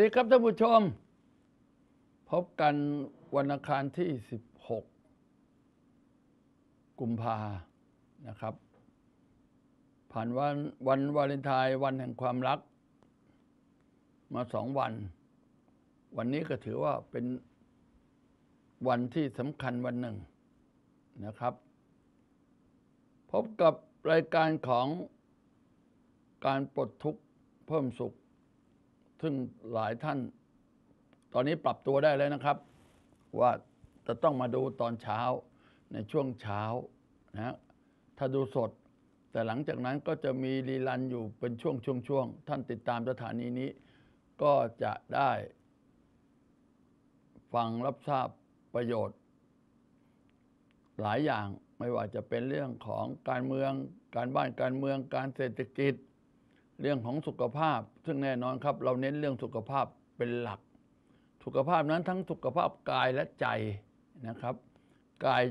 ดีครับท่านผู้ชม พบกันวันอังคารที่ 16 กุมภานะครับ ผ่านวันวันวาเลนไทน์วันแห่งความรัก มาสองวัน วันนี้ก็ถือว่าเป็นวันที่สำคัญวันหนึ่งนะครับ พบกับรายการของการปลดทุกข์เพิ่มสุขซึ่งหลายท่านตอนนี้ปรับตัวได้แล้วนะครับ ว่าจะต้องมาดูตอนเช้าในช่วงเช้านะถ้าดูสด แต่หลังจากนั้นก็จะมีรีลันอยู่เป็นช่วงช่วงช่วง ท่านติดตามสถานีนี้ ก็จะได้ ฟังรับทราบประโยชน์ หลายอย่างไม่ว่าจะเป็นเรื่องของการเมืองการบ้านการเมืองการเศรษฐกิจเรื่องของสุขภาพซึ่งแน่นอนครับเราเน้นเรื่องสุขภาพเป็นหลัก สุขภาพนั้นทั้งสุขภาพกายและใจนะครับกาย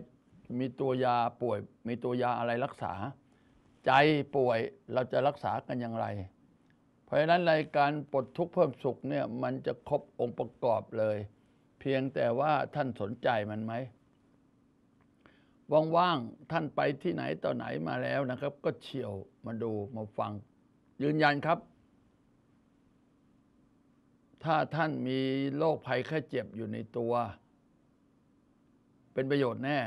มีตัวยาป่วยมีตัวยาอะไรรักษา ใจป่วยเราจะรักษากันอย่างไร เพราะฉะนั้นรายการปลดทุกข์เพิ่มสุขเนี่ยมันจะครบองค์ประกอบเลย เพียงแต่ว่าท่านสนใจมันไหมว่างๆท่านไปที่ไหนต่อไหนมาแล้วนะครับ ก็เชี่ยวมาดูมาฟังยืนยันครับ ถ้าท่านมีโรคภัยแค่เจ็บอยู่ในตัว เป็นประโยชน์แน่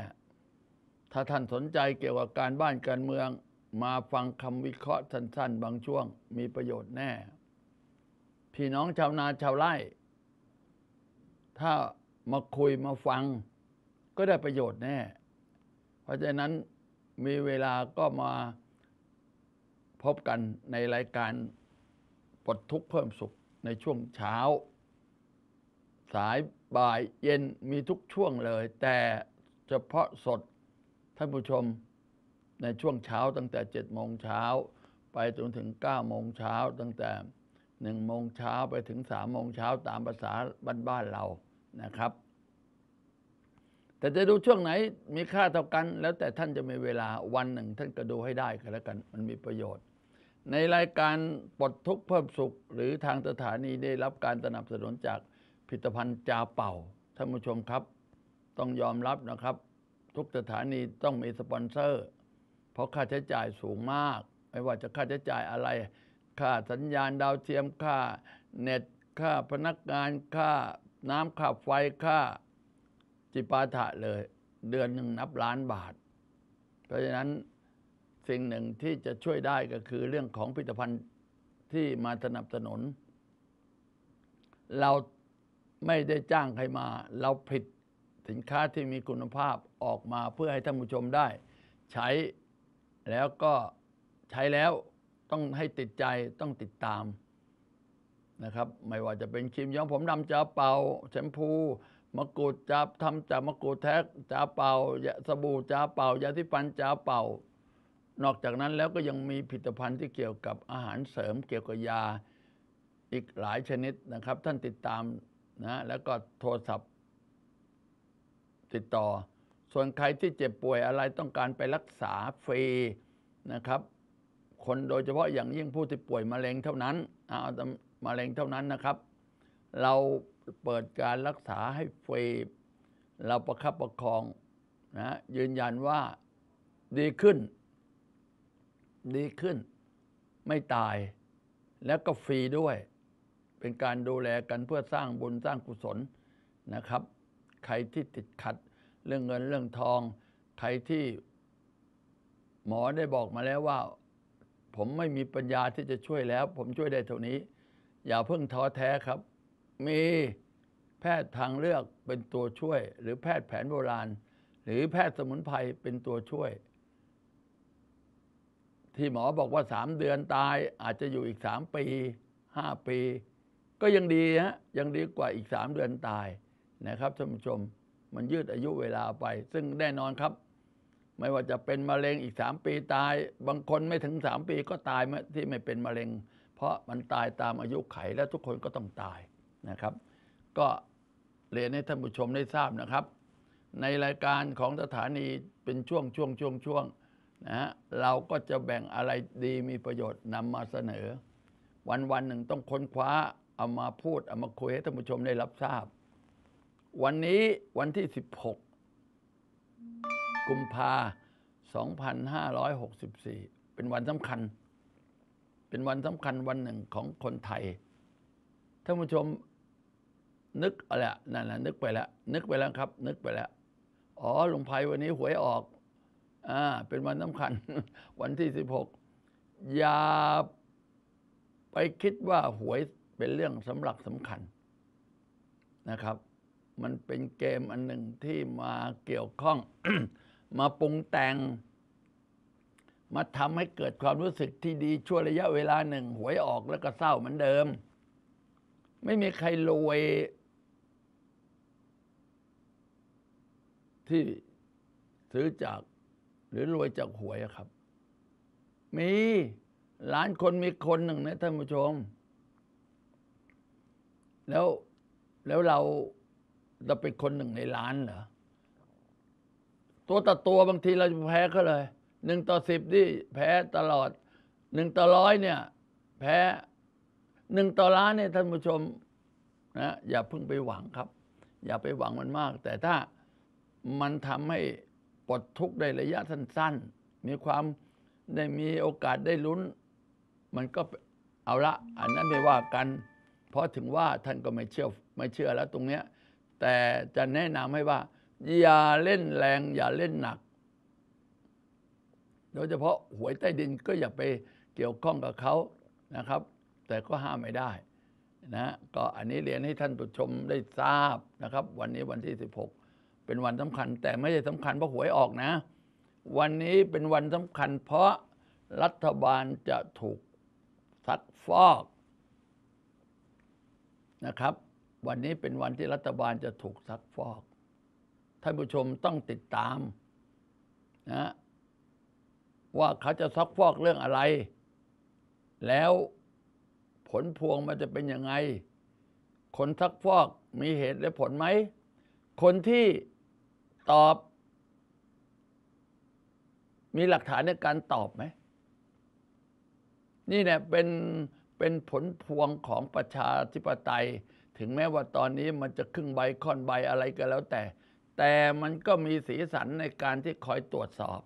ถ้าท่านสนใจเกี่ยวกับการบ้านการเมือง มาฟังคำวิเคราะห์สั้นๆบางช่วงมีประโยชน์แน่ พี่น้องชาวนาชาวไร่ถ้ามาคุยมาฟัง ก็ได้ประโยชน์แน่ เพราะฉะนั้นมีเวลาก็มาพบกันในรายการปลดทุกข์เพิ่มสุขในช่วงเช้า สายบ่ายเย็นมีทุกช่วงเลย แต่เฉพาะสดท่านผู้ชมในช่วงเช้าตั้งแต่7โมงเช้าไปจนถึง9โมงเช้าตั้งแต่1โมงเช้าไปถึง3โมงเช้าตามภาษาบ้านนเรานะครับแต่จะดูช่วงไหนมีค่าเท่ากัน แล้วแต่ท่านจะมีเวลาวันหนึ่ง ท่านก็ดูให้ได้ก็แล้วกันมันมีประโยชน์ในรายการปลดทุกข์เพิ่มสุขหรือทางสถานีได้รับการสนับสนุนจากผลิตภัณฑ์จาเป่าท่านผู้ชมครับต้องยอมรับนะครับ ทุกสถานีต้องมีสปอนเซอร์ เพราะค่าใช้จ่ายสูงมาก ไม่ว่าจะค่าใช้จ่ายอะไร ค่าสัญญาณดาวเทียมค่าเน็ตค่าพนักงานค่าน้ำค่า ไฟค่าจิปาถะเลย เดือนหนึ่งนับล้านบาท เพราะฉะนั้นสิ่งหนึ่งที่จะช่วยได้ก็คือเรื่องของผลิตภัณฑ์ที่มาสนับสนุน เราไม่ได้จ้างใครมา เราผลิตสินค้าที่มีคุณภาพออกมาเพื่อให้ท่านผู้ชมได้ ใช้ แล้วก็ใช้แล้วต้องให้ติดใจต้องติดตามนะครับ ไม่ว่าจะเป็นครีมย้อมผมดำจาเป่าแชมพู มะกรูดจาทำจากมะกรูดแท็กจาเป่าสบู่จาเป่ายาที่ฟันจาเป่านอกจากนั้นแล้วก็ยังมีผลิตภัณฑ์ที่เกี่ยวกับอาหารเสริมเกี่ยวกับยาอีกหลายชนิดนะครับ ท่านติดตามนะแล้วก็โทรศัพท์ติดต่อ ส่วนใครที่เจ็บป่วยอะไรต้องการไปรักษาฟรีนะครับ คนโดยเฉพาะอย่างยิ่งผู้ที่ป่วยมะเร็งเท่านั้นเอามะเร็งเท่านั้นนะครับ เราเปิดการรักษาให้ฟรีเราประคับประคองนะยืนยันว่าดีขึ้นดีขึ้นไม่ตายแล้วก็ฟรีด้วย เป็นการดูแลกันเพื่อสร้างบุญสร้างกุศลนะครับ ใครที่ติดขัดเรื่องเงินเรื่องทอง ใครที่หมอได้บอกมาแล้วว่า ผมไม่มีปัญญาที่จะช่วยแล้ว ผมช่วยได้เท่านี้ อย่าเพิ่งท้อแท้ครับ มีแพทย์ทางเลือกเป็นตัวช่วย หรือแพทย์แผนโบราณ หรือแพทย์สมุนไพรเป็นตัวช่วยที่หมอบอกว่าสามเดือนตายอาจจะอยู่อีกสามปีห้าปีก็ยังดีฮะยังดีกว่าอีกสามเดือนตายนะครับท่านผู้ชมมันยืดอายุเวลาไป ซึ่งแน่นอนครับ ไม่ว่าจะเป็นมะเร็งอีกสามปีตาย บางคนไม่ถึงสามปีก็ตายมที่ไม่เป็นมะเร็ง เพราะมันตายตามอายุไขและทุกคนก็ต้องตายนะครับ ก็เรียนให้ท่านผู้ชมได้ทราบนะครับ ในรายการของสถานีเป็นช่วงช่วงช่วงช่วงวงนะเราก็จะแบ่งอะไรดีมีประโยชน์นำมาเสนอ วันวันหนึ่งต้องค้นคว้าเอามาพูด เอามาคุยให้ท่านผู้ชมได้รับทราบ วันนี้วันที่ 16 กุมภา2564 เป็นวันสำคัญ เป็นวันสำคัญวันหนึ่งของคนไทยท่านผู้ชมนึกอะไรนั่นแหละนึกไปแล้ว นึกไปแล้วครับ นึกไปแล้วอ๋อหลวงไพวันนี้หวยออกอ่าเป็นวันสำคัญ วันที่ 16 อย่าไปคิดว่าหวยเป็นเรื่องสำหรับสำคัญนะครับ มันเป็นเกมอันหนึ่งที่มาเกี่ยวข้อง มาปรุงแต่ง มาทำให้เกิดความรู้สึกที่ดี ชั่วระยะเวลาหนึ่ง หวยออกแล้วก็เศร้าเหมือนเดิม ไม่มีใครรวย ที่ซื้อจากหรือรวยจากหวยครับ มีล้านคนมีคนหนึ่งนะท่านผู้ชม แล้วแล้วเราเราเป็นคนหนึ่งในล้านเหรอ ตัวต่อตัวบางทีเราจะแพ้เขาเลยหนึ่งต่อสิบที่ แพ้ตลอดหนึ่งต่อร้อยเนี่ย แพ้หนึ่งต่อล้านเนี่ยท่านผู้ชมนะอย่าเพิ่งไปหวังครับ อย่าไปหวังมันมาก แต่ถ้ามันทำให้ดทุกข์ในระยะสั้นๆ มีความได้มีโอกาสได้ลุ้น มันก็เอาละอันนั้นไม่ว่ากัน เพราะถึงว่าท่านก็ไม่เชื่อไม่เชื่อแล้วตรงเนี้ยแต่จะแนะนำให้ว่า อย่าเล่นแรงอย่าเล่นหนัก โดยเฉพาะหวยใต้ดินก็อย่าไปเกี่ยวข้องกับเขานะครับ แต่ก็ห้ามไม่ได้ นะ ก็อันนี้เรียนให้ท่านผู้ชมได้ทราบนะครับ วันนี้วันที่16เป็นวันสำคัญ แต่ไม่ใช่สาคัญเพราะหวยออกนะ วันนี้เป็นวันสำคัญ เพราะรัฐบาลจะถูกซักฟอกนะครับ วันนี้เป็นวันที่รัฐบาลจะถูกซักฟอกท่านผู้ชมต้องติดตามนะว่าเขาจะซักฟอกเรื่องอะไร แล้วผลพวงมันจะเป็นยังไง คนซักฟอกมีเหตุและผลไหมคนที่ตอบ มีหลักฐานในการตอบไหมนี่เนี่ยเป็นเป็นผลพวงของประชาธิปไตยถึงแม้ว่าตอนนี้มันจะครึ่งใบค่อนใบอะไรก็แล้วแต่ แต่มันก็มีสีสันในการที่คอยตรวจสอบ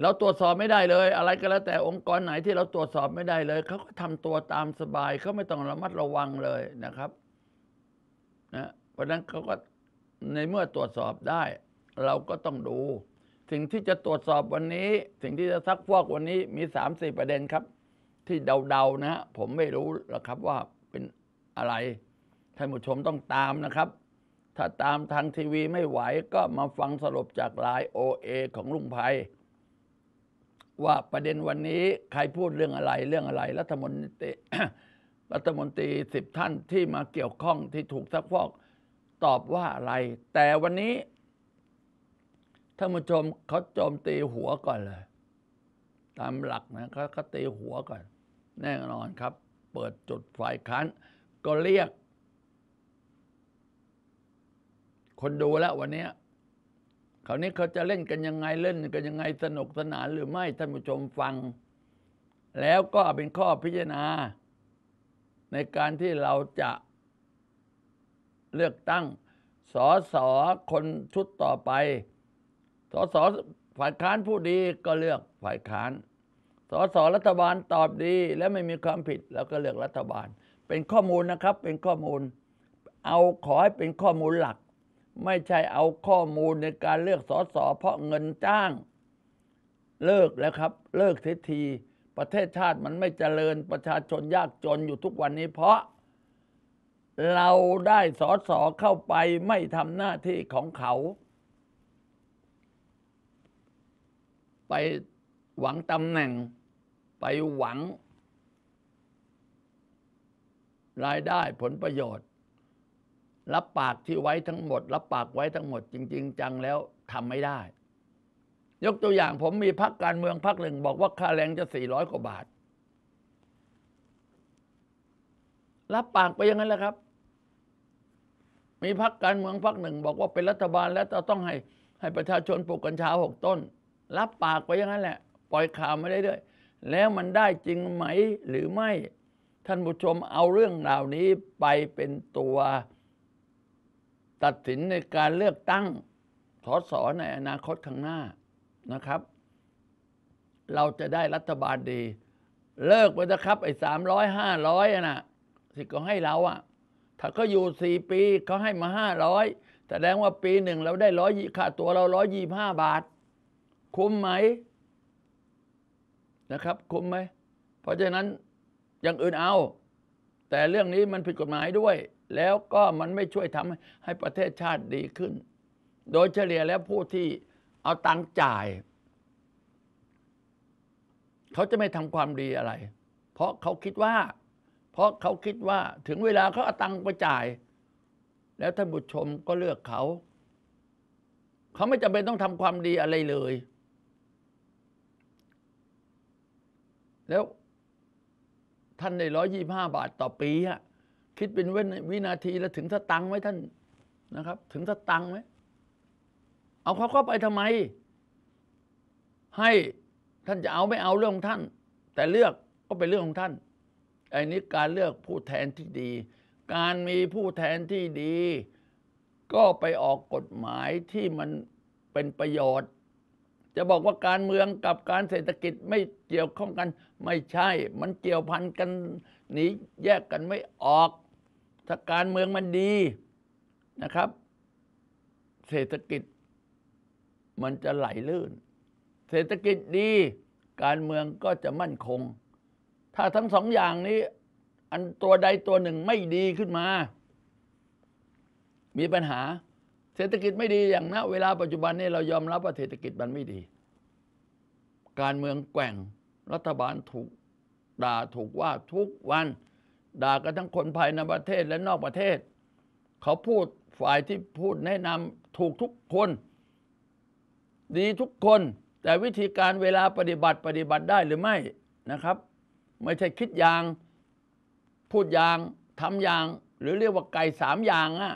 เราตรวจสอบไม่ได้เลย อะไรก็แล้ว แต่องค์กรไหนที่เราตรวจสอบไม่ได้เลย เขาก็ทำตัวตามสบายเขาไม่ต้องระมัดระวังเลยนะครับราะนั้นเขาก็ในเมื่อตรวจสอบได้ เราก็ต้องดู สิ่งที่จะตรวจสอบวันนี้ สิ่งที่จะซักฟอกวันนี้มี3ามสี่ประเด็นครับ ที่เดาๆนะฮะผมไม่รู้หรอกครับว่าเป็นอะไรท่านผู้ชมต้องตามนะครับถ้าตามทางทีวีไม่ไหวก็มาฟังสรุปจากไลน์โอเอของลุงภัย ว่าประเด็นวันนี้ใครพูดเรื่องอะไรเรื่องอะไร รัฐมนตรีรัฐมนตรีสิบท่านที่มาเกี่ยวข้องที่ถูกซักฟอกตอบว่าอะไรแต่วันนี้ท่านผู้ชมเขาโจมตีหัวก่อนเลย ตามหลักนะเขาเขาตีหัวก่อนแน่นอนครับ เปิดจุดฝ่ายค้านก็เรียก คนดูแล้ววันนี้คราวนี้เขาจะเล่นกันยังไงเล่นกันยังไงสนุกสนาน หรือไม่ท่านผู้ชมฟัง แล้วก็เป็นข้อพิจารณา ในการที่เราจะเลือกตั้งสอสอคนชุดต่อไปสอสอฝ่ายค้านผู้ดีก็เลือกฝ่ายค้านสอสอรัฐบาลตอบดี และไม่มีความผิดแล้วก็เลือกรัฐบาล เป็นข้อมูลนะครับเป็นข้อมูล เอาขอให้เป็นข้อมูลหลัก ไม่ใช่เอาข้อมูลในการเลือกสอสอเพราะเงินจ้าง เลิกแล้วครับเลิกทิที ประเทศชาติมันไม่เจริญประชาชนยากจนอยู่ทุกวันนี้เพราะเราได้สอสอเข้าไปไม่ทำหน้าที่ของเขา ไปหวังตำแหน่ง ไปหวังรายได้ผลประโยชน์ รับปากที่ไว้ทั้งหมด รับปากไว้ทั้งหมดจริง ๆ จัง แล้วทำไม่ได้ ยกตัวอย่างผมมีพักการเมืองพักหนึ่งบอกว่าค่าแรงจะ 400 กว่าบาทรับปากไปอย่างนั้นแหละครับ มีพักการเมืองพักหนึ่ง บอกว่าเป็นรัฐบาลแล้วต้องให้ ให้ประชาชนปลูกกัญชาหกต้นรับปากไปอย่างนั้นแหละ ปล่อยข่าวมาได้ด้วย แล้วมันได้จริงไหมหรือไม่ ท่านผู้ชมเอาเรื่องราวนี้ไปเป็นตัว ตัดสินในการเลือกตั้งสสในอนาคตข้างหน้านะครับ เราจะได้รัฐบาลดี เลิกไปนะครับไอ้สามร้อยห้าร้อยนะสิเขาให้เราอะถ้าเขาอยู่สี่ปีเขาให้มาห้าร้อยแสดงว่าปีหนึ่งเราได้ร้อยค่าตัวเราร้อยยี่ห้าบาท คุ้มไหมนะครับ คุ้มไหม เพราะฉะนั้น อย่างอื่นเอา แต่เรื่องนี้มันผิดกฎหมายด้วย แล้วก็มันไม่ช่วยทำให้ประเทศชาติดีขึ้น โดยเฉลี่ยแล้วผู้ที่เอาตังจ่าย เขาจะไม่ทำความดีอะไร เพราะเขาคิดว่าเพราะเขาคิดว่าถึงเวลาเขาเอาตังค์ไปจ่าย แล้วท่านผู้ชมก็เลือกเขา เขาไม่จำเป็นต้องทำความดีอะไรเลย แล้วท่านได้ร้อยยี่ห้าบาทต่อปีฮะคิดเป็นเว้นวินาทีแล้วถึงสตังค์ไหมท่านนะครับ ถึงสตังค์ไหมเอาเขาเข้าไปทำไม ให้ท่านจะเอาไม่เอาเรื่องของท่าน แต่เลือกก็เป็นเรื่องของท่านอันนี้การเลือกผู้แทนที่ดี การมีผู้แทนที่ดี ก็ไปออกกฎหมายที่มันเป็นประโยชน์ จะบอกว่าการเมืองกับการเศรษฐกิจไม่เกี่ยวข้องกันไม่ใช่ มันเกี่ยวพันกันหนีแยกกันไม่ออก ถ้าการเมืองมันดีนะครับ เศรษฐกิจมันจะไหลลื่น เศรษฐกิจดี การเมืองก็จะมั่นคงถ้าทั้งสองอย่างนี้อันตัวใดตัวหนึ่งไม่ดีขึ้นมา มีปัญหา เศรษฐกิจไม่ดีอย่างนะเวลาปัจจุบันนี้เรายอมรับว่าเศรษฐกิจมันไม่ดี การเมืองแกว่งรัฐบาลถูก ด่าถูกว่าทุกวัน ด่ากันทั้งคนภายในประเทศและนอกประเทศ เขาพูดฝ่ายที่พูดแนะนำถูกทุกคน ดีทุกคน แต่วิธีการเวลาปฏิบัติปฏิบัติได้หรือไม่นะครับไม่ใช่คิดอย่างพูดอย่างทำอย่าง หรือเรียกว่าไก่สามอย่างอะ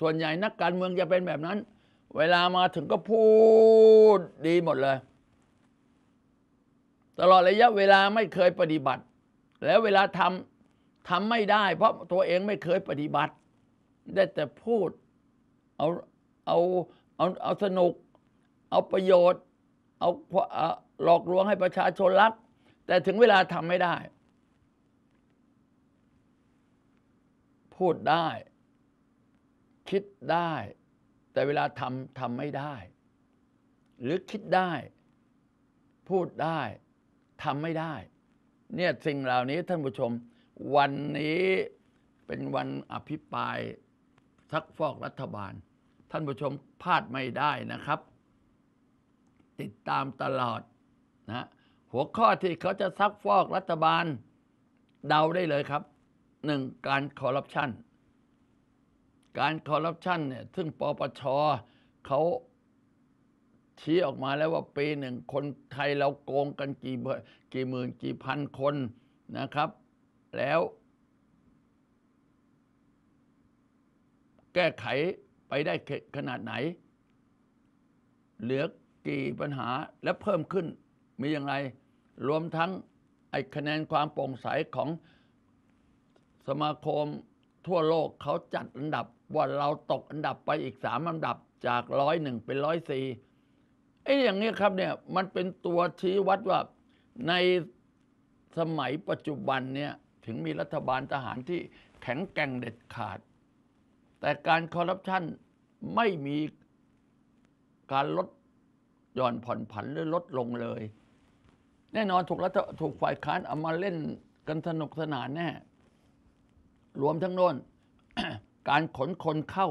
ส่วนใหญ่นักการเมืองจะเป็นแบบนั้น เวลามาถึงก็พูดดีหมดเลย ตลอดระยะเวลาไม่เคยปฏิบัติ แล้วเวลาทำทำไม่ได้เพราะตัวเองไม่เคยปฏิบัติ ได้แต่พูด เอาเอาเอาเอาสนุก เอาประโยชน์เอาหลอกลวงให้ประชาชนรักแต่ถึงเวลาทำไม่ได้ พูดได้ คิดได้ แต่เวลาทำทำไม่ได้ หรือคิดได้ พูดได้ ทำไม่ได้ เนี่ยสิ่งเหล่านี้ ท่านผู้ชม วันนี้เป็นวันอภิปรายซักฟอกรัฐบาล ท่านผู้ชมพลาดไม่ได้นะครับ ติดตามตลอดนะหัวข้อที่เขาจะซักฟอกรัฐบาลเดาได้เลยครับหนึ่ง การคอร์รัปชันการคอร์รัปชันเนี่ยซึ่งปปชเขาชี้ออกมาแล้วว่าปีหนึ่งคนไทยเราโกงกันกี่กี่หมื่นกี่พันคนนะครับ แล้ว แก้ไขไปได้ขนาดไหน เหลือกี่ปัญหาและเพิ่มขึ้นมีอย่างไรรวมทั้งไอคะแนนความโปร่งใสของสมาคมทั่วโลกเขาจัดอันดับว่าเราตกอันดับไปอีกสามอันดับจากร้อยหนึ่งเป็นร้อยสี่ไอ้อย่างนี้ครับเนี่ยมันเป็นตัวชี้วัดว่าในสมัยปัจจุบันเนี่ยถึงมีรัฐบาลทหารที่แข็งแกร่งเด็ดขาด แต่การคอร์รัปชันไม่มีการลดหย่อนผ่อนผันหรือลดลงเลยแน่นอนถูกรัฐถูกฝ่ายค้านเอามาเล่นกันสนุกสนานแน่รวมทั้งโน้นการขนคนเข้า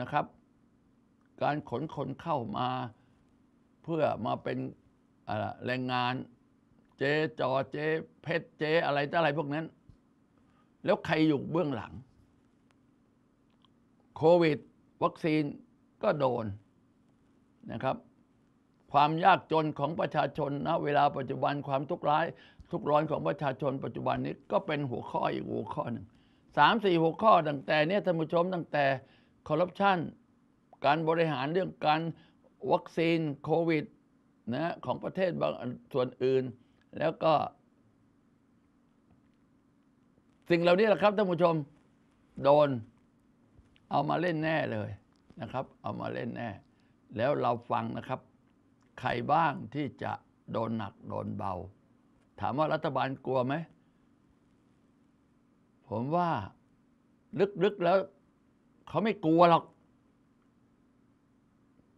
นะครับ การขนคนเข้ามาเพื่อมาเป็นแรงงานเจจอเจเพชรเจ อะไรต่อะไรพวกนั้น แล้วใครอยู่เบื้องหลัง โควิด วัคซีนก็โดน นะครับความยากจนของประชาชนนะเวลาปัจจุบันความทุกข์ร้ายทุกร้อนของประชาชนปัจจุบันนี้ก็เป็นหัวข้ออีกหัวข้อหนึ่งสามสี่หัวข้อตั้งแต่เนี่ยท่านผู้ชมตั้งแต่คอร์รัปชันการบริหารเรื่องการวัคซีนโควิดนะของประเทศบางส่วนอื่น แล้วก็ สิ่งเหล่านี้แหละครับท่านผู้ชมโดน เอามาเล่นแน่เลยนะครับ เอามาเล่นแน่ แล้วเราฟังนะครับใครบ้างที่จะโดนหนักโดนเบา ถามว่ารัฐบาลกลัวไหม ผมว่าลึกๆแล้ว เขาไม่กลัวหรอก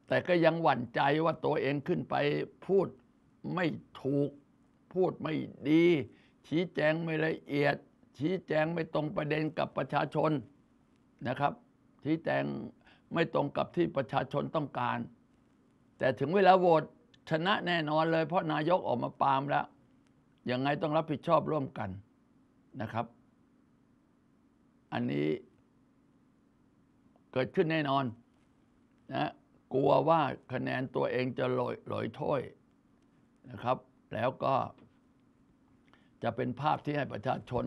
แต่ก็ยังหวั่นใจว่าตัวเองขึ้นไป พูดไม่ถูก พูดไม่ดี ชี้แจงไม่ละเอียด ชี้แจงไม่ตรงประเด็นกับประชาชนนะครับ ชี้แจงไม่ตรงกับที่ประชาชนต้องการแต่ถึงเวลาโหวตชนะแน่นอนเลยเพราะนายกออกมาปามแล้วยังไงต้องรับผิดชอบร่วมกันนะครับ อันนี้เกิดขึ้นแน่นอนนะกลัวว่าคะแนนตัวเองจะลอยลอยถ้วยนะครับ แล้วก็ จะเป็นภาพที่ให้ประชาชน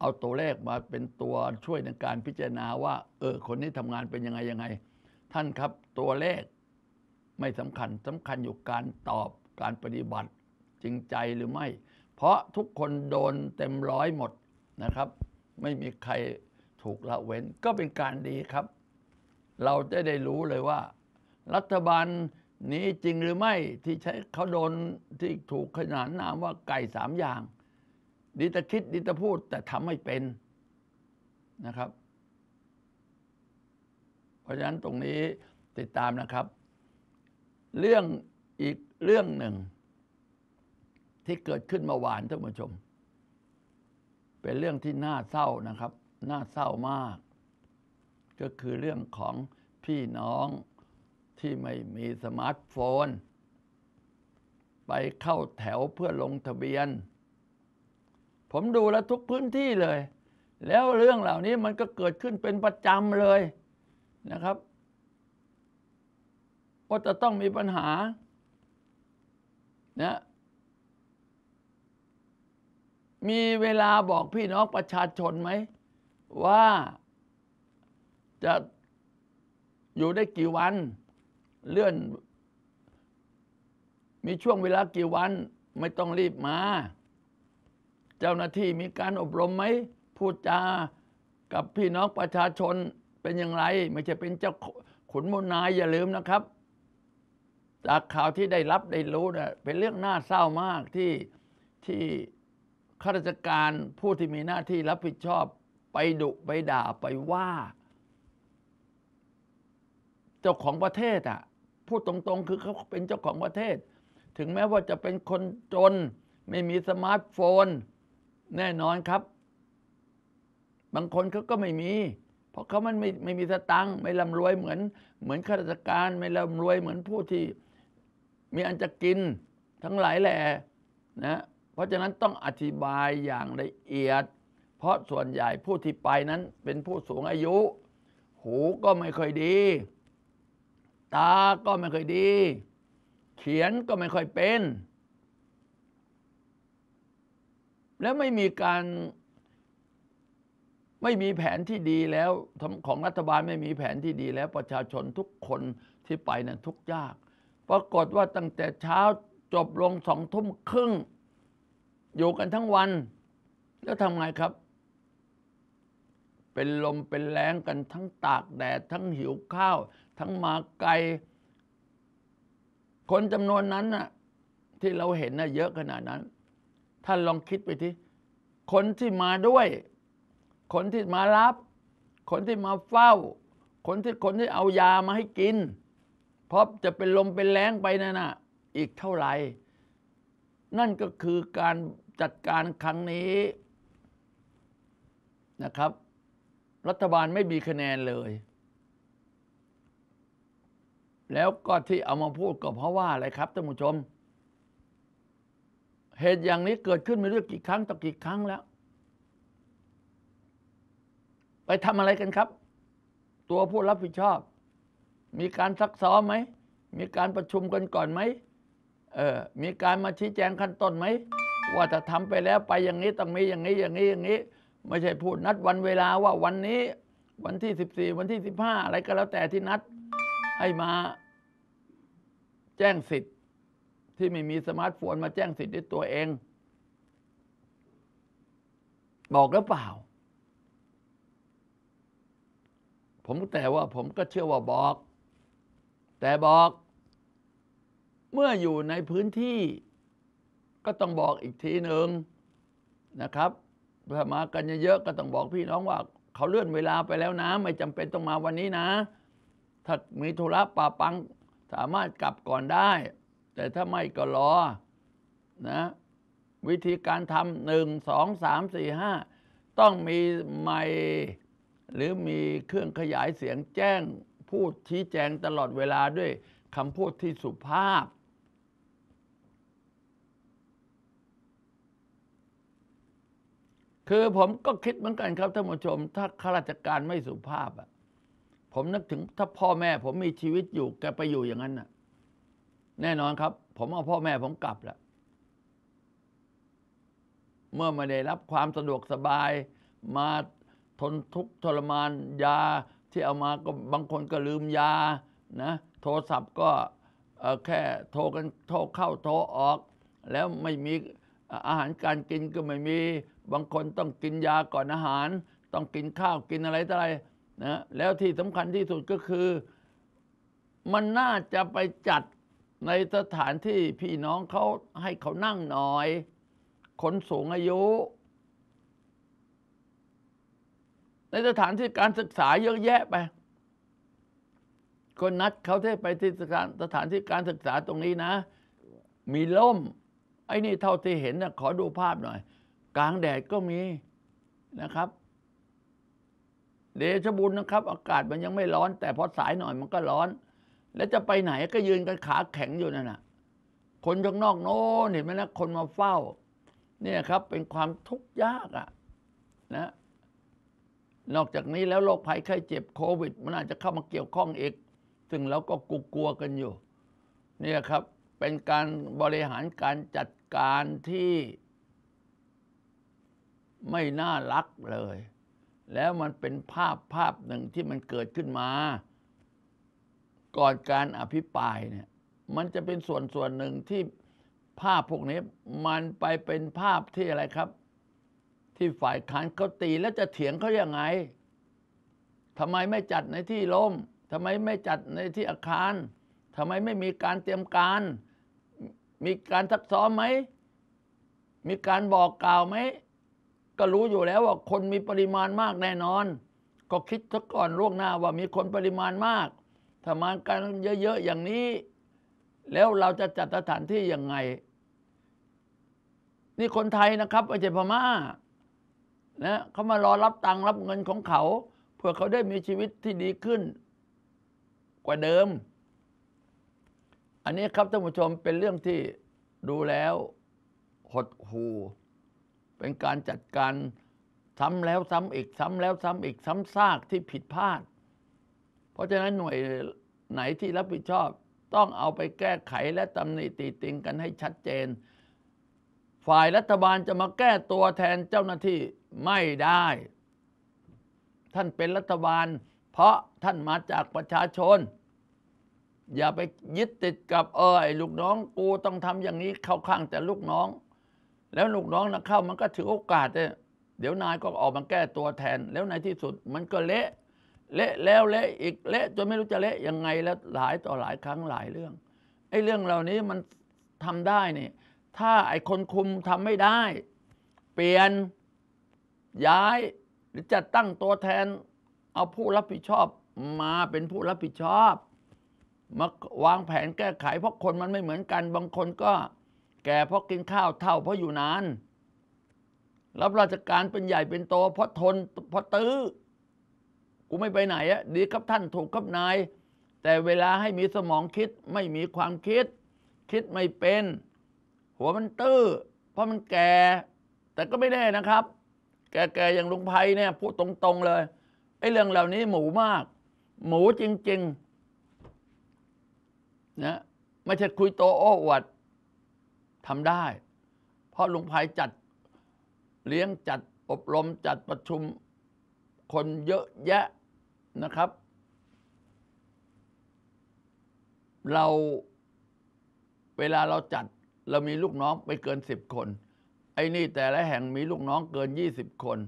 เอาตัวเลขมาเป็นตัวช่วยในการพิจารณาว่า เออ คนนี้ทำงานเป็นยังไงยังไง ท่านครับ ตัวเลขไม่สำคัญสำคัญอยู่การตอบการปฏิบัติจริงใจหรือไม่ เพราะทุกคนโดนเต็มร้อยหมดนะครับ ไม่มีใครถูกละเว้น ก็เป็นการดีครับ เราจะได้รู้เลยว่า รัฐบาลนี้จริงหรือไม่ ที่ใช้เขาโดนที่ถูกขนานนามว่าไก่สามอย่างดีตะคิดดีตะพูดแต่ทำไม่เป็นนะครับ เพราะฉะนั้นตรงนี้ติดตามนะครับเรื่องอีกเรื่องหนึ่งที่เกิดขึ้นเมื่อวานท่านผู้ชม เป็นเรื่องที่น่าเศร้านะครับ น่าเศร้ามาก ก็คือเรื่องของพี่น้องที่ไม่มีสมาร์ทโฟน ไปเข้าแถวเพื่อลงทะเบียน ผมดูแลทุกพื้นที่เลย แล้วเรื่องเหล่านี้มันก็เกิดขึ้นเป็นประจำเลยนะครับ่าจะต้องมีปัญหานะมีเวลาบอกพี่น้องประชาชนไหม ว่าจะอยู่ได้กี่วัน เลื่อน มีช่วงเวลากี่วันไม่ต้องรีบมา เจ้าหน้าที่มีการอบรมไหม พูดจากับพี่น้องประชาชนเป็นอย่างไร ไม่ใช่เป็นเจ้าขุนมูลนายอย่าลืมนะครับจากข่าวที่ได้รับได้รู้เนะเป็นเรื่องน่าเศร้ามากที่ที่ข้าราชการผู้ที่มีหน้าที่รับผิดชอบไปดุ ไปด่าไปว่า เจ้าของประเทศอ่ะพูดตรงๆคือเขาเป็นเจ้าของประเทศ ถึงแม้ว่าจะเป็นคนจนไม่มีสมาร์ทโฟน แน่นอนครับ บางคนเขาก็ไม่มี เพราะเขามันไม่ไม่มีสตังค์ไม่ร่ำรวยเหมือน เหมือนข้าราชการไม่ร่ำรวยเหมือนผู้ที่มีอันจะกินทั้งหลายแหล่นะเพราะฉะนั้นต้องอธิบายอย่างละเอียด เพราะส่วนใหญ่ผู้ที่ไปนั้นเป็นผู้สูงอายุ หูก็ไม่ค่อยดี ตาก็ไม่ค่อยดี เขียนก็ไม่ค่อยเป็น แล้วไม่มีการไม่มีแผนที่ดีแล้วของรัฐบาลไม่มีแผนที่ดีแล้ว ประชาชนทุกคนที่ไปนั้นทุกยากปรากฏว่าตั้งแต่เช้าจบลงสองทุ่มครึ่ง อยู่กันทั้งวัน แล้วทำไงครับ เป็นลมเป็นแรงกันทั้งตากแดดทั้งหิวข้าว ทั้งมาไกล คนจำนวนนั้นน่ะที่เราเห็นน่ะเยอะขนาดนั้น ท่านลองคิดไปที่คนที่มาด้วย คนที่มารับ คนที่มาเฝ้า คนที่คนที่เอายามาให้กินเพราะจะเป็นลมเป็นแรงไปนั่นนะอีกเท่าไหร่ นั่นก็คือการจัดการครั้งนี้นะครับ รัฐบาลไม่มีคะแนนเลย แล้วก็ที่เอามาพูดก็เพราะว่าอะไรครับท่านผู้ชม เหตุอย่างนี้เกิดขึ้นไม่รู้กี่ครั้งต่อกี่ครั้งแล้ว ไปทำอะไรกันครับ ตัวผู้รับผิดชอบมีการซักซ้อมไหม มีการประชุมกันก่อนไหม เออ มีการมาชี้แจงขั้นต้นไหม ว่าจะทำไปแล้วไปอย่างนี้ต้องมีอย่างนี้อย่างนี้อย่างนี้ ไม่ใช่พูดนัดวันเวลาว่าวันนี้ วันที่สสิบี่วันที่สิบห้าอะไรก็แล้วแต่ที่นัด ให้มาแจ้งสิทธิ์ที่ไม่มีสมาร์ทโฟนมาแจ้งสิทธิ์ด้วยตัวเอง บอกหรือเปล่า ผมแต่ว่าผมก็เชื่อว่าบอกแต่บอกเมื่ออยู่ในพื้นที่ก็ต้องบอกอีกทีหนึ่งนะครับถ้ามากันเยอะๆก็ต้องบอกพี่น้องว่าเขาเลื่อนเวลาไปแล้วนะ ไม่จำเป็นต้องมาวันนี้นะถ้ามีธุระป่าปังสามารถกลับก่อนได้ แต่ถ้าไม่ก็รอนะวิธีการทำหนึ่งสองสามสี่ห้าต้องมีไมหรือมีเครื่องขยายเสียงแจ้งพูดชี้แจงตลอดเวลาด้วยคำพูดที่สุภาพ คือผมก็คิดเหมือนกันครับท่านผู้ชม ถ้าข้าราชการไม่สุภาพอะผมนึกถึงถ้าพ่อแม่ ผมมีชีวิตอยู่แกไปอยู่อย่างนั้นน่ะ แน่นอนครับ ผมเอาพ่อแม่ผมกลับละเมื่อไม่ได้รับความสะดวกสบายมาทนทุกข์ทรมานยาที่เอามาก็บางคนก็ลืมยานะโทรศัพท์ก็แค่โทรกันโทรเข้าโทรออก แล้วไม่มีอาหารการกินก็ไม่มีบางคนต้องกินยาก่อนอาหาร ต้องกินข้าวกินอะไรต่ออะไรนะแล้วที่สำคัญที่สุดก็คือ มันน่าจะไปจัดในสถานที่พี่น้องเขาให้เขานั่งหน่อยคนสูงอายุในสถานที่การศึกษาเยอะแยะไป คนนัดเขาเทศไปที่สถานสถานที่การศึกษาตรงนี้นะ มีล่ม ไอ้นี่เท่าที่เห็นนะขอดูภาพหน่อย กลางแดดก็มีนะครับ เดชบุญนะครับ อากาศมันยังไม่ร้อน แต่พอสายหน่อย มันก็ร้อน แล้วจะไปไหนก็ยืนกันขาแข็งอยู่นั่นนะคนข้างนอกโน้นเห็นไหมนะ คนมาเฝ้า เนี่ยครับ เป็นความทุกข์ยากอะ่ะ นะนอกจากนี้แล้วโรคภัยไข้เจ็บโควิด มันอาจจะเข้ามาเกี่ยวข้องอีกซึ่งเราก็กลัวกันอยู่นี่ครับเป็นการบริหารการจัดการที่ ไม่น่ารักเลย แล้วมันเป็นภาพภาพหนึ่งที่มันเกิดขึ้นมา ก่อนการอภิปรายเนี่ย มันจะเป็นส่วนส่วนหนึ่งที่ภาพพวกนี้ มันไปเป็นภาพที่อะไรครับที่ฝ่ายค้านเขาตีแล้วจะเถียงเขาอย่างไงทำไมไม่จัดในที่ล่ม ทำไมไม่จัดในที่อาคาร ทำไมไม่มีการเตรียมการ มีการซักซ้อมไหม มีการบอกกล่าวไหม ก็รู้อยู่แล้วว่าคนมีปริมาณมากแน่นอน ก็คิดซะก่อนล่วงหน้าว่ามีคนปริมาณมากถ้ามาการเยอะๆอย่างนี้ แล้วเราจะจัดสถานที่ยังไง นี่คนไทยนะครับไม่ใช่พม่านะเขามารอรับตังรับเงินของเขาเพื่อเขาได้มีชีวิตที่ดีขึ้น กว่าเดิม อันนี้ครับท่านผู้ชมเป็นเรื่องที่ดูแล้วหดหูเป็นการจัดการซ้ำแล้วซ้ำอีกซ้ำแล้วซ้ำอีกซ้ำซากที่ผิดพลาด เพราะฉะนั้นหน่วยไหนที่รับผิดชอบ ต้องเอาไปแก้ไขและตำหนิตีติงกันให้ชัดเจน ฝ่ายรัฐบาลจะมาแก้ตัวแทนเจ้าหน้าที่ไม่ได้ ท่านเป็นรัฐบาล เพราะท่านมาจากประชาชน อย่าไปยึดติดกับเออไอ้ลูกน้องกูต้องทำอย่างนี้เข้าข้างแต่ลูกน้อง แล้วลูกน้องนะเข้ามันก็ถือโอกาสเนี่ยเดี๋ยวนายก็ออกมาแก้ตัวแทน แล้วในที่สุด มันก็เละ เละแล้วเละ อีกเละจนไม่รู้จะเละ ยังไงแล้วหลายต่อหลายครั้งหลายเรื่องไอ้เรื่องเหล่านี้มันทำได้นี่ถ้าไอ้คนคุมทำไม่ได้ เปลี่ยนย้ายหรือจะตั้งตัวแทนเอาผู้รับผิดชอบมาเป็นผู้รับผิดชอบ มาวางแผนแก้ไข เพราะคนมันไม่เหมือนกันบางคนก็แก่เพราะกินข้าวเท่าเพราะอยู่นานรับราชการเป็นใหญ่เป็นโตเพราะทนเพราะตื้อ กูไม่ไปไหนอะดีครับท่านถูกครับนายแต่เวลาให้มีสมองคิดไม่มีความคิด คิดไม่เป็น หัวมันตื้อเพราะมันแก่ แต่ก็ไม่แน่นะครับแกแๆอย่างลุงไพเนี่ย พูดตรงๆเลยไอ้เรื่องเหล่านี้หมูมาก หมูจริงๆนะไม่ใช่คุยโตโอ้อวดทำได้ เพราะลุงไพจัดเลี้ยงจัดอบรม จัด ประชุมคนเยอะแยะนะครับ เราเวลาเราจัด เรามีลูกน้องไปเกินสิบคนไอ้นี่แต่ละแห่งมีลูกน้องเกิน 20 คน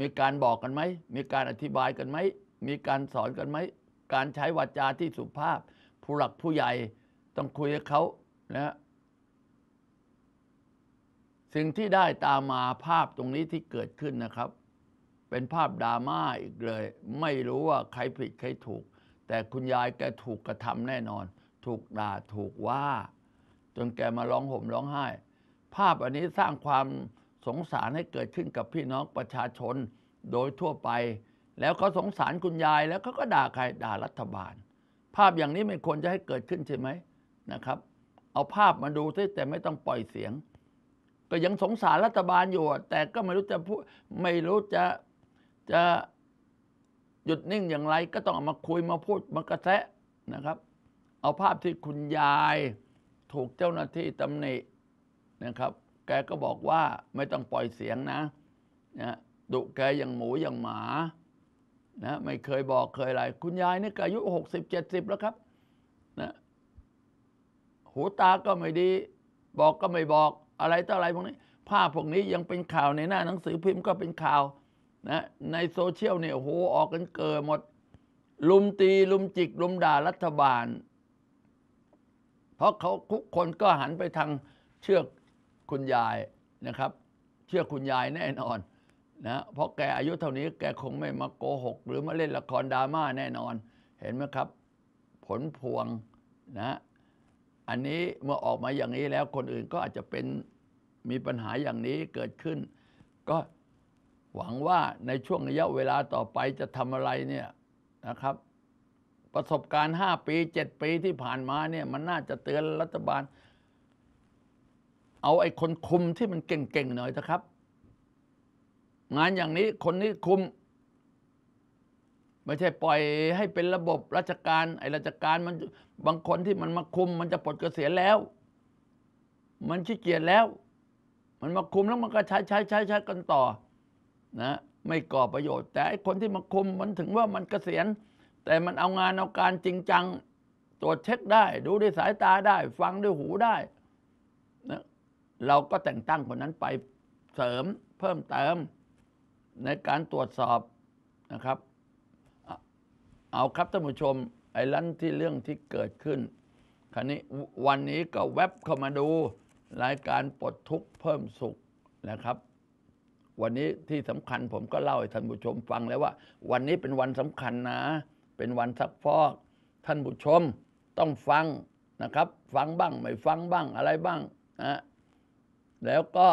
มีการบอกกันไหม มีการอธิบายกันไหม มีการสอนกันไหม การใช้วาจาที่สุภาพ ผู้หลักผู้ใหญ่ต้องคุยกับเขานะ สิ่งที่ได้ตามมาภาพตรงนี้ที่เกิดขึ้นนะครับ เป็นภาพดราม่าอีกเลย ไม่รู้ว่าใครผิดใครถูก แต่คุณยายแกถูกกระทำแน่นอน ถูกด่าถูกว่า จนแกมาร้องห่มร้องไห้ภาพอันนี้สร้างความสงสารให้เกิดขึ้นกับพี่น้องประชาชนโดยทั่วไป แล้วเขาสงสารคุณยายแล้วเขาก็ด่าใครด่ารัฐบาล ภาพอย่างนี้ไม่ควรจะให้เกิดขึ้นใช่ไหมนะครับ เอาภาพมาดูซิแต่ไม่ต้องปล่อยเสียง ก็ยังสงสารรัฐบาลอยู่ แต่ก็ไม่รู้จะพูดไม่รู้จะจะหยุดนิ่งอย่างไรก็ต้องเอามาคุยมาพูดมากระแทะนะครับ เอาภาพที่คุณยายถูกเจ้าหน้าที่ตำหนินะครับ แกก็บอกว่าไม่ต้องปล่อยเสียงนะ นะ ดุแกอย่างหมูอย่างหมา นะ ไม่เคยบอกเคยอะไร คุณยายนี่อายุหกสิบเจ็ดสิบแล้วครับ นะ หูตาก็ไม่ดี บอกก็ไม่บอก อะไรต่ออะไรพวกนี้ ภาพพวกนี้ยังเป็นข่าวในหน้าหนังสือพิมพ์ก็เป็นข่าว นะ ในโซเชียลเนี่ย โห ออกกันเกิดหมด ลุมตีลุมจิก ลุมด่ารัฐบาล เพราะเขาทุกคนก็หันไปทางเชือกคุณยายนะครับเชื่อคุณยายแน่นอนนะเพราะแกอายุเท่านี้แกคงไม่มาโกหกหรือ มาเล่นละครดราม่าแน่นอน เห็นไหมครับ ผลพวงนะอันนี้เมื่อออกมาอย่างนี้แล้วคนอื่นก็อาจจะเป็นมีปัญหาอย่างนี้เกิดขึ้น ก็หวังว่าในช่วงระยะเวลาต่อไปจะทำอะไรเนี่ยนะครับ ประสบการณ์ 5 ปี7ปีที่ผ่านมาเนี่ยมันน่าจะเตือนรัฐบาลเอาไอ้คนคุมที่มันเก่งๆหน่อยนะครับ งานอย่างนี้คนนี้คุมไม่ใช่ปล่อยให้เป็นระบบราชการ ไอ้ราชการมันบางคนที่มันมาคุม มันจะปลดเกษียณแล้ว มันขี้เกียจแล้ว มันมาคุมแล้ว มันก็ใช้ใช้ใช้ใช้กันต่อ นะไม่ก่อประโยชน์ แต่ไอ้คนที่มาคุมมันถึงว่ามันเกษียณ แต่มันเอางานเอาการจริงจัง ตรวจเช็คได้ ดูด้วยสายตาได้ ฟังด้วยหูได้เราก็แต่งตั้งคนนั้นไปเสริมเพิ่มเติมในการตรวจสอบนะครับเอาครับท่านผู้ชมไอ้ลั่นที่เรื่องที่เกิดขึ้นคราวนี้วันนี้ก็แวบเข้ามาดูรายการปลดทุกข์เพิ่มสุขนะครับ วันนี้ที่สำคัญผมก็เล่าให้ท่านผู้ชมฟังแล้วว่า วันนี้เป็นวันสำคัญนะ เป็นวันซักฟอกท่านผู้ชมต้องฟังนะครับ ฟังบ้างไม่ฟังบ้างอะไรบ้างนะแล้วก็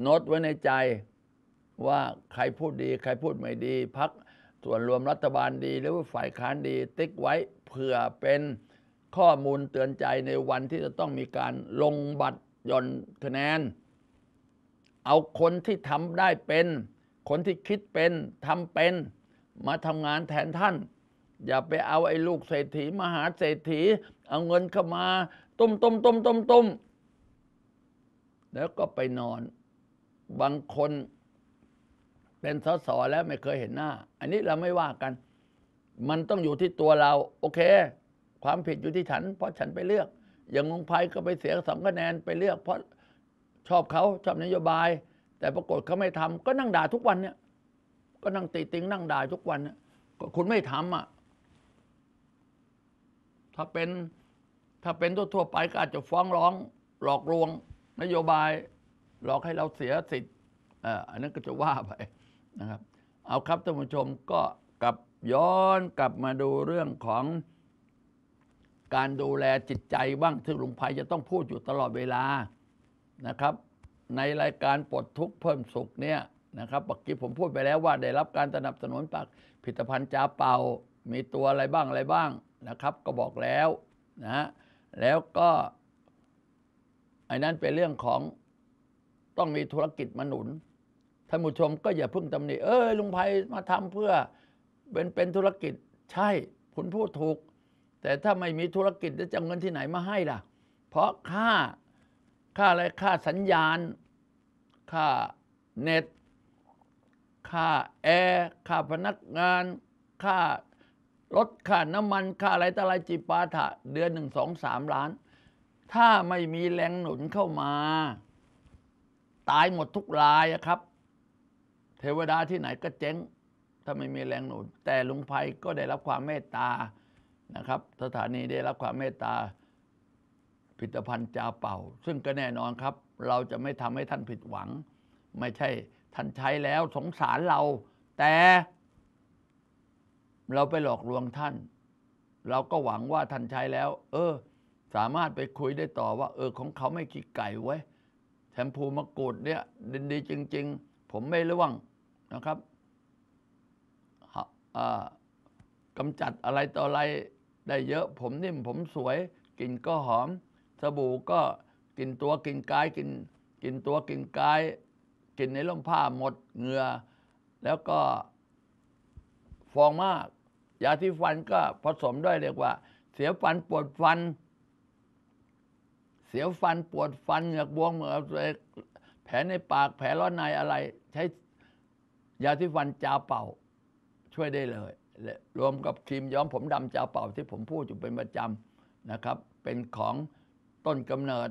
โน้ตไว้ในใจว่าใครพูดดีใครพูดไม่ดี พักส่วนรวมรัฐบาลดี หรือว่าฝ่ายค้านดี ติ๊กไว้เผื่อเป็นข้อมูลเตือนใจในวันที่จะต้องมีการลงบัตรย่อนคะแนน เอาคนที่ทำได้เป็น คนที่คิดเป็นทำเป็นมาทำงานแทนท่าน อย่าไปเอาไอ้ลูกเศรษฐี มหาเศรษฐี เอาเงินเข้ามา ตุ้มตุ้มตุ้มตุ้มตุ้มแล้วก็ไปนอน บางคน เป็นสสแล้วไม่เคยเห็นหน้า อันนี้เราไม่ว่ากัน มันต้องอยู่ที่ตัวเรา โอเค ความผิดอยู่ที่ฉัน เพราะฉันไปเลือก อย่างงงภัยก็ไปเสียสองคะแนนไปเลือก เพราะชอบเขาชอบนโยบาย แต่ปรากฏเขาไม่ทำ ก็นั่งด่าทุกวันเนี่ย ก็นั่งตีติงนั่งด่าทุกวันเนี่ยคุณไม่ทำอ่ะ ถ้าเป็น ถ้าเป็นทั่วๆไปก็อาจจะฟ้องร้องหลอกลวงนโยบายหลอกให้เราเสียสิทธิ์อันนั้นก็จะว่าไปนะครับ เอาครับท่านผู้ชมก็กลับย้อนกลับมาดูเรื่องของ การดูแลจิตใจบ้างที่หลุงภัยจะต้องพูดอยู่ตลอดเวลานะครับ ในรายการปลดทุกข์เพิ่มสุขเนี่ยนะครับเมื่อกี้ผมพูดไปแล้วว่าได้รับการสนับสนุนจากผลิตภัณฑ์จาเป่า มีตัวอะไรบ้างอะไรบ้างนะครับ ก็บอกแล้วนะแล้วก็อ้นั้นเป็นเรื่องของต้องมีธุรกิจมาหนุนท่านผู้ชมก็อย่าพึ่งตำหนิเออลุงไพมาทำเพื่อ เป็นเป็นธุรกิจใช่คุณพูดถูก แต่ถ้าไม่มีธุรกิจ จะจับเงินที่ไหนมาให้ล่ะ เพราะค่าค่าอะไร ค่าสัญญาณ ค่าเน็ต ค่าแอร์ ค่าพนักงาน ค่ารถค่าน้ำมัน ค่าอะไรต่ออะไรจีปาถะ เดือนหนึ่งสองสามล้านถ้าไม่มีแรงหนุนเข้ามา ตายหมดทุกรายครับ เทวดาที่ไหนก็เจ๊ง ถ้าไม่มีแรงหนุน แต่ลุงภัยก็ได้รับความเมตตานะครับสถานีได้รับความเมตตาผลิตภัณฑ์จาเป่า ซึ่งก็แน่นอนครับ เราจะไม่ทำให้ท่านผิดหวัง ไม่ใช่ ท่านใช้แล้วสงสารเรา แต่ เราไปหลอกลวงท่าน เราก็หวังว่าท่านใช้แล้ว เออสามารถไปคุยได้ต่อว่า เออของเขาไม่ขี้ไก่ไว้แชมพูมะกรูดเนี่ยดีจริงๆ ผมไม่ระวังนะครับกำจัดอะไรต่ออะไรได้เยอะ ผมนิ่มผมสวยกลิ่นก็หอม สบู่ก็กลิ่นตัวกลิ่นกายกลิ่นกลิ่นตัวกลิ่นกายกลิ่นในร่มผ้าหมด เหงื่อ แล้วก็ฟองมาก ยาที่ฟันก็ผสมด้วยเรียกว่า เสียฟันปวดฟันเสียวฟันปวดฟันเหงือกบวมเหือแผลในปากแผลร้อนในอะไร ใช้ยาที่ฟันจาเป่า ช่วยได้เลย รวมกับครีมย้อมผมดำจาเป่าที่ผมพูดอยู่เป็นประจำนะครับ เป็นของต้นกำเนิด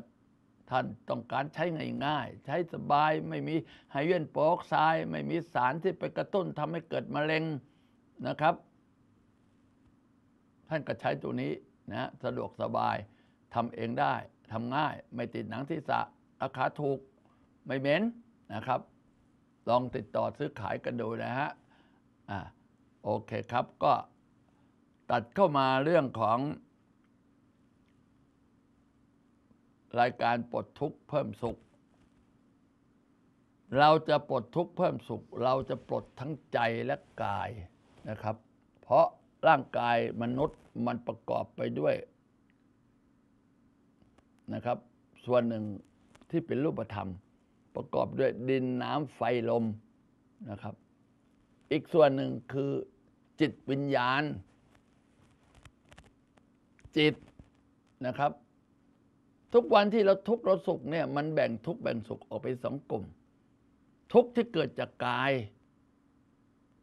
ท่านต้องการใช้ง่าย ๆ ใช้สบายไม่มีไฮเวนโปอกไซด์ไม่มีสารที่ไปกระตุ้นทำให้เกิดมะเร็งนะครับ ท่านก็ใช้ตัวนี้นะสะดวกสบายทำเองได้ทำง่าย ไม่ติดหนังศีรษะราคาถูกไม่เหม็นนะครับ ลองติดต่อซื้อขายกันดูนะฮะอ่าโอเคครับก็ตัดเข้ามาเรื่องของ รายการปลดทุกข์เพิ่มสุข เราจะปลดทุกข์เพิ่มสุขเราจะปลดทั้งใจและกายนะครับ เพราะร่างกายมนุษย์มันประกอบไปด้วยนะครับส่วนหนึ่งที่เป็นรูปธรรมประกอบด้วยดินน้ำไฟลมนะครับ อีกส่วนหนึ่งคือจิตวิญญาณ จิตนะครับ ทุกวันที่เราทุกข์เราสุขเนี่ย มันแบ่งทุกข์แบ่งสุขออกเป็นสองกลุ่ม ทุกข์ที่เกิดจากกาย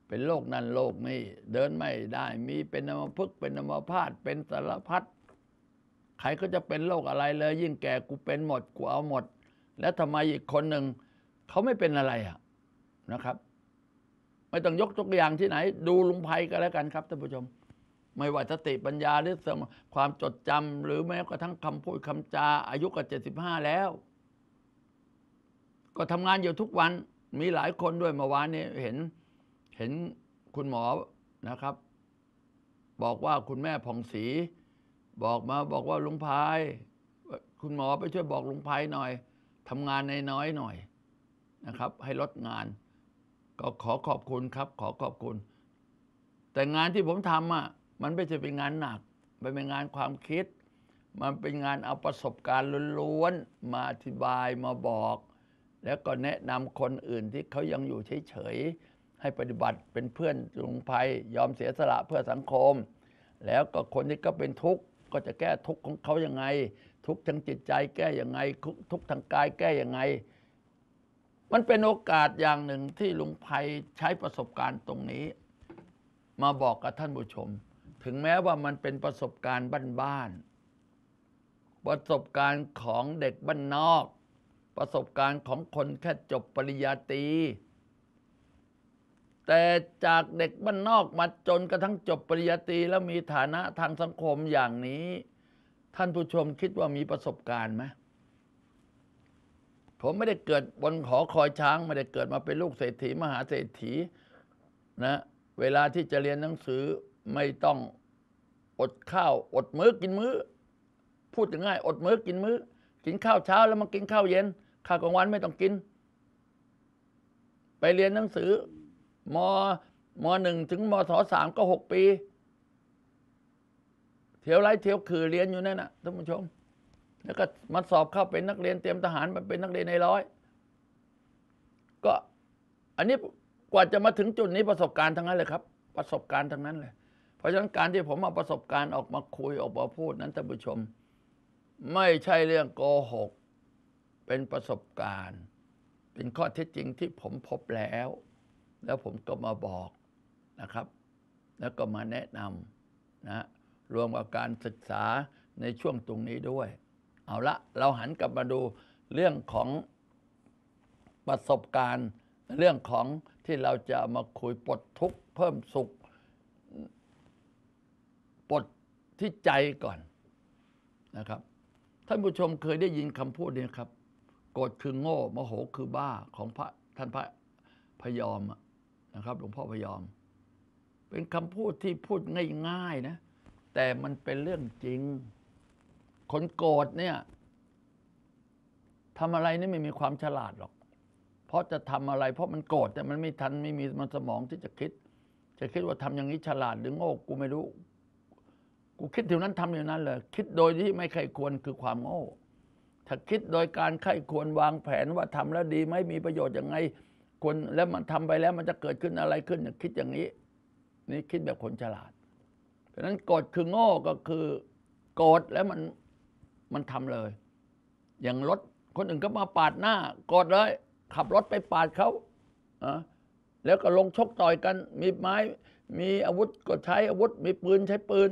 เป็นโรคนั้นโรคนี้เดินไม่ได้ มีเป็นอัมพึกเป็นอมพาตเป็นสารพัดใครก็จะเป็นโรคอะไรเลยยิ่งแก่กูเป็นหมดกูเอาหมด แล้วทำไมอีกคนหนึ่งเขาไม่เป็นอะไรอ่ะนะครับไม่ต้องยกตัวอย่างที่ไหน ดูลุงภัยก็แล้วกันครับท่านผู้ชมไม่ว่าสติปัญญาหรือความจดจำหรือแม้กระทั่งคำพูดคำจา อายุก็เจ็ดสิบห้าแล้ว ก็ทำงานอยู่ทุกวันมีหลายคนด้วยเมื่อวานนี้เห็น เห็นคุณหมอนะครับ บอกว่าคุณแม่ผ่องศรีบอกมาบอกว่าลุงพายคุณหมอไปช่วยบอกลุงพายหน่อยทำงานในน้อยหน่อยนะครับ ให้ลดงานก็ขอขอบคุณครับขอขอบคุณ แต่งานที่ผมทำอ่ะมันไม่ใช่เป็นงานหนักมันเป็นงานความคิด มันเป็นงานเอาประสบการณ์ล้วนๆ มาอธิบายมาบอก แล้วก็แนะนำคนอื่นที่เขายังอยู่เฉย ๆ ให้ปฏิบัติเป็นเพื่อนลุงภัยยอมเสียสละเพื่อสังคม แล้วก็คนที่ก็เป็นทุกข์ก็จะแก้ทุกข์ของเขายังไง ทุกข์ทางจิตใจแก้ยังไง ทุกข์ทางกายแก้ยังไง มันเป็นโอกาสอย่างหนึ่งที่ลุงภัยใช้ประสบการณ์ตรงนี้ มาบอกกับท่านผู้ชม ถึงแม้ว่ามันเป็นประสบการณ์บ้านๆประสบการณ์ของเด็กบ้านนอก ประสบการณ์ของคนแค่จบปริญญาตรีแต่จากเด็กบ้านนอกมาจนกระทั่งจบปริญญาตรีแล้วมีฐานะทางสังคมอย่างนี้ ท่านผู้ชมคิดว่ามีประสบการณ์ไหมผมไม่ได้เกิดบนขอคอยช้าง ไม่ได้เกิดมาเป็นลูกเศรษฐีมหาเศรษฐี นะ เวลาที่จะเรียนหนังสือไม่ต้องอดข้าว อดมื้อกินมื้อพูดง่ายอดมื้อกินมื้อกินข้าวเช้าแล้วมากินข้าวเย็นข้าวกลางวันไม่ต้องกิน ไปเรียนหนังสือมมหนึ่งถึงมสสามก็หกปี เที่ยวไรเที่ยวคือเรียนอยู่นั่นนะท่านผู้ชม แล้วก็มาสอบเข้าเป็นนักเรียนเตรียมทหารมาเป็นนักเรียนในร้อย ก็อันนี้กว่าจะมาถึงจุดนี้ประสบการณ์ทั้งนั้นเลยครับ ประสบการณ์ทั้งนั้นเลยเพราะฉะนั้นการที่ผมเอาประสบการณ์ออกมาคุยออกมาพูดนั้นท่านผู้ชม ไม่ใช่เรื่องโกหก เป็นประสบการณ์ เป็นข้อเท็จจริงที่ผมพบแล้วแล้วผมก็มาบอกนะครับ แล้วก็มาแนะนำนะรวมกับการศึกษาในช่วงตรงนี้ด้วย เอาละเราหันกลับมาดูเรื่องของประสบการณ์เรื่องของที่เราจะมาคุยปลดทุกข์เพิ่มสุข ปลดที่ใจก่อนนะครับท่านผู้ชมเคยได้ยินคำพูดนี้ครับโกรธคือโง่ มโหคือบ้าของพระท่านพระพยอมอะนะครับหลวงพ่อพยอมเป็นคำพูดที่พูดง่ายๆนะ แต่มันเป็นเรื่องจริง คนโกรธเนี่ยทำอะไรนี่ไม่มีความฉลาดหรอก เพราะจะทำอะไรเพราะมันโกรธแต่มันไม่ทันไม่มีมันสมองที่จะคิด จะคิดว่าทำอย่างนี้ฉลาดหรือโง่กูไม่รู้ กูคิดถึงนั้นทำอย่างนั้นเลยคิดโดยที่ไม่ใครควรคือความโง่ถ้าคิดโดยการใครควรวางแผนว่าทำแล้วดีไหมมีประโยชน์ยังไงคนแล้วมันทำไปแล้วมันจะเกิดขึ้นอะไรขึ้นคิดอย่างนี้ นี่คิดแบบคนฉลาด เพราะนั้นกดคือโง่ก็คือ โกรธแล้วมันมันทำเลย อย่างรถคนอื่นก็มาปาดหน้าโกรธเลย ขับรถไปปาดเขาอะแล้วก็ลงชกต่อยกัน มีไม้ มีอาวุธ ก็ใช้อาวุธมีปืนใช้ปืน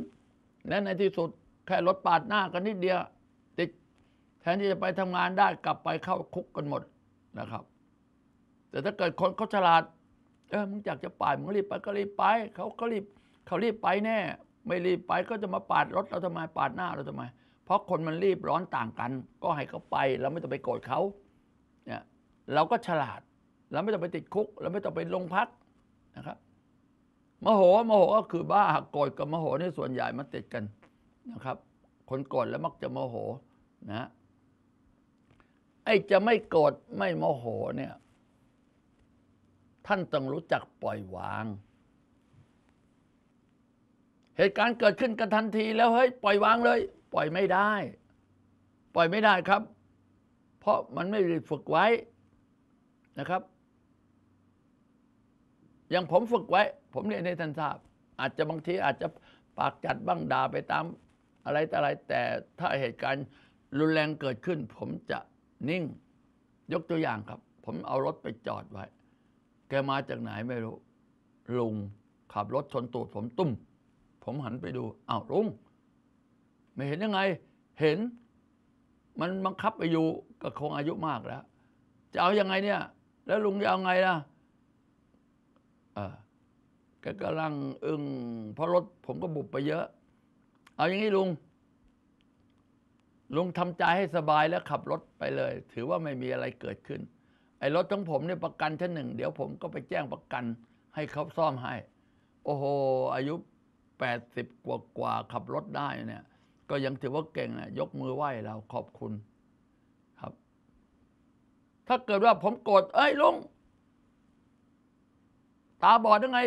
และในที่สุด แค่รถปาดหน้ากันนิดเดียวติดแทนที่จะไปทำงานได้กลับไปเข้าคุกกันหมดนะครับแต่ถ้าเกิดคนเขาฉลาดเออมึงอยากจะปาดมึงรีบไปก็รีบไปเขาก็รีบเขารีบไปแน่ ไม่รีบไปก็จะมาปาดรถ เราทำไมปาดหน้าเราทำไมเพราะคนมันรีบร้อนต่างกัน ก็ให้เขาไปเราไม่ต้องไปโกรธเขาเนี่ยเราก็ฉลาดเราไม่ต้องไปติดคุกเราไม่ต้องไปลงพักนะครับ มโหมโหก็คือบ้าโกรธกับมโหนี่ส่วนใหญ่มาติดกันนะครับ คนโกรธแล้วมักจะโมโหนะ ไอ้จะไม่โกรธไม่โมโหเนี่ยท่านต้องรู้จักปล่อยวาง เหตุการณ์เกิดขึ้นกันทันที แล้วเฮ้ยปล่อยวางเลย ปล่อยไม่ได้ ปล่อยไม่ได้ครับ เพราะมันไม่ได้ฝึกไว้นะครับอย่างผมฝึกไว้ ผมเรียนให้ท่านทราบอาจจะบางทีอาจจะปากจัดบ้างด่าไปตามอะไรแต่อะไรแต่ถ้าเหตุการณ์รุนแรงเกิดขึ้น ผมจะนิ่ง ยกตัวอย่างครับ ผมเอารถไปจอดไว้แกมาจากไหนไม่รู้ ลุงขับรถชนตูดผมตุ้ม ผมหันไปดู อ้าวลุง ไม่เห็นยังไง เห็น มันบังคับไปอยู่ก็คงอายุมากแล้วจะเอายังไงเนี่ย แล้วลุงจะเอาไงล่ะเออแกกำลังอึ้งเพราะรถ ผมก็บุบไปเยอะ เอาอย่างนี้ลุง ลุงทำใจให้สบาย แล้วขับรถไปเลย ถือว่าไม่มีอะไรเกิดขึ้นไอ้รถของผมเนี่ยประกันชั้นหนึ่ง เดี๋ยวผมก็ไปแจ้งประกันให้เขาซ่อมให้ โอ้โห อายุิบกว่ากว่าขับรถได้เนี่ย ก็ยังถือว่าเก่งนะยกมือไหว้เราขอบคุณ ครับ ถ้าเกิดว่าผมโกรธเอ้ยลุงตาบอดยังไง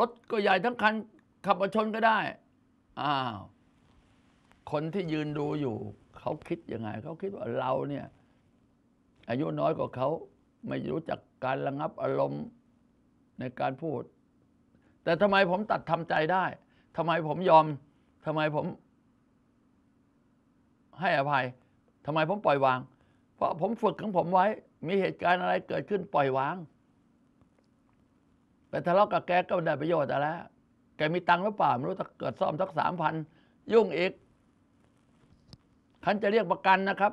รถก็ใหญ่ทั้งคัน ขับมาชนก็ได้อ้าวคนที่ยืนดูอยู่เขาคิดยังไงเขาคิดว่าเราเนี่ยอายุน้อยกว่าเขาไม่รู้จักการระงับอารมณ์ในการพูด แต่ทำไมผมตัดทำใจได้ทำไมผมยอมทำไมผม ให้อภัยทำไมผมปล่อยวาง เพราะผมฝึกของผมไว้ มีเหตุการณ์อะไรเกิดขึ้นปล่อยวางไปทะเลาะกับแกก็ได้ประโยชน์อะไรแกมีตังค์หรือเปล่า ไม่รู้ถ้าเกิดซ่อมสักสามพันยุ่งอีกทันจะเรียกประกันนะครับ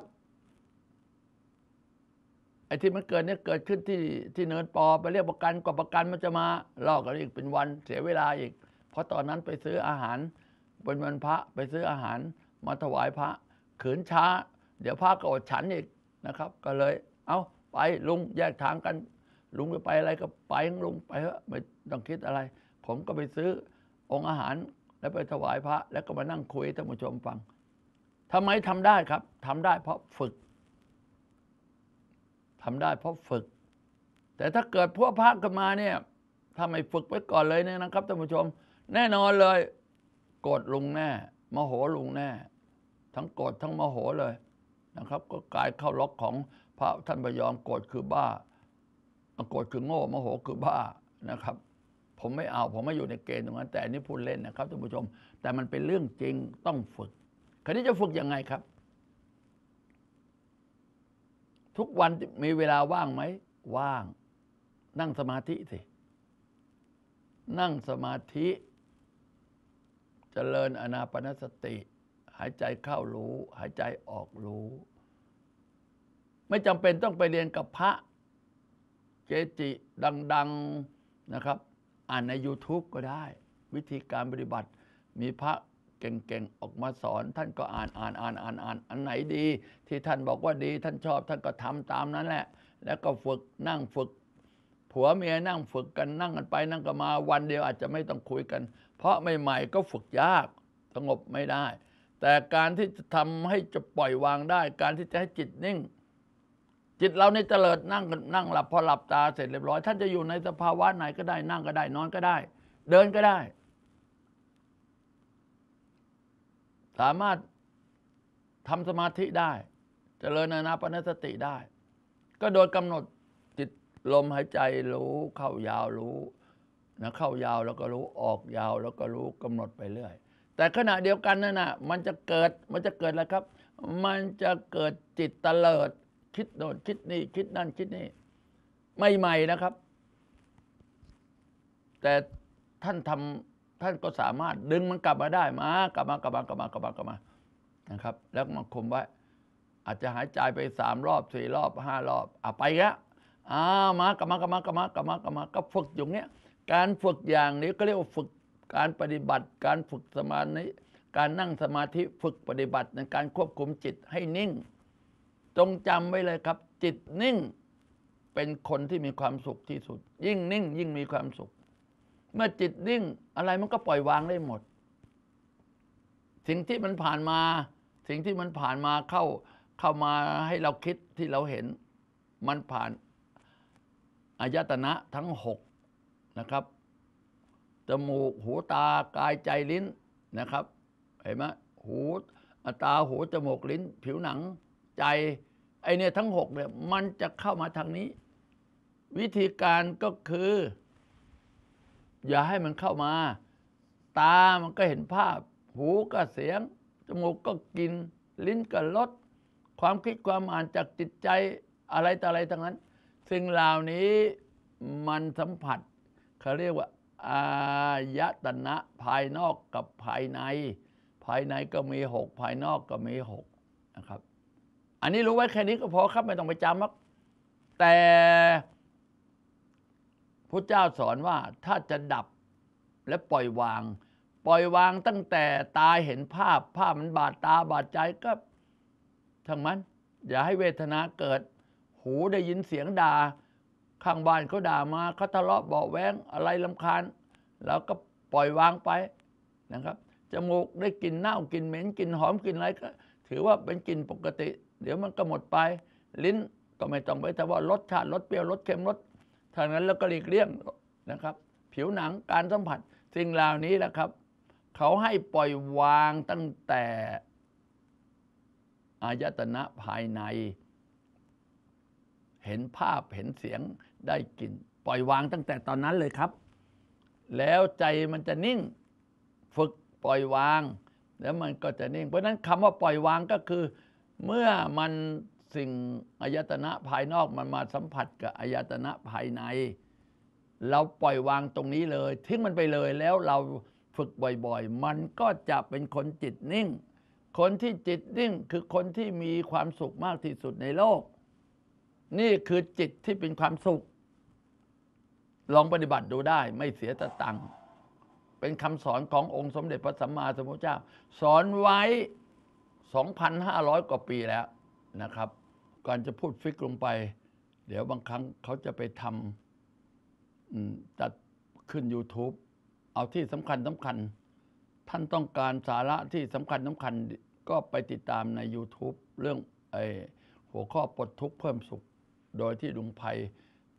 ไอ้ที่มันเกิดเนี่ยเกิดขึ้นที่ที่เนินปอไปเรียกประกันกว่าประกันมันจะมาลอกกันอีกเป็นวันเสียเวลาอีก เพราะตอนนั้นไปซื้ออาหารเป็นวันพระไปซื้ออาหาร มาถวายพระ ขืนช้า เดี๋ยวพระก็อดฉันอีกนะครับ ก็เลย เอาไปลุงแยกทางกัน ลุงจะไปอะไรก็ไปลุงไปเถอะไม่ต้องคิดอะไร ผมก็ไปซื้อองค์อาหารแล้วไปถวายพระแล้วก็มานั่งคุยท่านผู้ชมฟัง ทำไมทำได้ครับทำได้เพราะฝึกทำได้เพราะฝึก แต่ถ้าเกิดพวกพระกันมาเนี่ยถ้าไม่ฝึกไว้ก่อนเลยเนี่ยนะครับท่านผู้ชม แน่นอนเลย โกรธลุงแน่มโหลุงแน่ทั้งโกรธทั้งมโหเลยนะครับ ก็กลายเข้าล็อกของพระท่านพยอมโกรธคือบ้าโกรธคือโง่มโหคือบ้านะครับ ผมไม่เอาผมไม่อยู่ในเกณฑ์ตรงนั้นแต่นี่พูดเล่นนะครับท่านผู้ชม แต่มันเป็นเรื่องจริงต้องฝึก คราวนี้จะฝึกยังไงครับทุกวันมีเวลาว่างไหม ว่าง นั่งสมาธิสิ นั่งสมาธิจเจริญอนาปนสติ หายใจเข้ารู้หายใจออกรู้ ไม่จำเป็นต้องไปเรียนกับพระเกจิดังๆนะครับ อ่านใน YouTube ก็ได้ วิธีการปฏิบัติมีพระเก่งๆออกมาสอนท่านก็อ่านอ่านอ่านอ่านอ่านอันไหนดี ที่ท่านบอกว่าดี ท่านชอบท่านก็ทำตามนั้นแหละ แล้วก็ฝึกนั่งฝึก ผัวเมียนั่งฝึกกันนั่งกันไปนั่งกันมา วันเดียวอาจจะไม่ต้องคุยกัน เพราะใหม่ๆก็ฝึกยากสงบไม่ได้ แต่การที่จะทำให้จะปล่อยวางได้ การที่จะให้จิตนิ่ง จิตเราในเตลิดนั่งนั่งหลับพอหลับตาเสร็จเรียบร้อยท่านจะอยู่ในสภาวะไหนก็ได้นั่งก็ได้นอนก็ได้ เดินก็ได้สามารถทำสมาธิได้จเจริญนานาปนสติได้ ก็โดยกำหนดจิตลมหายใจรู้ เข้ายาวรู้นะเข้ายาวแล้วก็รู้ออกยาวแล้วก็รู้กำหนดไปเรื่อย แต่ขณะเดียวกันนั่นนะมันจะเกิดมันจะเกิดอะไรครับ มันจะเกิดจิตเตลิดคิดโน่นคิดนี่คิดนั่นคิดนี่ไม่ใหม่นะครับ แต่ท่านทำท่านก็สามารถดึงมันกลับมาได้มา กลับมากลับมา กลับมากลับมากลับมานะครับ แล้วมาคมไว้ อาจจะหายใจไปสามรอบสี่รอบห้ารอบอ่ะไปแล้วอ่ามากลับมากลับมา กลับมากลับมากลับมาก็ฝึกอย่างเนี้ยการฝึกอย่างนี้ก็เรียกว่าฝึกการปฏิบัติการฝึกสมาธิการนั่งสมาธิฝึกปฏิบัติในการควบคุมจิตให้นิ่งจงจำไว้เลยครับ จิตนิ่งเป็นคนที่มีความสุขที่สุด ยิ่งนิ่งยิ่งมีความสุขเมื่อจิตนิ่งอะไรมันก็ปล่อยวางได้หมด สิ่งที่มันผ่านมา สิ่งที่มันผ่านมาเข้าเข้ามาให้เราคิดที่เราเห็น มันผ่านอายตนะทั้งหกนะครับจมูกหูตากายใจลิ้นนะครับ เห็นไหมหูตาหูจมูกลิ้น ผิวหนังใจไอเนี่ยทั้งหกเนี่ย มันจะเข้ามาทางนี้ วิธีการก็คืออย่าให้มันเข้ามา ตา มันก็เห็นภาพ หูก็เสียง จมูกก็กิน ลิ้นก็ลด ความคิดความอ่านจากจิตใจอะไรต่ออะไรทั้งนั้นสิ่งเหล่านี้มันสัมผัสเขาเรียกว่าอายตนะภายนอกกับภายใน ภายในก็มีหกภายนอกก็มีหกนะครับ อันนี้รู้ไว้แค่นี้ก็พอครับไม่ต้องไปจำมากแต่พระเจ้าสอนว่าถ้าจะดับและปล่อยวาง ปล่อยวางตั้งแต่ตาเห็นภาพ ภาพมันบาดตาบาดใจก็ทั้งมันอย่าให้เวทนาเกิด หูได้ยินเสียงด่าข้างบ้านเขาด่ามาเขาทะเลาะเบาแวงอะไรลำคาญเราก็ปล่อยวางไปนะครับ จมูกได้กลิ่นเน่ากลิ่นเหม็นกลิ่นหอมกลิ่นอะไรก็ถือว่าเป็นกลิ่นปกติ เดี๋ยวมันก็หมดไป ลิ้นก็ไม่ต้องไปแต่ว่ารสชาติรสเปรี้ยวรสเค็มรสทางนั้นแล้วก็หลีกเลี่ยงนะครับ ผิวหนังการสัมผัสสิ่งเหล่านี้นะครับ เขาให้ปล่อยวางตั้งแต่ อายตนะภายใน เห็นภาพเห็นเสียงได้กลิ่นปล่อยวางตั้งแต่ตอนนั้นเลยครับ แล้วใจมันจะนิ่ง ฝึกปล่อยวาง แล้วมันก็จะนิ่ง เพราะนั้นคำว่าปล่อยวางก็คือเมื่อมันสิ่งอายตนะภายนอกมันมาสัมผัสกับอายตนะภายใน เราปล่อยวางตรงนี้เลย ทิ้งมันไปเลยแล้วเราฝึกบ่อยๆ มันก็จะเป็นคนจิตนิ่ง คนที่จิตนิ่ง คือคนที่มีความสุขมากที่สุดในโลก นี่คือจิตที่เป็นความสุข ลองปฏิบัติดูได้ ไม่เสียตะตังเป็นคำสอนขององค์สมเด็จพระสัมมาสัมพุทธเจ้าสอนไว้2,500กว่าปีแล้วนะครับการจะพูดฟิกลงไป เดี๋ยวบางครั้งเขาจะไปทำตัดขึ้น YouTube เอาที่สำคัญสำคัญ ท่านต้องการสาระที่สำคัญสำคัญก็ไปติดตามใน YouTube เรื่องไอหัวข้อปลดทุกข์เพิ่มสุขโดยที่ลุงภัย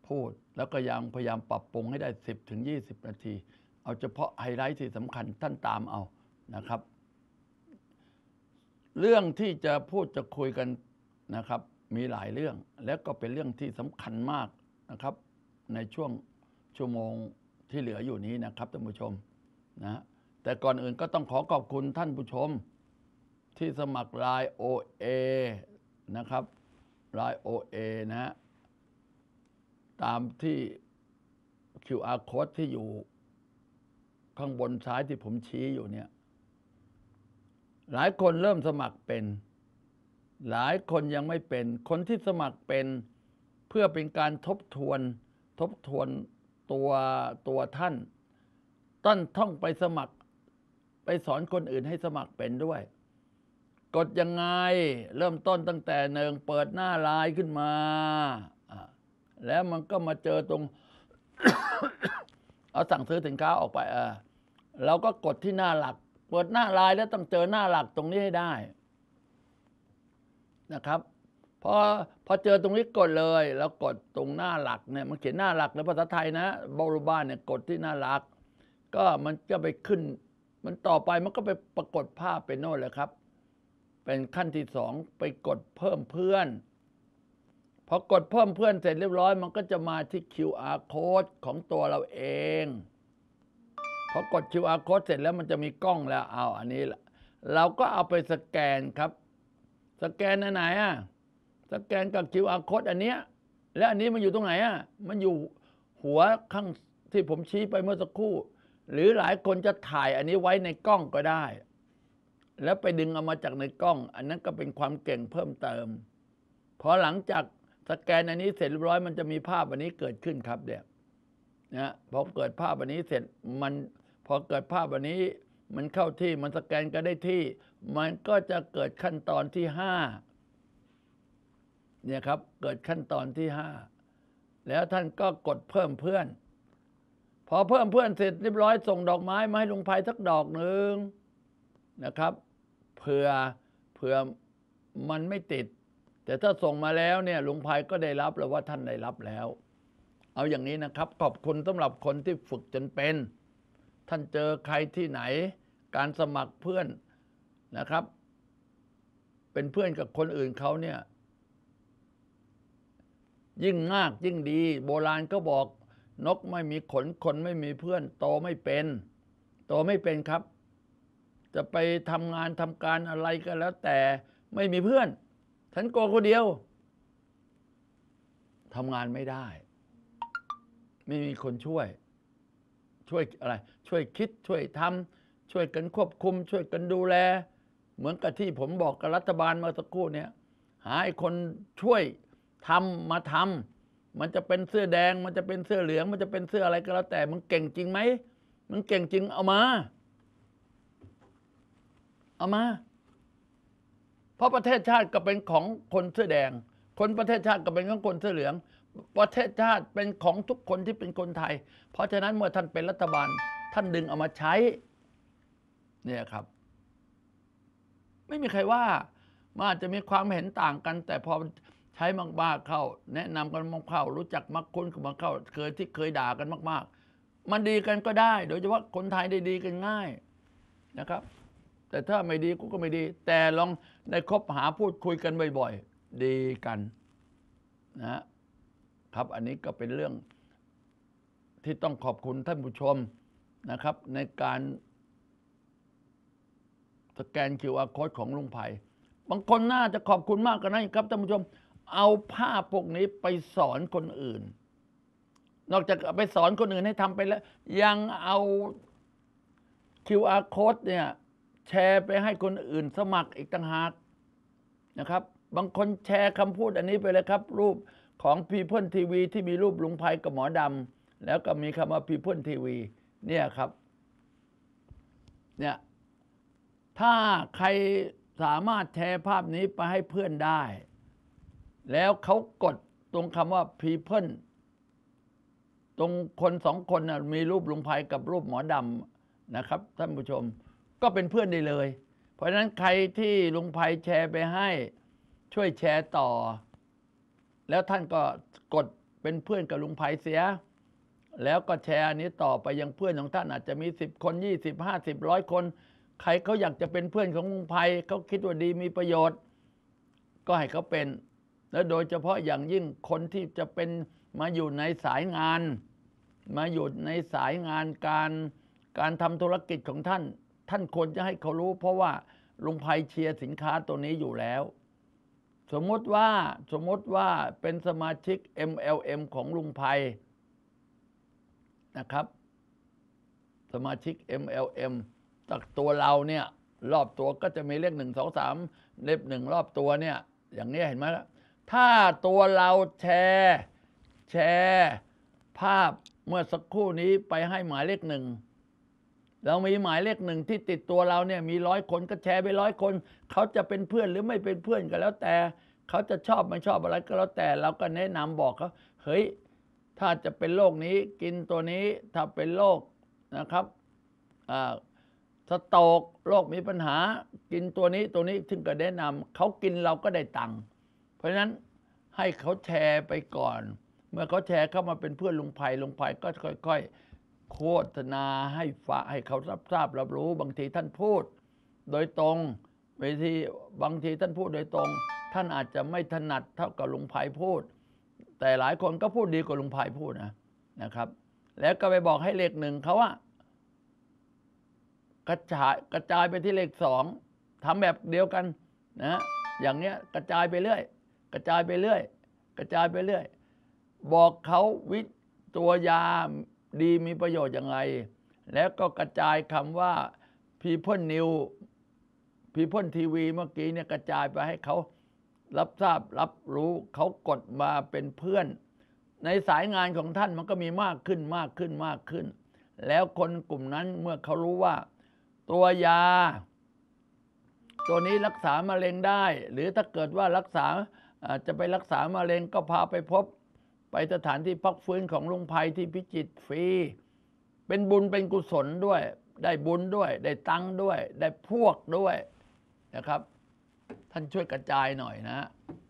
พูด แล้วก็ยังพยายามปรับปรุงให้ได้ 10ถึง20 นาที เอาเฉพาะไฮไลท์ที่สำคัญท่านตามเอานะครับ เรื่องที่จะพูดจะคุยกันนะครับมีหลายเรื่องและก็เป็นเรื่องที่สำคัญมากนะครับ ในช่วงชั่วโมงที่เหลืออยู่นี้นะครับท่านผู้ชมนะแต่ก่อนอื่นก็ต้องขอขอบคุณท่านผู้ชม ที่สมัครไลน์ OA นะครับไลน์ OA นะะตามที่ QR code ที่อยู่ ข้างบนซ้ายที่ผมชี้อยู่เนี่ยหลายคนเริ่มสมัครเป็นหลายคนยังไม่เป็นคนที่สมัครเป็น เพื่อเป็นการทบทวน ทบทวนตัวตัวท่าน ต้นท่องไปสมัคร ไปสอนคนอื่นให้สมัครเป็นด้วย กดยังไงเริ่มต้นตั้งแต่หนึ่งเปิดหน้าลายขึ้นมาแล้วมันก็มาเจอตรง เอาสั่งซื้อสินค้าออกไป เออเราก็กดที่หน้าหลัก เปิดหน้าลายแล้วต้องเจอหน้าหลักตรงนี้ให้ได้นะครับพอพอเจอตรงนี้กดเลยแล้วกดตรงหน้าหลักเนี่ย มันเขียนหน้าหลักในภาษาไทยนะบรูบ้านเนี่ยกดที่หน้าหลัก ก็มันจะไปขึ้น มันต่อไปมันก็ไปปรากฏภาพเป็นโน่นเลยครับ เป็นขั้นที่สองไปกดเพิ่มเพื่อนพอกดเพิ่มเพื่อนเสร็จเรียบร้อย มันก็จะมาที่ QR code ของตัวเราเองพอกด QR code เสร็จแล้วมันจะมีกล้องแล้วเอาอันนี้ละ เราก็เอาไปสแกนครับสแกนไหนอ่ะสแกนกับร์โค้ดอันเนี้ย และอันนี้มันอยู่ตรงไหนอ่ะมันอยู่หัวข้างที่ผมชี้ไปเมื่อสักครู่ หรือหลายคนจะถ่ายอันนี้ไว้ในกล้องก็ได้ แล้วไปดึงเอามาจากในกล้อง อันนั้นก็เป็นความเก่งเพิ่มเติม พอหลังจากสแกนอันนี้เสร็จเรียบร้อย มันจะมีภาพอันนี้เกิดขึ้นครับเดียวนะพอเกิดภาพอันนี้เสร็จมัน พอเกิดภาพอันนี้ มันเข้าที่มันสแกนก็ได้ที่มันก็จะเกิดขั้นตอนที่ห้าเนี่ยครับเกิดขั้นตอนที่ห้าแล้วท่านก็กดเพิ่มเพื่อน พอเพิ่มเพื่อนเสร็จเรียบร้อยส่งดอกไม้มาให้ลุงไพสักดอกหนึ่งนะครับ เผื่อเผื่อมันไม่ติด แต่ถ้าส่งมาแล้วเนี่ยลุงไพก็ได้รับแล้วว่าท่านได้รับแล้ว เอาอย่างนี้นะครับ ขอบคุณสำหรับคนที่ฝึกจนเป็น ท่านเจอใครที่ไหน การสมัครเพื่อนนะครับ เป็นเพื่อนกับคนอื่นเขาเนี่ย ยิ่งมากยิ่งดี โบราณก็บอก นกไม่มีขนคนไม่มีเพื่อนโตไม่เป็นโตไม่เป็นครับ จะไปทำงานทำการอะไรก็แล้วแต่ไม่มีเพื่อนฉันโกคนเดียวทำงานไม่ได้ ไม่มีคนช่วย ช่วยอะไร ช่วยคิดช่วยทำช่วยกันควบคุม ช่วยกันดูแลเหมือนกับที่ผมบอก กับ รัฐบาลเมื่อสักครู่เนี่ย หาไอ้คนช่วยทำมาทำ มันจะเป็นเสื้อแดง มันจะเป็นเสื้อเหลือง มันจะเป็นเสื้ออะไรก็แล้วแต่มึงเก่งจริงไหมมึงเก่งจริงเอามาเอามาเพราะประเทศชาติก็เป็นของคนเสื้อแดง คนประเทศชาติก็เป็นของคนเสื้อเหลืองประเทศชาติเป็นของทุกคนที่เป็นคนไทย เพราะฉะนั้นเมื่อท่านเป็นรัฐบาลท่านดึงเอามาใช้ เนี่ยครับไม่มีใครว่ามันอาจจะมีความเห็นต่างกัน แต่พอใช้มากๆเข้า แนะนำกันมากเข้ารู้จักมักคุ้นกันมากเข้า เคยที่เคยด่ากันมาก ๆ มันดีกันก็ได้ โดยเฉพาะคนไทยได้ดีกันง่ายนะครับ แต่ถ้าไม่ดีกูก็ไม่ดี แต่ลองในคบหาพูดคุยกันบ่อย ๆ ดีกันนะครับ อันนี้ก็เป็นเรื่องที่ต้องขอบคุณท่านผู้ชมนะครับในการสแกน QR โค้ดของลุงไผ่บางคนน่าจะขอบคุณมากกันนะครับท่านผู้ชมเอาภาพพวกนี้ไปสอนคนอื่น นอกจากไปสอนคนอื่นให้ทำไปแล้ว ยังเอา QR โค้ดเนี่ยแชร์ไปให้คนอื่นสมัครอีกต่างหากนะครับ บางคนแชร์คำพูดอันนี้ไปเลยครับ รูปของพ e ่นทีวีที่มีรูปลุงไพกับหมอดำแล้วก็มีคำว่าพ p e ่นทีวีเนี่ยครับ เนี่ยถ้าใครสามารถแชร์ภาพนี้ไปให้เพื่อนได้ แล้วเขากดตรงคำว่า people ตรงคนสองคนนะมีรูปลุงภัยกับรูปหมอดำนะครับ ท่านผู้ชม ก็เป็นเพื่อนได้เลย เพราะนั้นใครที่ลุงภัยแชร์ไปให้ ช่วยแชร์ต่อ แล้วท่านก็กดเป็นเพื่อนกับลุงภัยเสีย แล้วก็แชร์นี้ต่อไปยังเพื่อนของท่านอาจจะมี10คน 20 50 100คนใครเขาอยากจะเป็นเพื่อนของลุงไพเขาคิดว่าดีมีประโยชน์ ก็ให้เขาเป็น และโดยเฉพาะอย่างยิ่งคนที่จะเป็นมาอยู่ในสายงาน มาอยู่ในสายงานการการทำธุรกิจของท่านท่านควรจะให้เขารู้ เพราะว่าลุงไพเชียร์สินค้าตัวนี้อยู่แล้ว สมมติว่าสมมติว่าเป็นสมาชิก MLM ของลุงไพนะครับ สมาชิก MLM จากตัวเราเนี่ยรอบตัวก็จะมีเลขหนึ่ง สองสามเลขหนึ่งรอบตัวเนี่ย อย่างนี้เห็นไหมถ้าตัวเราแชร์ แชร์ ภาพเมื่อสักครู่นี้ไปให้หมายเลขหนึ่งเรามีหมายเลขหนึ่งที่ติดตัวเราเนี่ยมีร้อยคนก็แชร์ไปร้อยคนเขาจะเป็นเพื่อนหรือไม่เป็นเพื่อนก็แล้วแต่เขาจะชอบไม่ชอบอะไร ก็แล้วแต่เราก็แนะนำบอกเขาเฮ้ยถ้าจะเป็นโรคนี้ กินตัวนี้ถ้าเป็นโรคนะครับอ่าโตกโรคมีปัญหากินตัวนี้ตัวนี้ถึงก็แนะนำเขากินเราก็ได้ตังค์เพราะฉะนั้นให้เขาแชร์ไปก่อน เมื่อเขาแชร์เข้ามาเป็นเพื่อนลุงไัยลุงไัยก็ค่อยๆโฆษณาให้ฟะให้เขารับทราบรับรู้บางทีท่านพูด โดยตรงบางทีบางทีท่านพูดโดยตรง ท่านอาจจะไม่ถนัดเท่ากับลุงไัยพูด แต่หลายคนก็พูดดีกว่าลุงไัยพูดนะนะครับ แล้วก็ไปบอกให้เลขหนึ่งเขาว่ากระจายกระจายไปที่เลขสอง ทำแบบเดียวกันนะ อย่างเนี้ยกระจายไปเรื่อย กระจายไปเรื่อย กระจายไปเรื่อย บอกเขาวิตัวยาดีมีประโยชน์ยังไง แล้วก็กระจายคำว่าพีพ่นนิวพีพ่นทีวีเมื่อกี้เนี่ยกระจายไปให้เขารับทราบรับรู้ เขากดมาเป็นเพื่อน ในสายงานของท่านมันก็มีมากขึ้นมากขึ้นมากขึ้น แล้วคนกลุ่มนั้นเมื่อเขารู้ว่าตัวยาตัวนี้รักษามะเร็งได้ หรือถ้าเกิดว่ารักษาจะไปรักษามะเร็งก็พาไปพบ ไปสถานที่พักฟื้นของลุงภัยที่พิจิตฟรี เป็นบุญเป็นกุศลด้วย ได้บุญด้วย ได้ตังด้วย ได้พวกด้วยนะครับ ท่านช่วยกระจายหน่อยนะ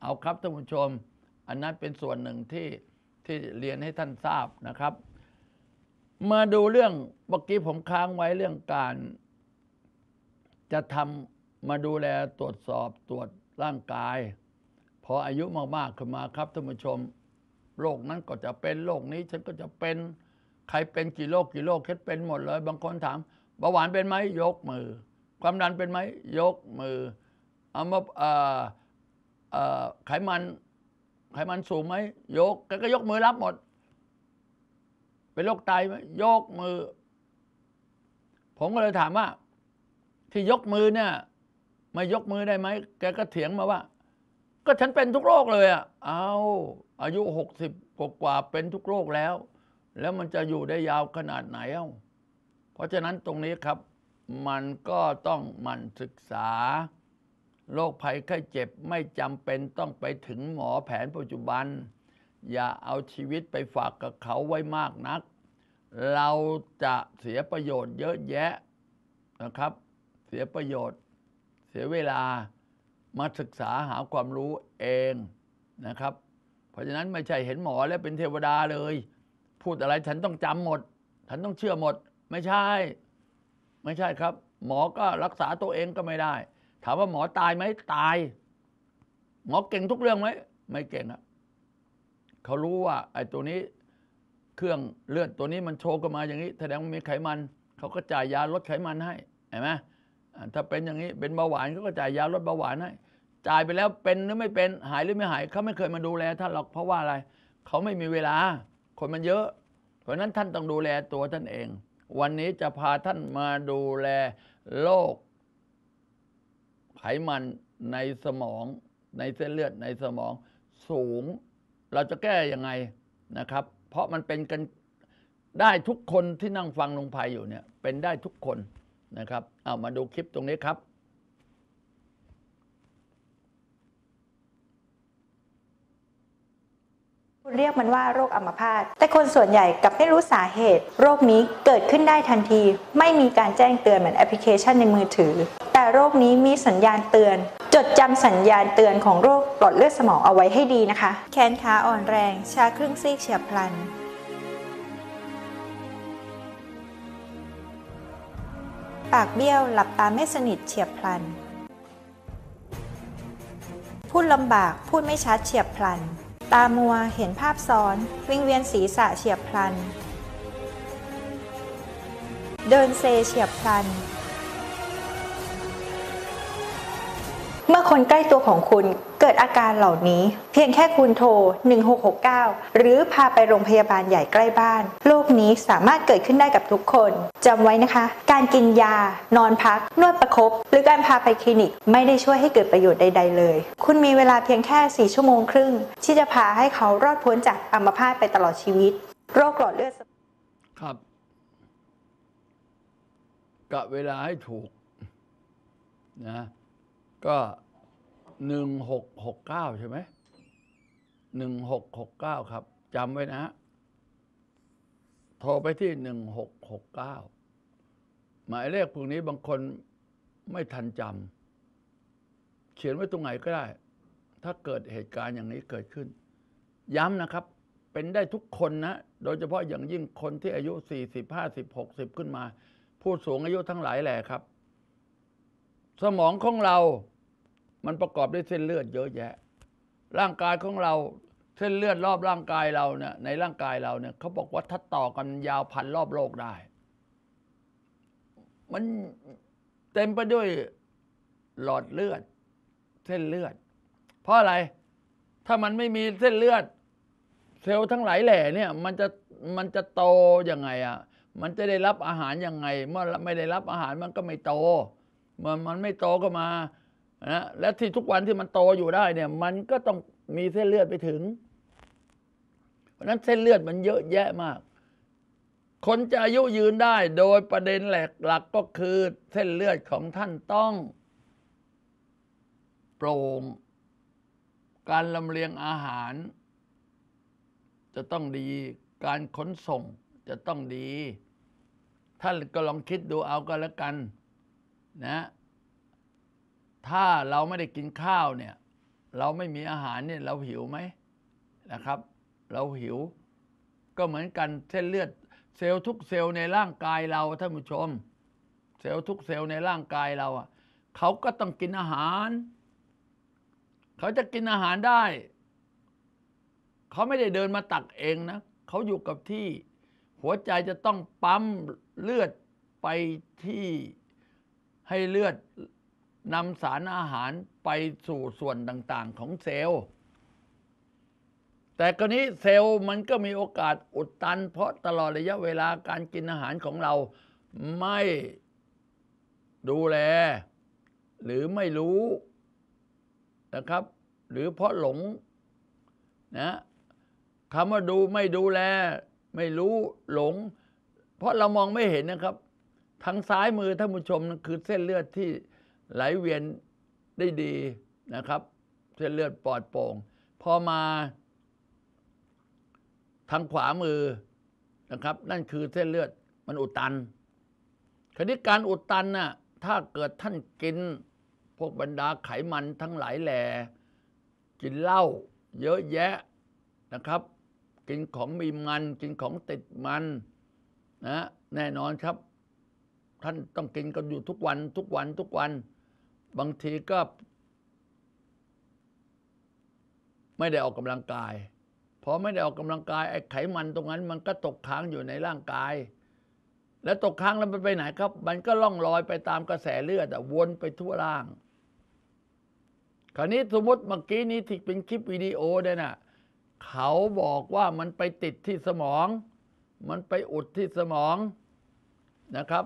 เอาครับท่านผู้ชม อันนั้นเป็นส่วนหนึ่งที่ที่เรียนให้ท่านทราบนะครับ มาดูเรื่องเมื่อกี้ผมค้างไว้เรื่องการจะทำมาดูแลตรวจสอบตรวจร่างกาย พออายุมาก ๆ ขึ้นมาครับท่านผู้ชมโรคนั้นก็จะเป็นโรคนี้ ฉันก็จะเป็นใครเป็นกี่โรคกี่โรคเคสเป็นหมด เลย บางคนถามเบาหวานเป็นไหมยกมือ ความดันเป็นไหมยกมือเอามาไขมัน ไขมันสูงไหมยกแกก็ยกมือรับหมด เป็นโรคไตไหมยกมือ ผมก็เลยถามว่าที่ยกมือเนี่ยมายกมือได้ไหมแกก็เถียงมาว่า ก็ฉันเป็นทุกโรคเลยอ่ะเอาอายุหกสิบกว่าเป็นทุกโรคแล้ว แล้วมันจะอยู่ได้ยาวขนาดไหน เอ้าเพราะฉะนั้นตรงนี้ครับมันก็ต้องมันศึกษาโรคภัยไข้เจ็บ ไม่จำเป็นต้องไปถึงหมอแผนปัจจุบัน อย่าเอาชีวิตไปฝากกับเขาไว้มากนัก เราจะเสียประโยชน์เยอะแยะนะครับเสียประโยชน์ เสียเวลามาศึกษาหาความรู้เองนะครับ เพราะฉะนั้นไม่ใช่เห็นหมอแล้วเป็นเทวดาเลย พูดอะไรฉันต้องจำหมดฉันต้องเชื่อหมด ไม่ใช่ ไม่ใช่ครับ หมอก็รักษาตัวเองก็ไม่ได้ ถามว่าหมอตายไหมตาย หมอเก่งทุกเรื่องไหมไม่เก่งอะเขารู้ว่าไอ้ตัวนี้เครื่องเลือดตัวนี้มันโชว์กันมาอย่างนี้แสดงว่ามีไขมันเขาก็จ่ายยาลดไขมันให้เห็นไหมถ้าเป็นอย่างนี้เป็นเบาหวานเขาก็จ่ายยาลดเบาหวานให้จ่ายไปแล้วเป็นหรือไม่เป็นหายหรือไม่หายเขาไม่เคยมาดูแลท่านหรอกเพราะว่าอะไรเขาไม่มีเวลา คนมันเยอะ เพราะนั้นท่านต้องดูแลตัวท่านเอง วันนี้จะพาท่านมาดูแลโรคไขมันในสมอง ในเส้นเลือด ในสมองสูง เราจะแก้ยังไงนะครับ เพราะมันเป็นกันได้ทุกคนที่นั่งฟังลงภายอยู่เนี่ย เป็นได้ทุกคนนะครับเอามาดูคลิปตรงนี้ครับเรียกมันว่าโรคอัมพาต แต่คนส่วนใหญ่กับไม่รู้สาเหตุ โรคนี้เกิดขึ้นได้ทันที ไม่มีการแจ้งเตือนเหมือนแอปพลิเคชันในมือถือ แต่โรคนี้มีสัญญาณเตือน จดจำสัญญาณเตือนของโรคหลอดเลือดสมองเอาไว้ให้ดีนะคะแขนขาอ่อนแรง ชาครึ่งซีกเฉียบพลันปากเบี้ยว หลับตาไม่สนิทเฉียบพลัน พูดลำบาก พูดไม่ชัดเฉียบพลัน ตามัวเห็นภาพซ้อน วิงเวียนศีรษะเฉียบพลัน เดินเซเฉียบพลันเมื่อคนใกล้ตัวของคุณเกิดอาการเหล่านี้ เพียงแค่คุณโทร 1669 หรือพาไปโรงพยาบาลใหญ่ใกล้บ้านโรคนี้สามารถเกิดขึ้นได้กับทุกคนจำไว้นะคะ การกินยา นอนพักนวดประครบหรือการพาไปคลินิกไม่ได้ช่วยให้เกิดประโยชน์ใดๆเลย คุณมีเวลาเพียงแค่ 4 ชั่วโมงครึ่ง ที่จะพาให้เขารอดพ้นจากอัมพาตไปตลอดชีวิตโรคหลอดเลือดครับกะเวลาให้ถูก นะก็หนึ่งหกหกเก้าใช่ไหมหนึ่งหกหกเก้าครับจำไว้นะ โทรไปที่หนึ่งหกหกเก้าหมายเลขพวกนี้บางคนไม่ทันจำเขียนไว้ตรงไหนก็ได้ ถ้าเกิดเหตุการณ์อย่างนี้เกิดขึ้น ย้ำนะครับ เป็นได้ทุกคนนะ โดยเฉพาะอย่างยิ่งคนที่อายุ 40 50 60 ขึ้นมา ผู้สูงอายุทั้งหลายแหละครับ สมองของเรามันประกอบด้วยเส้นเลือดเยอะแยะ ร่างกายของเราเส้นเลือดรอบร่างกายเราเนี่ยในร่างกายเราเนี่ยเขาบอกว่าถ้าต่อกันยาวพันรอบโลกได้ มันเต็มไปด้วยหลอดเลือด เส้นเลือด เพราะอะไร ถ้ามันไม่มีเส้นเลือด เซลล์ทั้งหลายแหล่เนี่ย มันจะมันจะโตยังไงอะ่ะ มันจะได้รับอาหารยังไง เมื่อไม่ได้รับอาหารมันก็ไม่โตมันมันไม่โตก็มานะและที่ทุกวันที่มันโตอยู่ได้เนี่ย มันก็ต้องมีเส้นเลือดไปถึง เพราะนั้นเส้นเลือดมันเยอะแยะมากคนจะอายุยืนได้โดยประเด็นแหลกหลักก็คือ เส้นเลือดของท่านต้อง โปร่งการลำเลียงอาหาร จะต้องดีการขนส่งจะต้องดี ท่านก็ลองคิดดูเอา กันล้วกัน นะถ้าเราไม่ได้กินข้าวเนี่ย เราไม่มีอาหารเนี่ย เราหิวไหมนะครับ เราหิว ก็เหมือนกันเส้นเลือด เซลล์ทุกเซลล์ในร่างกายเราท่านผู้ชม เซลล์ทุกเซลล์ในร่างกายเราอ่ะเขาก็ต้องกินอาหารเขาจะกินอาหารได้เขาไม่ได้เดินมาตักเองนะเขาอยู่กับที่ หัวใจจะต้องปั๊มเลือดไปที่ให้เลือดนำสารอาหารไปสู่ส่วนต่างๆของเซลล์ แต่กรณีเซลล์มันก็มีโอกาสอุดตันเพราะตลอดระยะเวลาการกินอาหารของเราไม่ดูแล หรือไม่รู้นะครับ หรือเพราะหลงนะคำว่าดูไม่ดูแล ไม่รู้หลง เพราะเรามองไม่เห็นนะครับ ทางซ้ายมือท่านผู้ชมคือเส้นเลือดที่ไหลเวียนได้ดีนะครับ เส้นเลือดปลอดโปร่ง พอมา ทางขวามือนะครับ นั่นคือเส้นเลือดมันอุดตันคนีการอุดตันน่ะถ้าเกิดท่านกินพวกบรรดาไขมันทั้งหลายแหล่กินเหล้าเยอะแยะนะครับ กินของมีมันกินของติดมันนะแน่นอนครับ ท่านต้องกินกันอยู่ทุกวันทุกวันทุกวันบางทีก็ไม่ได้ออกกำลังกายพอไม่ได้ออกกำลังกายไอ้ไขมันตรงนั้น มันก็ตกค้างอยู่ในร่างกาย แล้วตกค้างแล้วมันไปไหนครับ มันก็ล่องลอยไปตามกระแสเลือดวนไปทั่วร่าง คราวนี้สมมติเมื่อกี้นี้ที่เป็นคลิปวิดีโอเนี่ยนะเขาบอกว่ามันไปติดที่สมอง มันไปอุดที่สมองนะครับ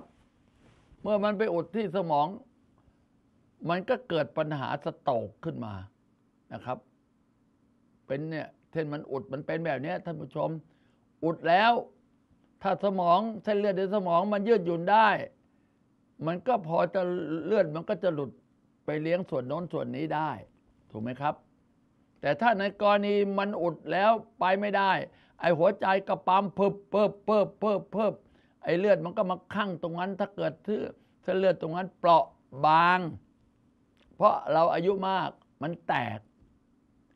เมื่อมันไปอุดที่สมองมันก็เกิดปัญหาสตตกขึ้นมา นะครับ เป็นเนี่ยเช่นมันอุดมันเป็นแบบนี้ท่านผู้ชม อุดแล้ว ถ้าสมองเส้นเลือดในสมองมันยืดหยุ่นได้ มันก็พอจะเลือดมันก็จะหลุดไปเลี้ยงส่วนโน้นส่วนนี้ได้ ถูกไหมครับ แต่ถ้าในกรณีมันอุดแล้วไปไม่ได้ ไอหัวใจกระปั๊มเพิบเพิบเพิบเพิบเพิบไอเลือดมันก็มาคั่งตรงนั้นถ้าเกิดเส้นเลือดตรงนั้น เปราะบางเพราะเราอายุมากมันแตก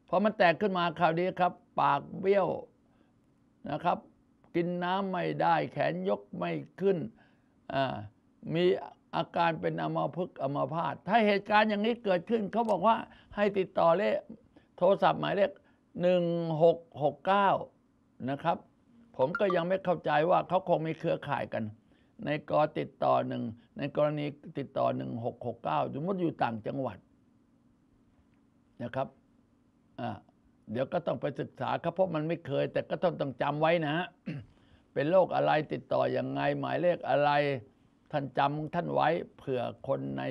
พอมันแตกขึ้นมาคราวนี้ครับ ปากเบี้ยวนะครับ กินน้ำไม่ได้แขนยกไม่ขึ้น มีอาการเป็นอัมพฤกษ์อัมพาตถ้าเหตุการณ์อย่างนี้เกิดขึ้น เขาบอกว่าให้ติดต่อเลขโทรศัพท์หมายเลข1669 นะครับผมก็ยังไม่เข้าใจว่าเขาคงมีเครือข่ายกันในกอติดต่อหนึ่งในกรณีติดต่อหนึ่งหกหกเก้าสมมติอยู่ต่างจังหวัดนะครับอ่าเดี๋ยวก็ต้องไปศึกษาครับเพราะมันไม่เคย แต่ก็ต้องต้องจำไว้นะฮะเป็นโรคอะไรติดต่ออย่างไง หมายเลขอะไรท่านจำท่านไว้ เผื่อคนใน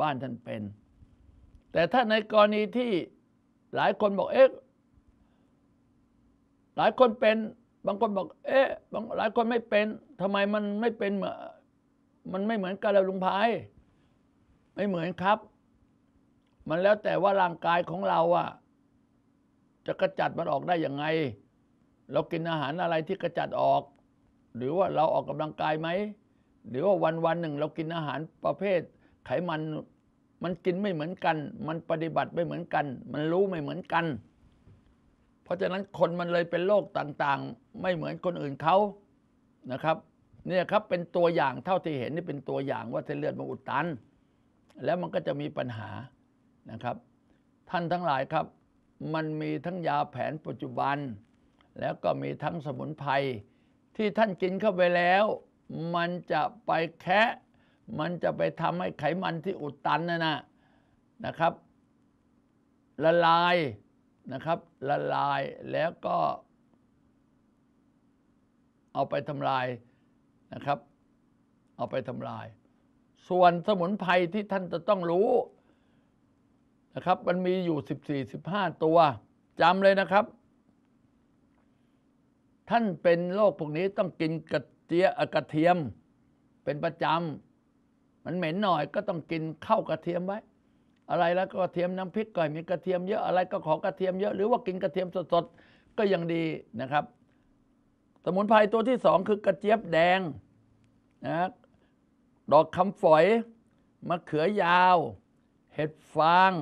บ้านท่านเป็น แต่ถ้าในกรณีที่หลายคนบอกเอ๊ะ หลายคนเป็นบางคนบอก เอ๊ะ บางหลายคนไม่เป็น ทำไมมันไม่เป็นเหมือนมันไม่เหมือนกันเลวลุงพาย ไม่เหมือนครับ มันแล้วแต่ว่าร่างกายของเราอะจะกระจัดมันออกได้ยังไง เรากินอาหารอะไรที่กระจัดออก หรือว่าเราออกกำลังกายไหมหรือว่าวันวันหนึ่งเรากินอาหารประเภท ไขมัน มันกินไม่เหมือนกัน มันปฏิบัติไม่เหมือนกัน มันรู้ไม่เหมือนกันเพราะฉะนั้นคนมันเลยเป็นโรคต่างๆ ไม่เหมือนคนอื่นเขา นะครับ เนี่ยครับ เป็นตัวอย่างเท่าที่เห็นนี่เป็นตัวอย่างว่าเส้นเลือดมันอุดตัน แล้วมันก็จะมีปัญหา นะครับ ท่านทั้งหลายครับ มันมีทั้งยาแผนปัจจุบัน แล้วก็มีทั้งสมุนไพรที่ท่านกินเข้าไปแล้ว มันจะไปแคะมันจะไปทำให้ไขมันที่อุดตันนะ่ะนะครับ ละลายนะครับละลายแล้วก็เอาไปทำลายนะครับ เอาไปทำลาย ส่วนสมุนไพรที่ท่านจะต้องรู้นะครับ มันมีอยู่ 14 15 ตัวจำเลยนะครับ ท่านเป็นโรคพวกนี้ต้องกินกระเจียกระเทียม เป็นประจำมันเหม็นหน่อยก็ต้องกินข้าวกระเทียมไว้อะไรแล้วก็เทียมน้ำพริกก่อยมีกระเทียมเยอะอะไรก็ขอกระเทียมเยอะหรือว่ากินกระเทียมสดๆ ก็ยังดีนะครับ สมุนไพรตัวที่สองคือกระเจี๊ยบแดงนะดอกคำฝอยมะเขือยาว เห็ดฟาง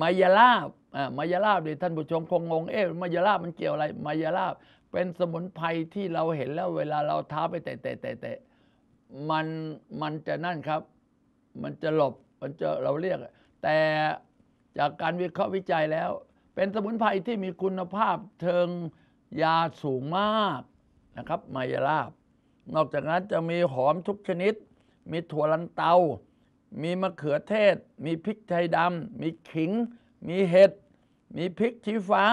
มายาลาบอ่ามายาลาบดิท่านผู้ชมคงงงเอ๊ะมายาลาบมันเกี่ยวอะไรมายาลาบเป็นสมุนไพรที่เราเห็นแล้วเวลาเราท้าไปเตะเตะเตะเตะมันมันจะนั่นครับ มันจะหลบมันจะเราเรียกแต่จากการวิเคราะห์วิจัยแล้ว เป็นสมุนไพรที่มีคุณภาพเชิงยาสูงมากนะครับมายาลาบ นอกจากนั้นจะมีหอมทุกชนิด มีถั่วลันเตา มีมะเขือเทศ มีพริกไทยดำ มีขิง มีเห็ด มีพริกชี้ฟ้า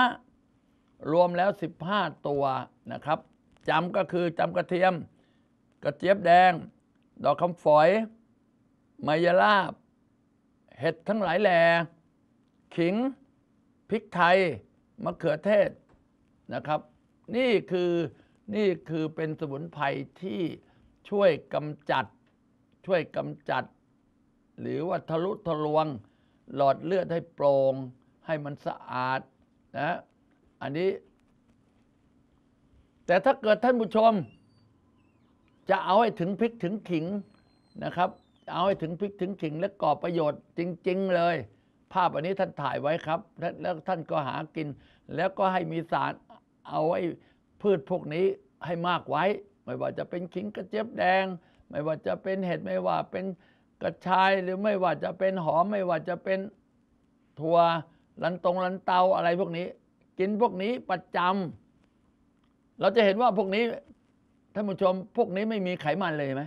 รวมแล้ว15ตัวนะครับจำก็คือจำกระเทียมกระเจี๊ยบแดง ดอกคำฝอยมายาลาบเห็ดทั้งหลายแหล่ขิงพริกไทย มะเขือเทศนะครับนี่คือนี่คือเป็นสมุนไพรที่ช่วยกำจัด ช่วยกำจัด หรือว่าทะลุทะลวง หลอดเลือดให้โปร่งให้มันสะอาดนะอันนี้ แต่ถ้าเกิดท่านผู้ชม จะเอาให้ถึงพริกถึงขิงนะครับเอาให้ถึงพริกถึงขิงและก่อประโยชน์จริงๆเลย ภาพอันนี้ท่านถ่ายไว้ครับ แล้วท่านก็หากินแล้วก็ให้มีสารเอาไว้พืชพวกนี้ให้มากไว้ ไม่ว่าจะเป็นขิงกระเจี๊ยบแดง ไม่ว่าจะเป็นเห็ดไม่ว่าเป็นกระชายหรือไม่ว่าจะเป็นหอมไม่ว่าจะเป็นถั่วลันตรงลันเตาอะไรพวกนี้ กินพวกนี้ประจำ เราจะเห็นว่าพวกนี้ท่านผู้ชมพวกนี้ไม่มีไขมันเลยไหม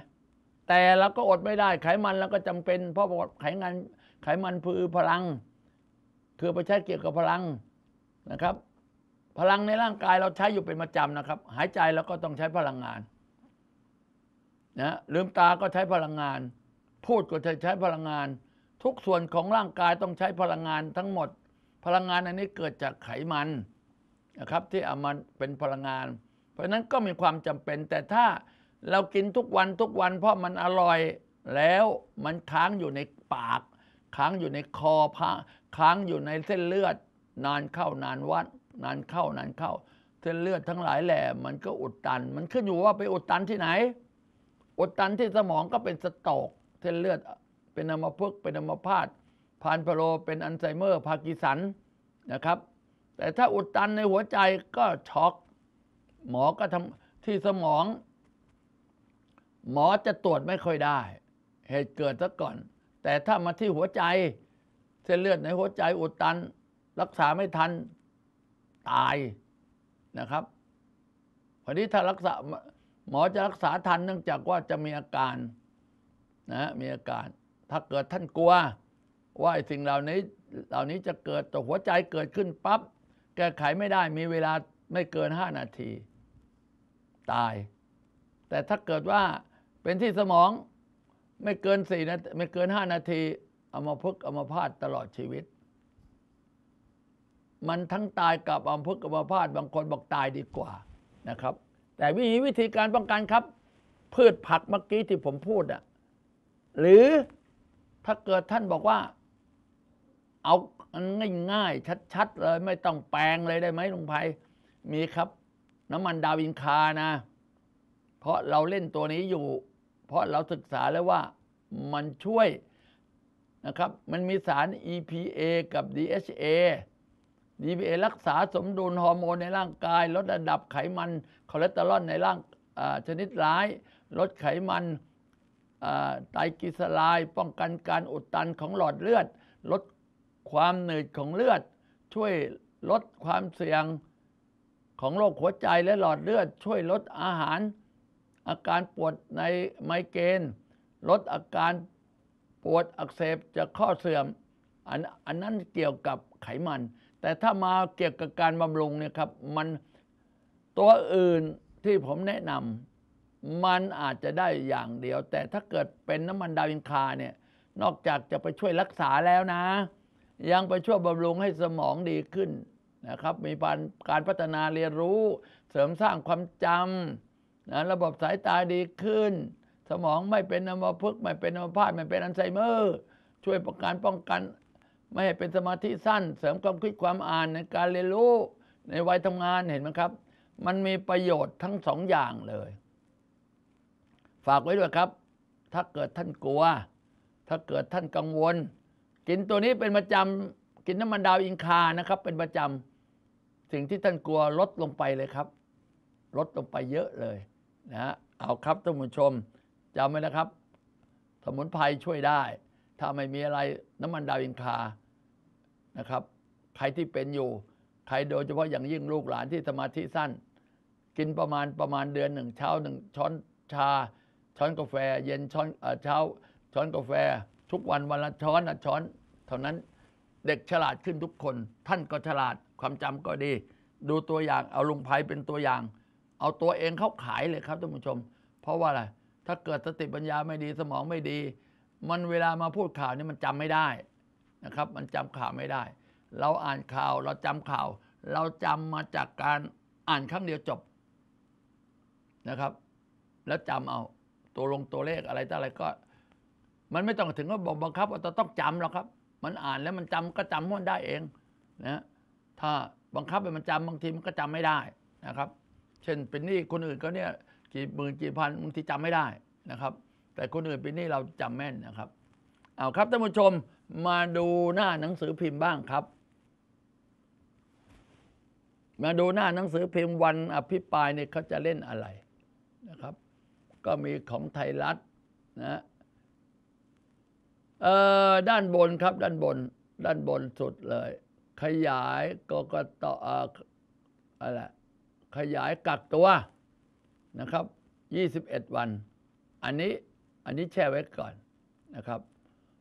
แต่เราก็อดไม่ได้ไขมันเราก็จำเป็นเพราะไขมันไขมันคือพลังคือไปใช้เกี่ยวกับพลังนะครับ พลังในร่างกายเราใช้อยู่เป็นประจำนะครับ หายใจเราก็ต้องใช้พลังงานนะลืมตาก็ใช้พลังงาน พูดก็ใช้พลังงาน ทุกส่วนของร่างกายต้องใช้พลังงาน ทั้งหมดพลังงานอันนี้เกิดจากไขมันนะครับ ที่เอามนเป็นพลังงาน เพราะนั้นก็มีความจำเป็น แต่ถ้าเรากินทุกวันทุกวันเพราะมันอร่อยแล้วมันค้างอยู่ในปาก ค้างอยู่ในคอพค้างอยู่ในเส้นเลือด นานเข้านานวัดนานเข้านานเข้า เส้นเลือดทั้งหลายแหล่มันก็อุดตัน มันขึ้นอยู่ว่าไปอุดตันที่ไหน อุดตันที่สมองก็เป็นสตอกเส้นเลือดเป็นอัมพฤกษ์เป็นอัมพาตพานพโลเป็นอัลไซเมอร์พาร์กิสันนะครับ แต่ถ้าอุดตันในหัวใจก็ช็อก หมอก็ทำที่สมองหมอจะตรวจไม่ค่อยได้ เหตุเกิดซะก่อน แต่ถ้ามาที่หัวใจเส้นเลือดในหัวใจอุดตัน รักษาไม่ทันตายนะครับวันนี้ถ้ารักษาหมอจะรักษาทันเนื่องจากว่าจะมีอาการ นะมีอาการ ถ้าเกิดท่านกลัว ว่าสิ่งเหล่านี้เหล่านี้จะเกิดต่อหัวใจเกิดขึ้นปับ๊บแก้ไขไม่ได้ มีเวลาไม่เกินห้านาที ตาย แต่ถ้าเกิดว่าเป็นที่สมองไม่เกินสี่นาไม่เกินห้านาทีเอามาพึกเอามาพาดตลอดชีวิต มันทั้งตายกับอัมพึกอัมพาตบางคนบอกตายดีกว่านะครับ แต่วิธีวิธีการป้องกันครับ พืชผักเมื่อกี้ที่ผมพูดอะหรือถ้าเกิดท่านบอกว่า เอาง่ายๆ ชัดๆ เลย ไม่ต้องแปลงเลยได้ไหมลุงไพมีครับ น้ำมันดาวินคานะ เพราะเราเล่นตัวนี้อยู่เพราะเราศึกษาแล้วว่ามันช่วยนะครับมันมีสาร EPA กับ DHA DHA รักษาสมดุลฮอร์โมนในร่างกาย ลดระดับไขมันคอเลสเตอรอลในร่างชนิดร้าย ลดไขมันไตรกลีเซอไรด์ป้องกันการอุดตันของหลอดเลือด ลดความหนืดของเลือด ช่วยลดความเสี่ยงของโรคหัวใจและหลอดเลือดช่วยลดอาหารอาการปวดในไมเกรนลดอาการปวดอักเสบจากข้อเสื่อมอันอันนั้นเกี่ยวกับไขมัน แต่ถ้ามาเกี่ยวกับการบำรุงเนี่ยครับมันตัวอื่นที่ผมแนะนำมันอาจจะได้อย่างเดียว แต่ถ้าเกิดเป็นน้ำมันดาวินคาเนี่ยนอกจากจะไปช่วยรักษาแล้วนะ ยังไปช่วยบำรุงให้สมองดีขึ้นนะครับ มีการพัฒนาเรียนรู้เสริมสร้างความจำนะระบบสายตาดีขึ้น สมองไม่เป็นอัมพฤกษ์ไม่เป็นอัมพาตไม่เป็นอัลไซเมอร์ ช่วยประการป้องกันไม่ให้เป็นสมาธิสั้น เสริมความคิดความอ่านในการเรียนรู้ในวัยทำงานเห็นไหมครับ มันมีประโยชน์ทั้งสองอย่างเลย ฝากไว้ด้วยครับ ถ้าเกิดท่านกลัว ถ้าเกิดท่านกังวล กินตัวนี้เป็นประจำกินน้ำมันดาวอินคานะครับ เป็นประจำสิ่งที่ท่านกลัวลดลงไปเลยครับลดลงไปเยอะเลยนะฮะเอาครับท่านผู้ชมจำไว้นะครับ สมุนไพรช่วยได้ ถ้าไม่มีอะไรน้ำมันดาวินคานะครับใครที่เป็นอยู่ใครโดยเฉพาะอย่างยิ่งลูกหลานที่สมาธิสั้น กินประมาณประมาณเดือนหนึ่งเช้าหนึ่งช้อนชา ช้อนกาแฟเย็นช้อนเช้าช้อนกาแฟ ทุกวันวันละช้อนนะช้อน เท่านั้นเด็กฉลาดขึ้นทุกคน ท่านก็ฉลาดความจำก็ดี ดูตัวอย่างเอาลุงไพเป็นตัวอย่างเอาตัวเองเข้าขายเลยครับท่านผู้ชม เพราะว่าอะไร ถ้าเกิดสติปัญญาไม่ดีสมองไม่ดี มันเวลามาพูดข่าวนี่มันจำไม่ได้นะครับ มันจำข่าวไม่ได้ เราอ่านข่าวเราจำข่าว เราจำมาจากการอ่านครั้งเดียวจบนะครับ แล้วจำเอาตัวลงตัวเลขอะไรต่ออะไรก็ มันไม่ต้องถึงก็บอกบังคับว่าต้องจำหรอกครับ มันอ่านแล้วมันจำก็จำมันได้เองนะ ถ้าบังคับไปมันจำบางทีมันก็จำไม่ได้นะครับเช่นเป็นหนี้คนอื่นก็เนี่ยกี่หมื่นกี่พันบางทีจำไม่ได้นะครับ แต่คนอื่นเป็นหนี้เราจำแม่นนะครับ เอาครับท่านผู้ชมมาดูหน้าหนังสือพิมพ์บ้างครับ มาดูหน้าหนังสือพิมพ์วัน อภิปรายเนี่ยเขาจะเล่นอะไรนะครับ ก็มีของไทยรัฐนะเอ่อด้านบนครับด้านบนด้านบนสุดเลย ขยายกกตอะไรขยายกักตัวนะครับ 21 วัน อันนี้อันนี้แช่ไว้ ก่อนนะครับ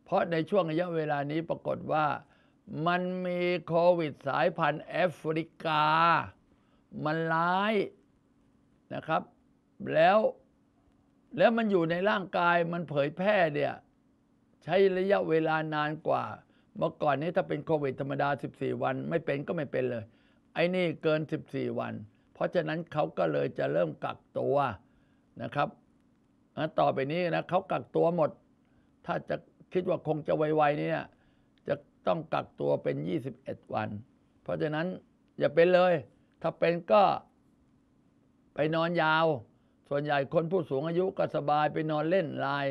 เพราะในช่วงระยะเวลานี้ปรากฏว่ามันมีโควิดสายพันธุ์แอฟริกา มันร้ายนะครับ แล้วแล้วมันอยู่ในร่างกายมันเผยแพร่เนี่ยใช้ระยะเวลานานกว่า เมื่อก่อนนี้ถ้าเป็นโควิดธรรมดา 14 วัน ไม่เป็นก็ไม่เป็นเลย ไอ้นี่เกิน 14 วันราะฉะนั้นเขาก็เลยจะเริ่มกักตัวนะครับนต่อไปนี้นะเขากักตัวหมด ถ้าจะคิดว่าคงจะไวๆเนี่ยจะต้องกักตัวเป็น 21 วัน เพราะฉะนั้นอย่าเป็นเลย ถ้าเป็นก็ไปนอนยาว ส่วนใหญ่คนผู้สูงอายุก็สบายไปนอนเล่นลาย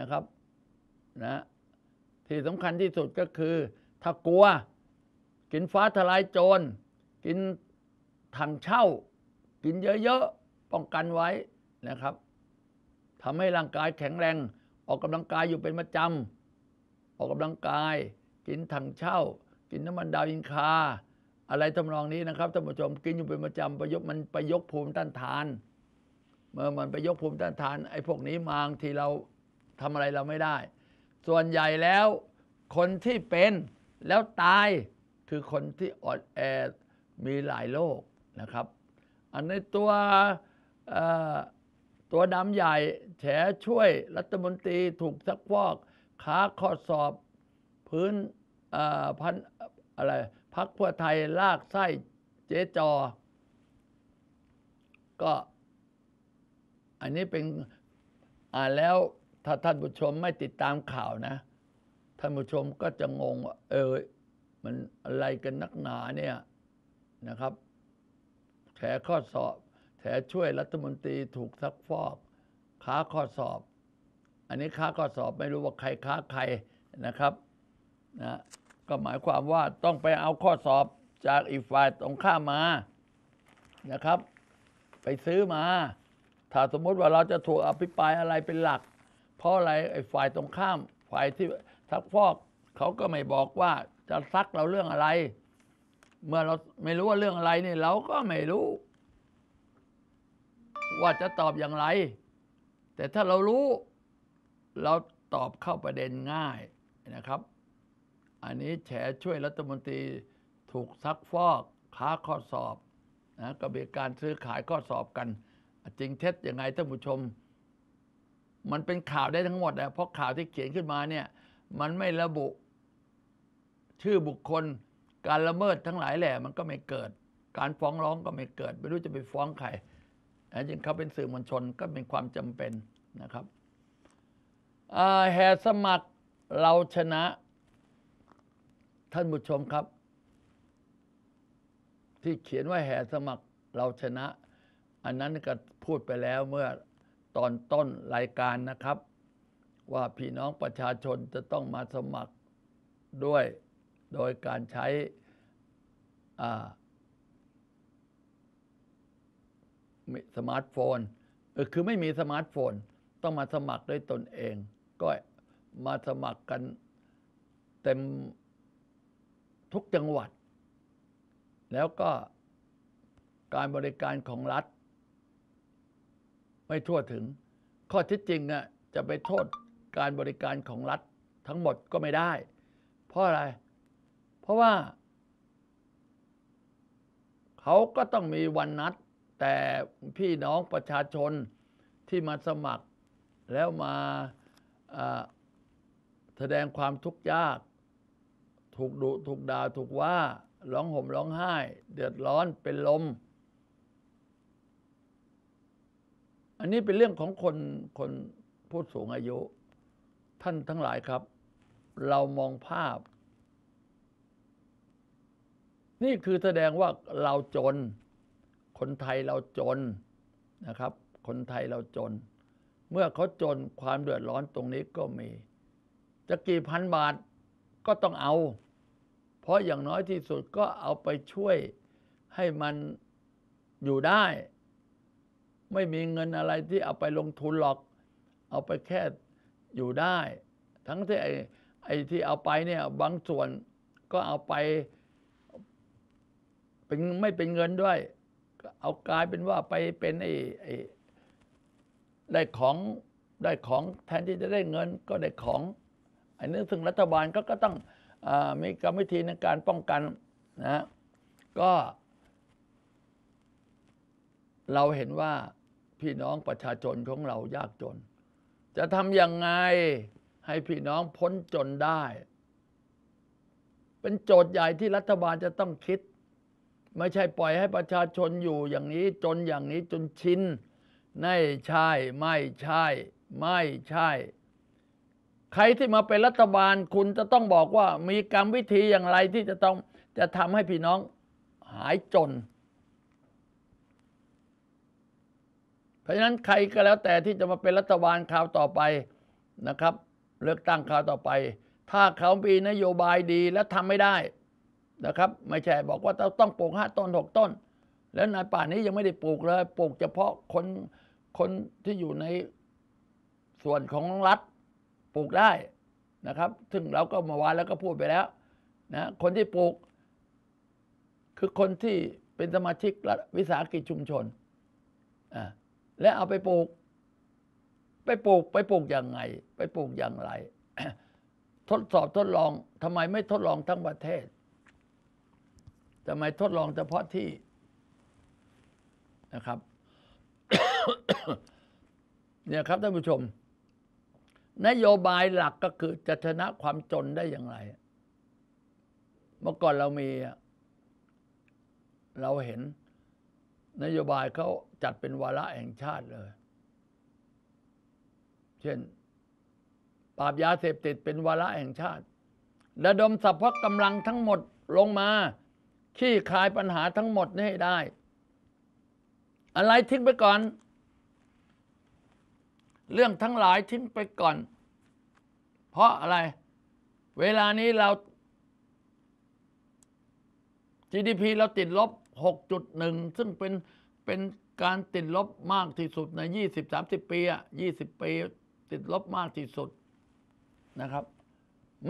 นะครับนะที่สำคัญที่สุดก็คือ ถ้ากลัวกินฟ้าทลายโจรกินถังเช่ากินเยอะๆป้องกันไว้นะครับทำให้ร่างกายแข็งแรง ออกกำลังกายอยู่เป็นประจำออกกำลังกาย กินถังเช่า กินน้ำมันดาวอินคาอะไรทำนองนี้นะครับท่านผู้ชมกินอยู่เป็นประจำประยกมันประยกภูมิต้านทาน เมื่อมันประยกภูมิต้านทานไอ้พวกนี้มางที่เราทำอะไรเราไม่ได้ ส่วนใหญ่แล้วคนที่เป็นแล้วตายคือคนที่อดอแอ มีหลายโรคนะครับ อันในตัวตัวดำใหญ่แฉช่วย รัฐมนตรีถูกซักพอกค้าข้อสอบ พื้นพันอะไรพักเพื่อไทยลากไส้เจ๊จอ ก็อันนี้เป็นอ่านแล้วถ้าท่านผู้ชมไม่ติดตามข่าวนะท่านผู้ชมก็จะงงว่าเออ มันอะไรกันนักหนาเนี่ยนะครับแถข้อสอบแถช่วยรัฐมนตรีถูกซักฟอก ค้าข้อสอบอันนี้ค้าข้อสอบไม่รู้ว่าใครค้าใครนะครับนะก็หมายความว่าต้องไปเอาข้อสอบจากอีกฝ่ายตรงข้ามมานะครับไปซื้อมาถ้าสมมติว่าเราจะถูกอภิปรายอะไรเป็นหลักเพราะอะไรไอ้ฝ่ายตรงข้ามฝ่ายที่ซักฟอก เขาก็ไม่บอกว่าจะซักเราเรื่องอะไรเมื่อเราไม่รู้ว่าเรื่องอะไรนี่เราก็ไม่รู้ ว่าจะตอบอย่างไร แต่ถ้าเรารู้ เราตอบเข้าประเด็นง่ายนะครับ อันนี้แฉช่วยรัฐมนตรีถูกซักฟอก ค้าข้อสอบนะกระบวนการซื้อขายข้อสอบกันจริงเท็จยังไงท่านผู้ชม มันเป็นข่าวได้ทั้งหมดนะเพราะข่าวที่เขียนขึ้นมาเนี่ย มันไม่ระบุชื่อบุคคลการละเมิดทั้งหลายแหล่มันก็ไม่เกิด การฟ้องร้องก็ไม่เกิด ไม่รู้จะไปฟ้องใครจริงเขาเป็นสื่อมวลชนก็เป็นความจำเป็นนะครับ แห่สมัครเราชนะ ท่านผู้ชมครับ ที่เขียนว่าแห่สมัครเราชนะ อันนั้นก็พูดไปแล้วเมื่อตอนต้นรายการนะครับ ว่าพี่น้องประชาชนจะต้องมาสมัครด้วยโดยการใช้สมาร์ทโฟน คือไม่มีสมาร์ทโฟน ต้องมาสมัครด้วยตนเอง ก็ มาสมัครกันเต็มทุกจังหวัด แล้วก็การบริการของรัฐไม่ทั่วถึง ข้อที่จริงอ่ะจะไปโทษการบริการของรัฐทั้งหมดก็ไม่ได้ เพราะอะไรเพราะว่า เขาก็ต้องมีวันนัดแต่พี่น้องประชาชนที่มาสมัครแล้วมาแสดงความทุกข์ยากถูกดุถูกด่าถูกว่า ร้องห่มร้องไห้ เดือดร้อนเป็นลม อันนี้เป็นเรื่องของคนคนผู้สูงอายุ ท่านทั้งหลายครับ เรามองภาพนี่คือแสดงว่าเราจน คนไทยเราจนนะครับ คนไทยเราจน เมื่อเขาจนความเดือดร้อนตรงนี้ก็มีจะกี่พันบาทก็ต้องเอา เพราะอย่างน้อยที่สุดก็เอาไปช่วยให้มันอยู่ได้ ไม่มีเงินอะไรที่เอาไปลงทุนหรอก เอาไปแค่อยู่ได้ ทั้งที่ไอ้ไอที่เอาไปเนี่ยบางส่วนก็เอาไปเป็นไม่เป็นเงินด้วยเอากลายเป็นว่าไปเป็นไอ้ไอ้ได้ของได้ของแทนที่จะได้เงินก็ได้ของอันนี้ซึ่งรัฐบาลก็ก็ต้องอมีกรรมวิธีในการป้องกันนะ ก็ เราเห็นว่าพี่น้องประชาชนของเรายากจน จะทำยังไงให้พี่น้องพ้นจนได้ เป็นโจทย์ใหญ่ที่รัฐบาลจะต้องคิดไม่ใช่ปล่อยให้ประชาชนอยู่อย่างนี้จนอย่างนี้จนชิน ไม่ใช่ ไม่ใช่ ไม่ใช่ ใครที่มาเป็นรัฐบาลคุณจะต้องบอกว่ามีกรรมวิธีอย่างไรที่จะต้องจะทำให้พี่น้องหายจน เพราะฉะนั้นใครก็แล้วแต่ที่จะมาเป็นรัฐบาลคราวต่อไปนะครับ เลือกตั้งคราวต่อไป ถ้าเขามีนโยบายดีและทำไม่ได้นะครับไม่ใช่บอกว่า ต้องปลูกห้าต้นหกต้น แล้วในป่านี้ยังไม่ได้ปลูกเลย ปลูกเฉพาะคนคนที่อยู่ในส่วนของรัฐ ปลูกได้นะครับถึงเราก็มาวานแล้วก็พูดไปแล้วนะคนที่ปลูก คือคนที่เป็นสมาชิกรัฐวิสาหกิจชุมชนอ่าและเอาไปปลูก ไปปลูกไปปลูกอย่างไง ไปปลูกอย่างไร ทดสอบทดลองทำไมไม่ทดลองทั้งประเทศทำไมทดลองเฉพาะที่นะครับ เนี่ยครับท่านผู้ชม นโยบายหลักก็คือจะชนะความจนได้อย่างไร เมื่อก่อนเรามี เราเห็น นโยบายเขาจัดเป็นวาระแห่งชาติเลย เช่นปราบยาเสพติดเป็นวาระแห่งชาติระดมสรรพกำลังทั้งหมดลงมาขี้คายปัญหาทั้งหมดนี้ให้ได้ อะไรทิ้งไปก่อน เรื่องทั้งหลายทิ้งไปก่อน เพราะอะไรเวลานี้เรา GDP เราติดลบ 6.1 ซึ่งเป็นเป็นการติดลบมากที่สุดใน 20-30 ปีอะ20 ปีติดลบมากที่สุดนะครับ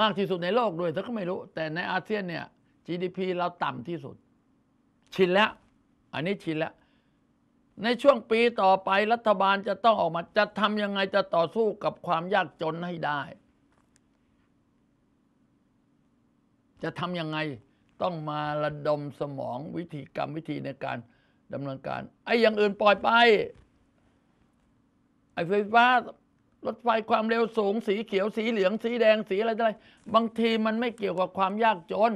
มากที่สุดในโลกด้วยแต่ก็ไม่รู้ แต่ในอาเซียนเนี่ย GDP เราต่ำที่สุด ชินแล้ว อันนี้ชินแล้ว ในช่วงปีต่อไปรัฐบาลจะต้องออกมา จะทำยังไงจะต่อสู้กับความยากจนให้ได้ จะทำยังไงต้องมาระดมสมองวิธีกรรมวิธีในการดำเนินการ ไอ้อย่างอื่นปล่อยไป ไอ้ไฟฟ้ารถไฟความเร็วสูงสีเขียวสีเหลืองสีแดงสีอะไรอะไรบางทีมันไม่เกี่ยวกับความยากจน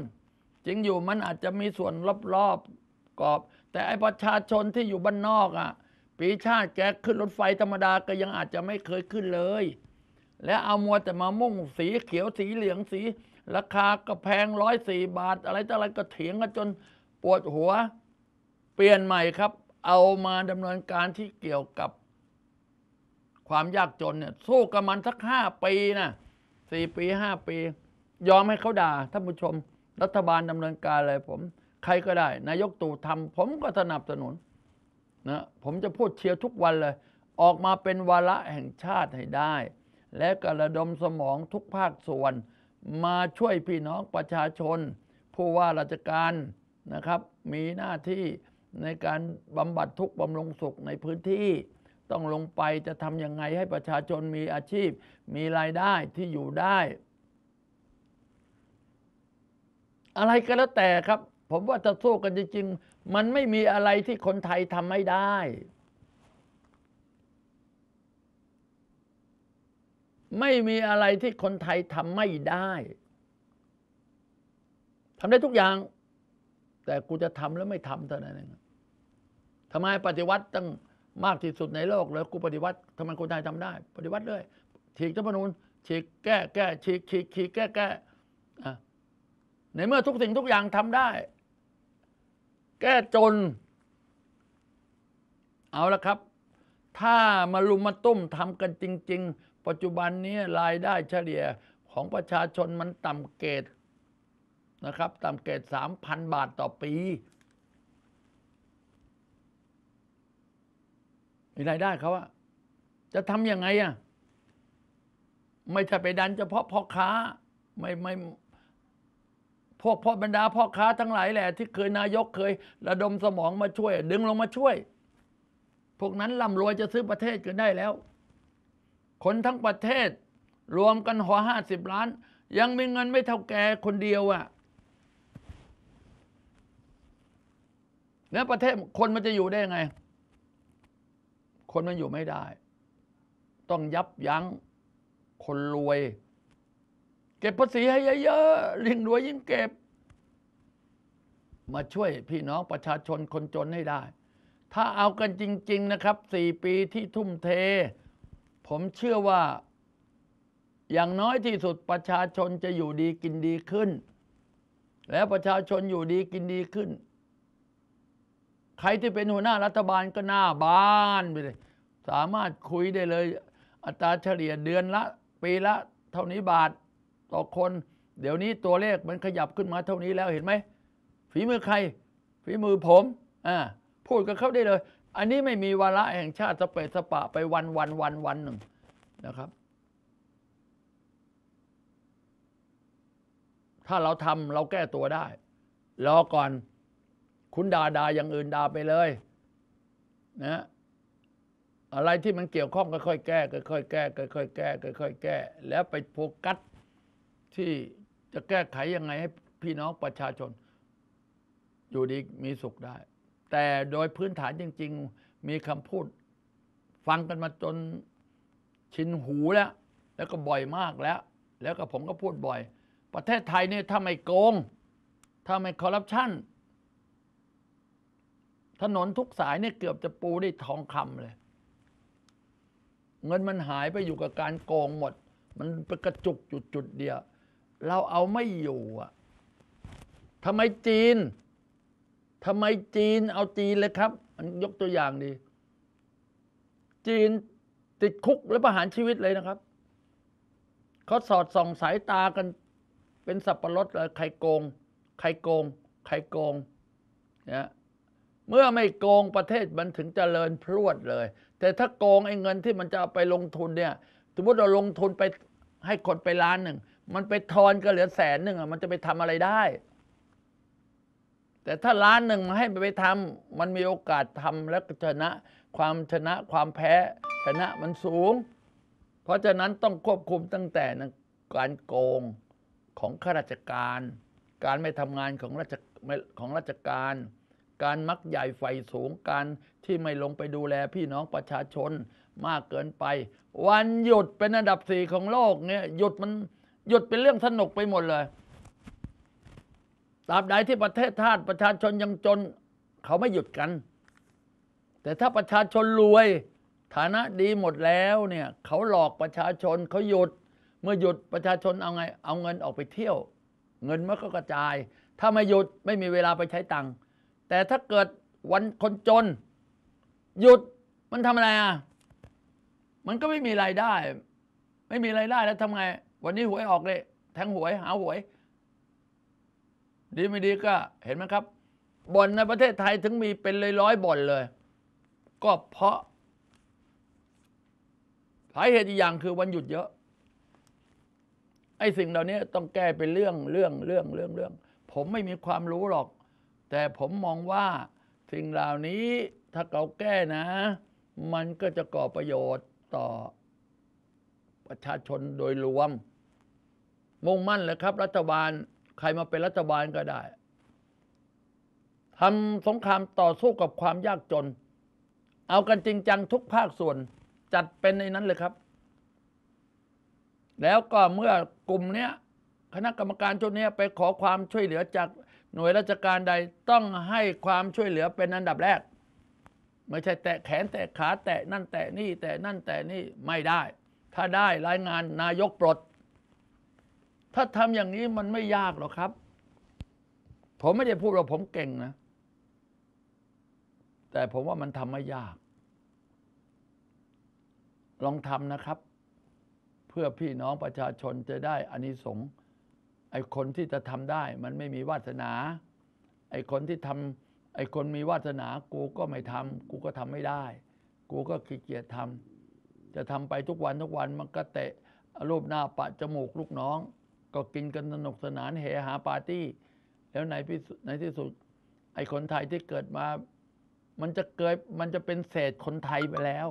จริงอยู่มันอาจจะมีส่วนรอบๆกรอบ แต่ไอประชาชนที่อยู่บ้านนอกอะ่ะ ปีชาติแกขึ้นรถไฟธรรมดาก็ยังอาจจะไม่เคยขึ้นเลย และเอามัวแต่มามุ่งสีเขียวสีเหลืองสีราคาก็แพงร้อยสี่บาท อะไรต่ออะไรก็เถียงกันจนปวดหัว เปลี่ยนใหม่ครับ เอามาดำเนินการที่เกี่ยวกับ ความยากจนเนี่ย สู้กับมันสักห้าปีนะสี่ปีห้าปี ยอมให้เขาด่าท่านผู้ชมรัฐบาลดำเนินการอะไรผมใครก็ได้นายกตู่ทำผมก็สนับสนุนนะผมจะพูดเชียร์ทุกวันเลย ออกมาเป็นวาระแห่งชาติให้ได้ และกระดมสมองทุกภาคส่วนมาช่วยพี่น้องประชาชน ผู้ว่าราชการนะครับ มีหน้าที่ในการบำบัดทุกบำรุงสุขในพื้นที่ ต้องลงไปจะทำยังไงให้ประชาชนมีอาชีพ มีรายได้ที่อยู่ได้อะไรก็แล้วแต่ครับ ผมว่าจะสู้กันจริงๆ มันไม่มีอะไรที่คนไทยทำไม่ได้ ไม่มีอะไรที่คนไทยทำไม่ได้ทำได้ทุกอย่าง แต่กูจะทำแล้วไม่ทำเท่านั้นเองทำไมปฏิวัติตั้งมากที่สุดในโลกเลยกูปฏิวัติทำไมคนไทยทำได้ ปฏิวัติเลยฉีกรัฐธรรนูฉีกแก้แก้ฉีกฉีกฉีกแก้แก้อ่ะในเมื่อทุกสิ่งทุกอย่างทำได้ แก้จนเอาละครับ ถ้ามาลุมมาตุ้มทำกันจริง ๆ ปัจจุบันนี้รายได้เฉลี่ยของประชาชนมันต่ำเกตนะครับ ต่ำเกตสามพันบาทต่อปี มีรายได้เขาอะจะทำยังไงอะไม่ใช่ไปดันเฉพาะพ่อค้าไม่ไม่พวกพ่อบรรดาพ่อค้าทั้งหลายแหละที่เคยนายกเคย ระดมสมองมาช่วย ดึงลงมาช่วย พวกนั้นร่ำรวยจะซื้อประเทศกันได้แล้ว คนทั้งประเทศ รวมกันหัวห้าสิบล้าน ยังมีเงินไม่เท่าแกคนเดียวอะ่ะแล้วประเทศคนมันจะอยู่ได้ไง คนมันอยู่ไม่ได้ ต้องยับยั้งคนรวยเก็บภาษีให้เยอะๆยิ่งรวยยิ่งเก็บ มาช่วยพี่น้องประชาชนคนจนให้ได้ ถ้าเอากันจริงๆนะครับ สี่ปีที่ทุ่มเท ผมเชื่อว่า อย่างน้อยที่สุดประชาชนจะอยู่ดีกินดีขึ้น แล้วประชาชนอยู่ดีกินดีขึ้น ใครที่เป็นหัวหน้ารัฐบาลก็หน้าบ้านไปเลย สามารถคุยได้เลย อัตราเฉลี่ยเดือนละปีละเท่านี้บาทต่อคน เดี๋ยวนี้ตัวเลขมันขยับขึ้นมาเท่านี้แล้วเห็นไหมฝีมือใคร ฝีมือผมอ่าพูดกับเขาได้เลย อันนี้ไม่มีวาระแห่งชาติสเปสปะไปวันวันวันวันหนึ่งนะครับ ถ้าเราทำเราแก้ตัวได้รอก่อนคุณดาดาอย่างอื่นดาไปเลย นะ อะไรที่มันเกี่ยวข้องก็ค่อยแก้ค่อยแก้ค่อยแก้ค่อยแก้ แล้วไปโฟกัสที่จะแก้ไขยังไงให้พี่น้องประชาชน อยู่ดีมีสุขได้ แต่โดยพื้นฐานจริง ๆมีคำพูด ฟังกันมาจนชินหูแล้วแล้วก็บ่อยมากแล้ว แล้วก็ผมก็พูดบ่อย ประเทศไทยเนี่ยถ้าไม่โกงถ้าไม่คอร์รัปชันถนนทุกสายเนี่ยเกือบจะปูได้ทองคำเลย เงินมันหายไปอยู่กับการโกงหมด มันไปกระจุกจุดจุดเดียวเราเอาไม่อยู่อ่ะทำไมจีน ทำไมจีนเอาจีนเลยครับ มันยกตัวอย่างดี จีนติดคุกและประหารชีวิตเลยนะครับ เขาสอดส่องสายตากัน เป็นสับปะรดเลย ใครโกง ใครโกง ใครโกง นะ เมื่อไม่โกงประเทศมันถึงจเจริญพรวดเลย แต่ถ้าโกงไอ้เงินที่มันจะเอาไปลงทุนเนี่ย สมมติเราลงทุนไปให้คนไปล้านหนึ่งมันไปทอนก็เหลือแสนหนึ่งอ่ะมันจะไปทำอะไรได้ แต่ถ้าล้านหนึ่งมาให้ไปทำมันมีโอกาสทำและชนะความชนะความแพ้ชนะมันสูง เพราะฉะนั้นต้องควบคุมตั้งแต่การโกงของข้าราชการ การไม่ทำงานของราชของราชการ การมักใหญ่ไฟสูงการที่ไม่ลงไปดูแลพี่น้องประชาชนมากเกินไป วันหยุดเป็นอันดับสี่ของโลกเนี่ยหยุดมันหยุดเป็นเรื่องสนุกไปหมดเลยตราบใดที่ประเทศทาตประชาชนยังจน เขาไม่หยุดกัน แต่ถ้าประชาชนรวยฐานะดีหมดแล้วเนี่ยเขาหลอกประชาชนเขาหยุดเมื่อหยุดประชาชนเอาไงเอาเงินออกไปเที่ยว เงินมันก็กระจาย ถ้าไม่หยุดไม่มีเวลาไปใช้ตังค์แต่ถ้าเกิดวันคนจน หยุดมันทำอะไรอ่ะ มันก็ไม่มีรายได้ ไม่มีรายได้แล้วทำไงวันนี้หวยออกเลยแทงหวย หาหวยดีไม่ดีก็เห็นไหมครับบ่อนในประเทศไทยถึงมีเป็นเลยร้อยบ่อนเลย ก็เพราะสาเหตุอีกอย่างคือวันหยุดเยอะไอ้สิ่งเหล่านี้ต้องแก้เป็นเรื่องเรื่องเรื่องเรื่องเรื่อง ผมไม่มีความรู้หรอก แต่ผมมองว่าสิ่งเหล่านี้ถ้าเราแก้นะ มันก็จะก่อประโยชน์ต่อประชาชนโดยรวมมุ่งมั่นเลยครับรัฐบาลใครมาเป็นรัฐบาลก็ได้ทำสงครามต่อสู้กับความยากจน เอากันจริงจังทุกภาคส่วนจัดเป็นในนั้นเลยครับ แล้วก็เมื่อกลุ่มเนี้ยคณะกรรมการชุดนี้ไปขอความช่วยเหลือจากหน่วยราชการใดต้องให้ความช่วยเหลือเป็นอันดับแรก ไม่ใช่แตะแขนแตะขาแตะนั่นแตะนี่ แตะนั่นแตะนี่ไม่ได้ ถ้าได้รายงานนายกปลดถ้าทำอย่างนี้มันไม่ยากหรอกครับ ผมไม่ได้พูดว่าผมเก่งนะ แต่ผมว่ามันทำไม่ยาก ลองทำนะครับ เพื่อพี่น้องประชาชนจะได้อานิสงส์ไอ้คนที่จะทำได้ มันไม่มีวาสนา ไอ้คนที่ทำไอ้คนมีวาสนากูก็ไม่ทำกูก็ทำไม่ได้ กูก็ขี้เกียจทำจะทำไปทุกวันทุกวันมันก็เตะรูปหน้าปะจมูกลูกน้องก็กินกันสนุกสนานเฮฮาปาร์ตี้แล้วในที่สุดไอ้คนไทยที่เกิดมา มันจะเกิดมันจะเป็นเศษคนไทยไปแล้ว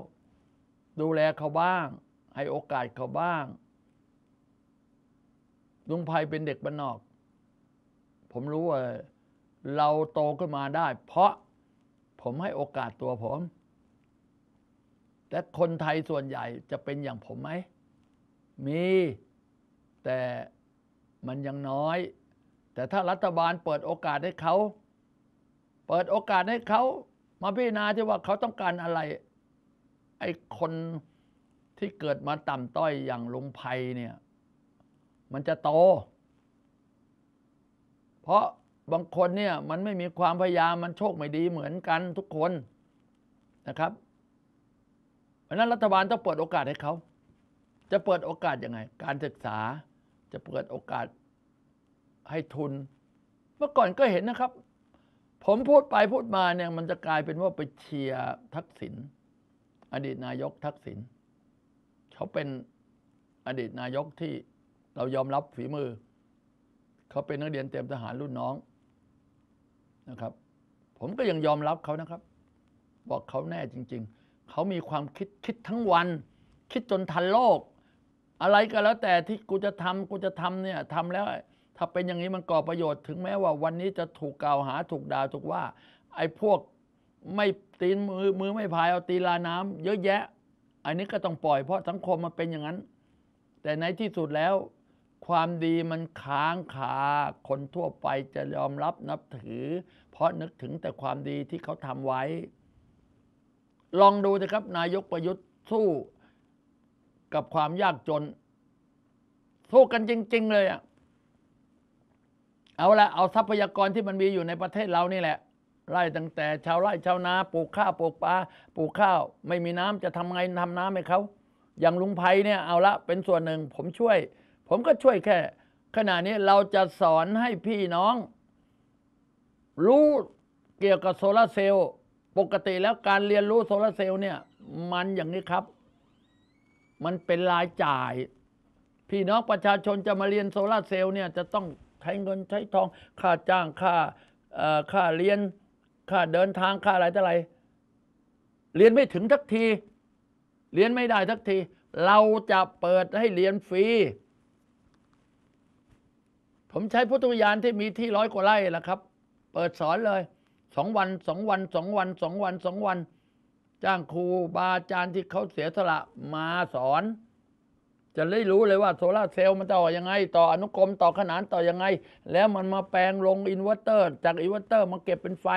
ดูแลเขาบ้าง ให้โอกาสเขาบ้างลุงภัยเป็นเด็กบ้านนอก ผมรู้ว่าเราโตขึ้นมาได้ เพราะผมให้โอกาสตัวผม แต่คนไทยส่วนใหญ่จะเป็นอย่างผมไหมมี แต่มันยังน้อย แต่ถ้ารัฐบาลเปิดโอกาสให้เขา เปิดโอกาสให้เขามาพิจารณาที่ว่าเขาต้องการอะไร ไอ้คนที่เกิดมาต่ำต้อย อย่างลุงไพเนี่ย มันจะโตเพราะบางคนเนี่ยมันไม่มีความพยายามมันโชคไม่ดีเหมือนกันทุกคนนะครับ เพราะนั้นรัฐบาลต้องเปิดโอกาสให้เขาจะเปิดโอกาสยังไง การศึกษาจะเปิดโอกาสให้ทุน เมื่อก่อนก็เห็นนะครับ ผมพูดไปพูดมาเนี่ยมันจะกลายเป็นว่าไปเชียร์ทักษิณอดีตนายกทักษิณเขาเป็นอดีตนายกที่เรายอมรับฝีมือ เขาเป็นนักเรียนเตรียมทหารรุ่นน้องนะครับ ผมก็ยังยอมรับเขานะครับ บอกเขาแน่จริงๆ เขามีความคิดคิดทั้งวัน คิดจนทันโลกอะไรก็แล้วแต่ที่กูจะทำกูจะทำเนี่ยทำแล้วถ้าเป็นอย่างนี้มันก่อประโยชน์ถึงแม้ว่าวันนี้จะถูกกล่าวหาถูกด่าถูกว่า ไอ้พวกไม่ตีนมือมือไม่พายเอาตีลาน้ำ เยอะแยะ อันนี้ก็ต้องปล่อยเพราะสังคมมันเป็นอย่างนั้น แต่ในที่สุดแล้ว ความดีมันค้างคาคนทั่วไปจะยอมรับนับถือ เพราะนึกถึงแต่ความดีที่เขาทำไว้ ลองดูนะครับ นายกประยุทธ์สู้กับความยากจน สู้กันจริงๆเลยอะเอาละเอาทรัพยากรที่มันมีอยู่ในประเทศเรานี่แหละไร่ตั้งแต่ชาวไร่ชาวนาปลูกข้าวปลูกปลาปลูกข้าว ไม่มีน้ำจะทำไงทำน้ำให้เขาอย่างลุงไพเนี่ยเอาละเป็นส่วนหนึ่ง ผมช่วย ผมก็ช่วยแค่ขณะนี้เราจะสอนให้พี่น้องรู้เกี่ยวกับโซลาเซลล์ ปกติแล้วการเรียนรู้โซลาเซลล์เนี่ย มันอย่างนี้ครับมันเป็นรายจ่าย พี่น้องประชาชนจะมาเรียนโซลาเซลล์เนี่ยจะต้องใช้เงินใช้ทองค่าจ้างค่าค่าเรียนค่าเดินทางค่าอะไรต่ออะไรเรียนไม่ถึงทักทีเรียนไม่ได้ทักที เราจะเปิดให้เรียนฟรี ผมใช้พุทธวิญญาณที่มีที่ร้อยกว่าไร่ละครับ เปิดสอนเลยสองวันสองวันสองวันสองวันสองวันจ้างครูบาอาจารย์ที่เขาเสียสละมาสอน จะได้รู้เลยว่าโซลาเซลล์มันต่อยังไง ต่ออนุกรมต่อขนานต่อยังไง แล้วมันมาแปลงลงอินเวอร์เตอร์ จากอินเวอร์เตอร์มาเก็บเป็นไฟ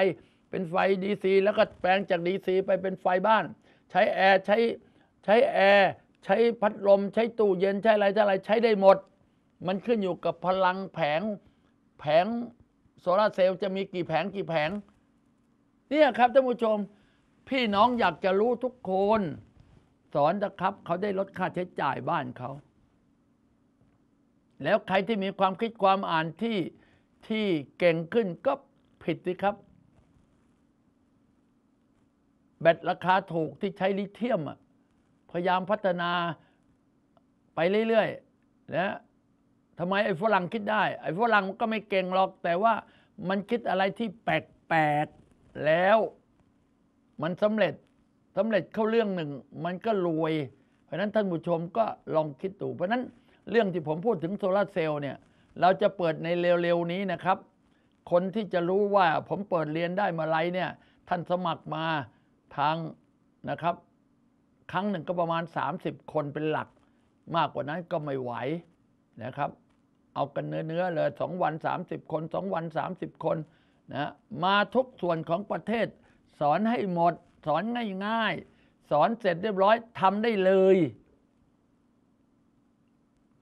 เป็นไฟดีซีแล้วก็แปลงจากดีซีไปเป็นไฟบ้าน ใช้แอร์ใช้ใช้แอร์ใช้พัดลมใช้ตู้เย็นใช้อะไรใช้อะไรใช้ได้หมด มันขึ้นอยู่กับพลังแผงแผงโซลาเซลล์จะมีกี่แผงกี่แผง เนี่ยครับท่านผู้ชมพี่น้องอยากจะรู้ทุกคน สอนนะครับ เขาได้ลดค่าใช้จ่ายบ้านเขา แล้วใครที่มีความคิดความอ่านที่ที่เก่งขึ้นก็ผิดสิครับ แบตราคาถูกที่ใช้ลิเทียมอ่ะพยายามพัฒนาไปเรื่อยๆนะทำไมไอ้ฝรั่งคิดได้ ไอ้ฝรั่งก็ไม่เก่งหรอกแต่ว่ามันคิดอะไรที่แปลกๆแล้วมันสำเร็จสำเร็จเข้าเรื่องหนึ่งมันก็รวยเพราะนั้นท่านผู้ชมก็ลองคิดดูเพราะนั้นเรื่องที่ผมพูดถึงโซลาเซลล์เนี่ยเราจะเปิดในเร็วๆนี้นะครับ คนที่จะรู้ว่าผมเปิดเรียนได้มาไรเนี่ยท่านสมัครมาทางนะครับ ครั้งหนึ่งก็ประมาณ 30 คนเป็นหลัก มากกว่านั้นก็ไม่ไหวนะครับ เอากันเนื้อๆ เลย2วัน30 คน2วัน30 คนนะมาทุกส่วนของประเทศสอนให้หมด สอนง่ายๆสอนเสร็จเรียบร้อยทำได้เลย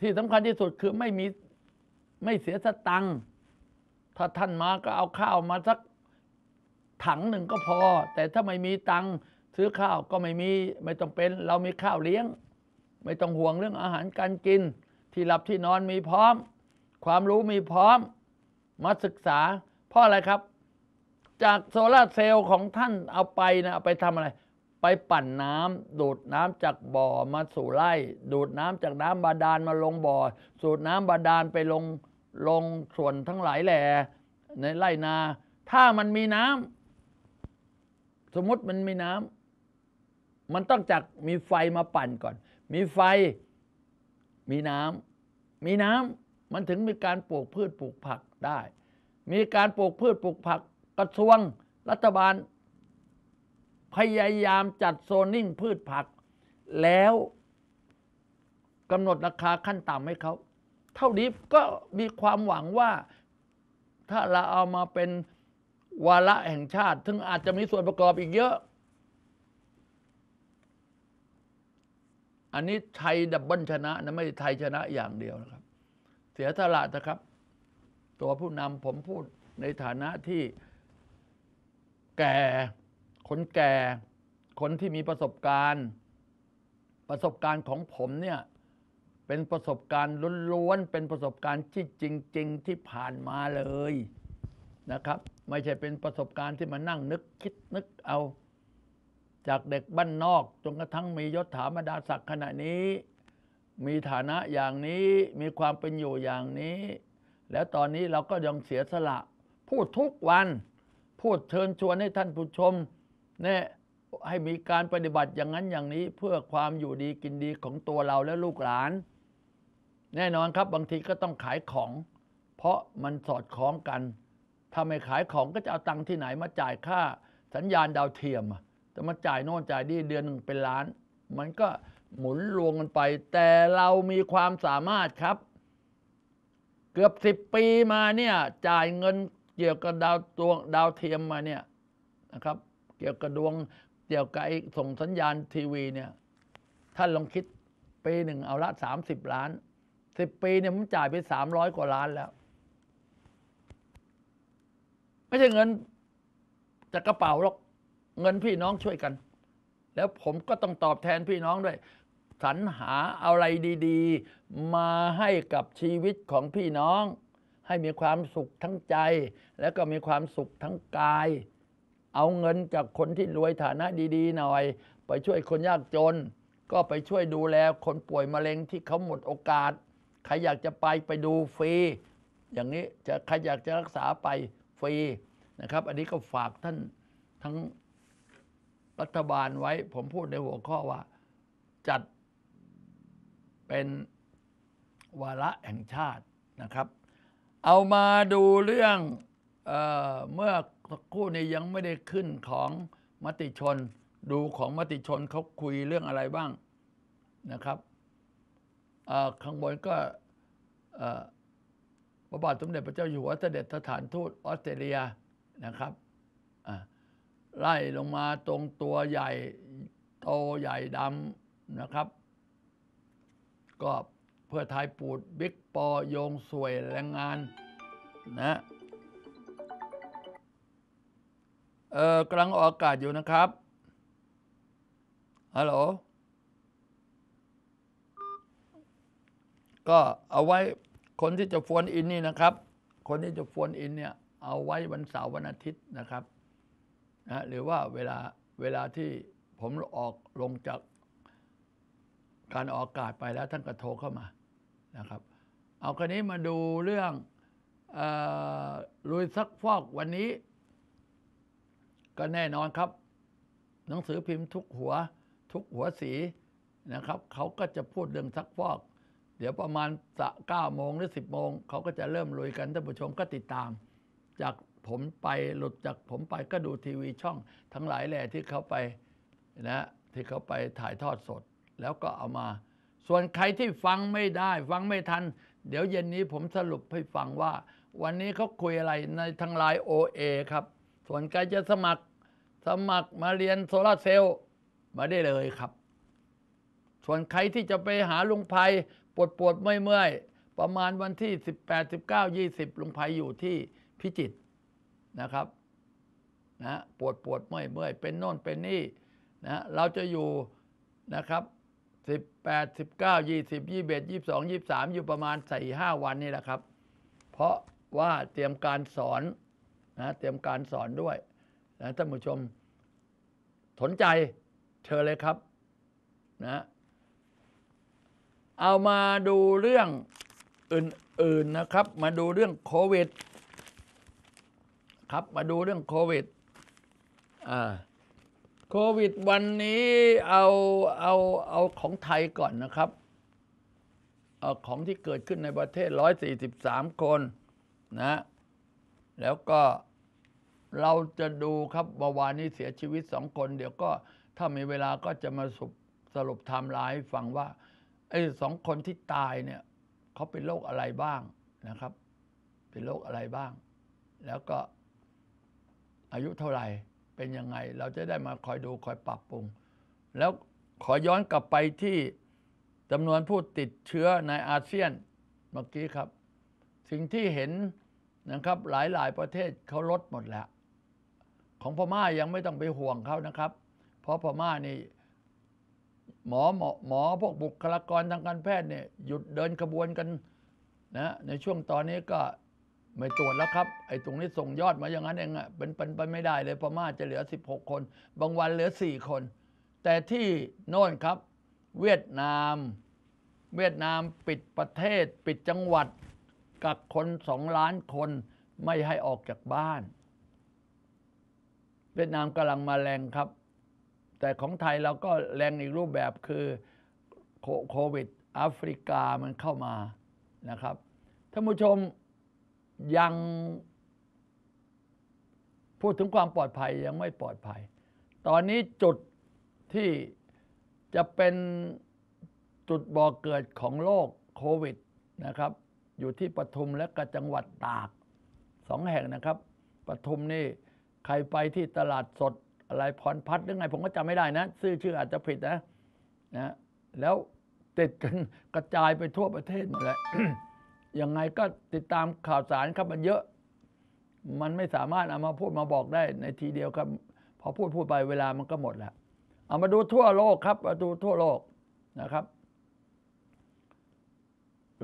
ที่สำคัญที่สุดคือไม่มีไม่เสียสตังถ้าท่านมาก็เอาข้าวมาสักถังหนึ่งก็พอ แต่ถ้าไม่มีตังซื้อข้าวก็ไม่มีไม่ต้องเป็นเรามีข้าวเลี้ยง ไม่ต้องห่วงเรื่องอาหารการกิน ที่หลับที่นอนมีพร้อม ความรู้มีพร้อมมาศึกษาเพราะอะไรครับจากโซลาเซลล์ของท่านเอาไปนะเอาไปทำอะไร ไปปั่นน้ำดูดน้ำจากบ่อมาสู่ไร่ดูดน้ำจากน้ำบาดาลมาลงบ่อสูดน้ำบาดาลไปลง ลงส่วนทั้งหลายแหล่ในไร่นา ถ้ามันมีน้ำสมมติมันมีน้ำมันต้องจากมีไฟมาปั่นก่อน มีไฟมีน้ำมีน้ำมันถึงมีการปลูกพืชปลูกผักได้ มีการปลูกพืชปลูกผักกระทรวงรัฐบาล พยายามจัดโซนิ่งพืชผัก แล้วกำหนดราคาขั้นต่ำให้เขา เท่านี้ก็มีความหวังว่าถ้าเราเอามาเป็นวาระแห่งชาติ ถึงอาจจะมีส่วนประกอบอีกเยอะ อันนี้ไทยดับเบิลชนะนะ ไม่ไทยชนะอย่างเดียวนะครับ เสียสละนะครับ ตัวผู้นำผมพูดในฐานะที่แก่ คนแก่ คนที่มีประสบการณ์ ประสบการณ์ของผมเนี่ย เป็นประสบการณ์ล้วนๆเป็นประสบการณ์ที่จริง ๆ ที่ผ่านมาเลย นะครับ ไม่ใช่เป็นประสบการณ์ที่มานั่งนึกคิดนึกเอา จากเด็กบ้านนอกจนกระทั่งมียศถาบรรดาศักดิ์ขณะนี้ มีฐานะอย่างนี้มีความเป็นอยู่อย่างนี้ แล้วตอนนี้เราก็ยังเสียสละพูดทุกวันพูดเชิญชวนให้ท่านผู้ชมเนี่ยให้มีการปฏิบัติอย่างนั้นอย่างนี้ เพื่อความอยู่ดีกินดีของตัวเราและลูกหลาน แน่นอนครับ บางทีก็ต้องขายของ เพราะมันสอดคล้องกันถ้าไม่ขายของก็จะเอาตังค์ที่ไหนมาจ่ายค่า สัญญาณดาวเทียมจะมาจ่ายโน่นจ่ายนี่เดือนหนึ่งเป็นล้านมันก็หมุนรวงกันไป แต่เรามีความสามารถครับ เกือบสิบปีมาเนี่ยจ่ายเงินเกี่ยวกับดาวดวงดาวเทียมมาเนี่ยนะครับ เกี่ยวกับดวงเกี่ยวกับส่งสัญญาณทีวีเนี่ยท่านลองคิดปีหนึ่งเอาละสามสิบล้านสิบปีเนี่ยมันจ่ายไปสามร้อยกว่าล้านแล้ว ไม่ใช่เงินจากกระเป๋าหรอกเงินพี่น้องช่วยกัน แล้วผมก็ต้องตอบแทนพี่น้องด้วย สรรหาอะไรดีๆมาให้กับชีวิตของพี่น้องให้มีความสุขทั้งใจ และก็มีความสุขทั้งกาย เอาเงินจากคนที่รวยฐานะดีๆหน่อย ไปช่วยคนยากจน ก็ไปช่วยดูแลคนป่วยมะเร็งที่เขาหมดโอกาสใครอยากจะไปไปดูฟรีอย่างนี้จะใครอยากจะรักษาไปฟรีนะครับ อันนี้ก็ฝากท่านทั้งรัฐบาลไว้ ผมพูดในหัวข้อว่า จัดเป็นวาระแห่งชาตินะครับเอามาดูเรื่องเอเมื่อคู่นี้ยังไม่ได้ขึ้นของมติชนดูของมติชนเขาคุยเรื่องอะไรบ้างนะครับข้างบนก็พระบาทสมเด็จพระเจ้าอยู่หัวเสด็จสถานทูตออสเตรเลียนะครับไล่ลงมาตรงตัวใหญ่โตใหญ่ดำนะครับก็เพื่อไทยปูด บิ๊กปอโยงสวยแรงงานนะเออกำลังออกอากาศอยู่นะครับฮัลโหลก็เอาไว้คนที่จะฟวนอินนี่นะครับ คนที่จะฟวนอินเนี่ย เอาไว้วันเสาร์วันอาทิตย์นะครับนะหรือว่าเวลาเวลาที่ผมออกลงจากการออกอากาศไปแล้วท่านก็โทรเข้ามานะครับเอาคราวนี้มาดูเรื่องลุยซักฟอกวันนี้ ก็แน่นอนครับ หนังสือพิมพ์ทุกหัว ทุกหัวสีนะครับ เขาก็จะพูดเรื่องซักฟอก เดี๋ยวประมาณสักเก้าโมงหรือสิบโมง เขาก็จะเริ่มลุยกันท่านผู้ชมก็ติดตาม จากผมไปหลุดจากผมไปก็ดูทีวีช่อง ทั้งหลายแหล่ที่เขาไปนะที่เขาไปถ่ายทอดสดแล้วก็เอามาส่วนใครที่ฟังไม่ได้ ฟังไม่ทัน เดี๋ยวเย็นนี้ผมสรุปให้ฟังว่า วันนี้เขาคุยอะไรในทางไลน์ OA ครับ ส่วนใครจะสมัครสมัครมาเรียนโซลาเซลล์ มาได้เลยครับ ส่วนใครที่จะไปหาลุงภัยปวดปวดเมื่อยๆประมาณวันที่18 19 20ลุงภัยอยู่ที่พิจิตนะครับ นะปวดปวดเมื่อยเมื่อยเป็นโน่นเป็นนี่นะ เราจะอยู่นะครับสิบแปดสิบเก้ายี่สิบยี่เอ็ดยี่สองยี่สามอยู่ประมาณส่ห้าวันนี่แหละครับ เพราะว่าเตรียมการสอน นะเตรียมการสอนด้วยนะท่านผู้ชมสนใจเชิญเลยครับ นะ เอามาดูเรื่องอื่นๆนะครับ มาดูเรื่องโควิด ครับมาดูเรื่องโควิดอ่าโควิดวันนี้เอาเอาเอาของไทยก่อนนะครับเอาของที่เกิดขึ้นในประเทศ 143 คนนะ แล้วก็เราจะดูครับเมื่อวานนี้เสียชีวิตสองคนเดี๋ยวก็ถ้ามีเวลาก็จะมาสรุปสรุปไทม์ไลน์ให้ฟังว่าไอ้สองคนที่ตายเนี่ย เขาเป็นโรคอะไรบ้างนะครับ เป็นโรคอะไรบ้าง แล้วก็อายุเท่าไหร่เป็นยังไง เราจะได้มาคอยดูคอยปรับปรุง แล้วขอย้อนกลับไปที่จำนวนผู้ติดเชื้อในอาเซียน เมื่อกี้ครับ สิ่งที่เห็นนะครับหลายหลายประเทศเขาลดหมดแล้ว ของพม่ายังไม่ต้องไปห่วงเขานะครับ เพราะพม่านี่หมอหมอหมอพวกบุคลากรทางการแพทย์เนี่ยหยุดเดินขบวนกันนะ ในช่วงตอนนี้ก็ไม่ตรวจแล้วครับ ไอ้ตรงนี้ส่งยอดมาอย่างนั้นเองอ่ะเป็นเป็นไปไม่ได้เลยพม่าจะเหลือ 16 คน บางวันเหลือ 4 คน แต่ที่โน่นครับ เวียดนาม เวียดนามปิดประเทศปิดจังหวัดกักคนสองล้านคนไม่ให้ออกจากบ้าน เวียดนามกำลังมาแรงครับ แต่ของไทยเราก็แรงอีกรูปแบบคือโควิดแอฟริกามันเข้ามานะครับท่านผู้ชมยังพูดถึงความปลอดภัยยังไม่ปลอดภัย ตอนนี้จุดที่จะเป็นจุดบ่อเกิดของโรคโควิดนะครับ อยู่ที่ปทุมและกระจังหวัดตาก สองแห่งนะครับปทุมนี่ ใครไปที่ตลาดสดอะไรพรพัดหรือไงผมก็จำไม่ได้นะชื่อชื่ออาจจะผิดนะนะ แล้วติดกันกระจายไปทั่วประเทศหมดเลยยังไงก็ติดตามข่าวสารครับมันเยอะ มันไม่สามารถเอามาพูดมาบอกได้ในทีเดียวครับ พอพูดพูดไปเวลามันก็หมดแล้ว เอามาดูทั่วโลกครับมาดูทั่วโลกนะครับ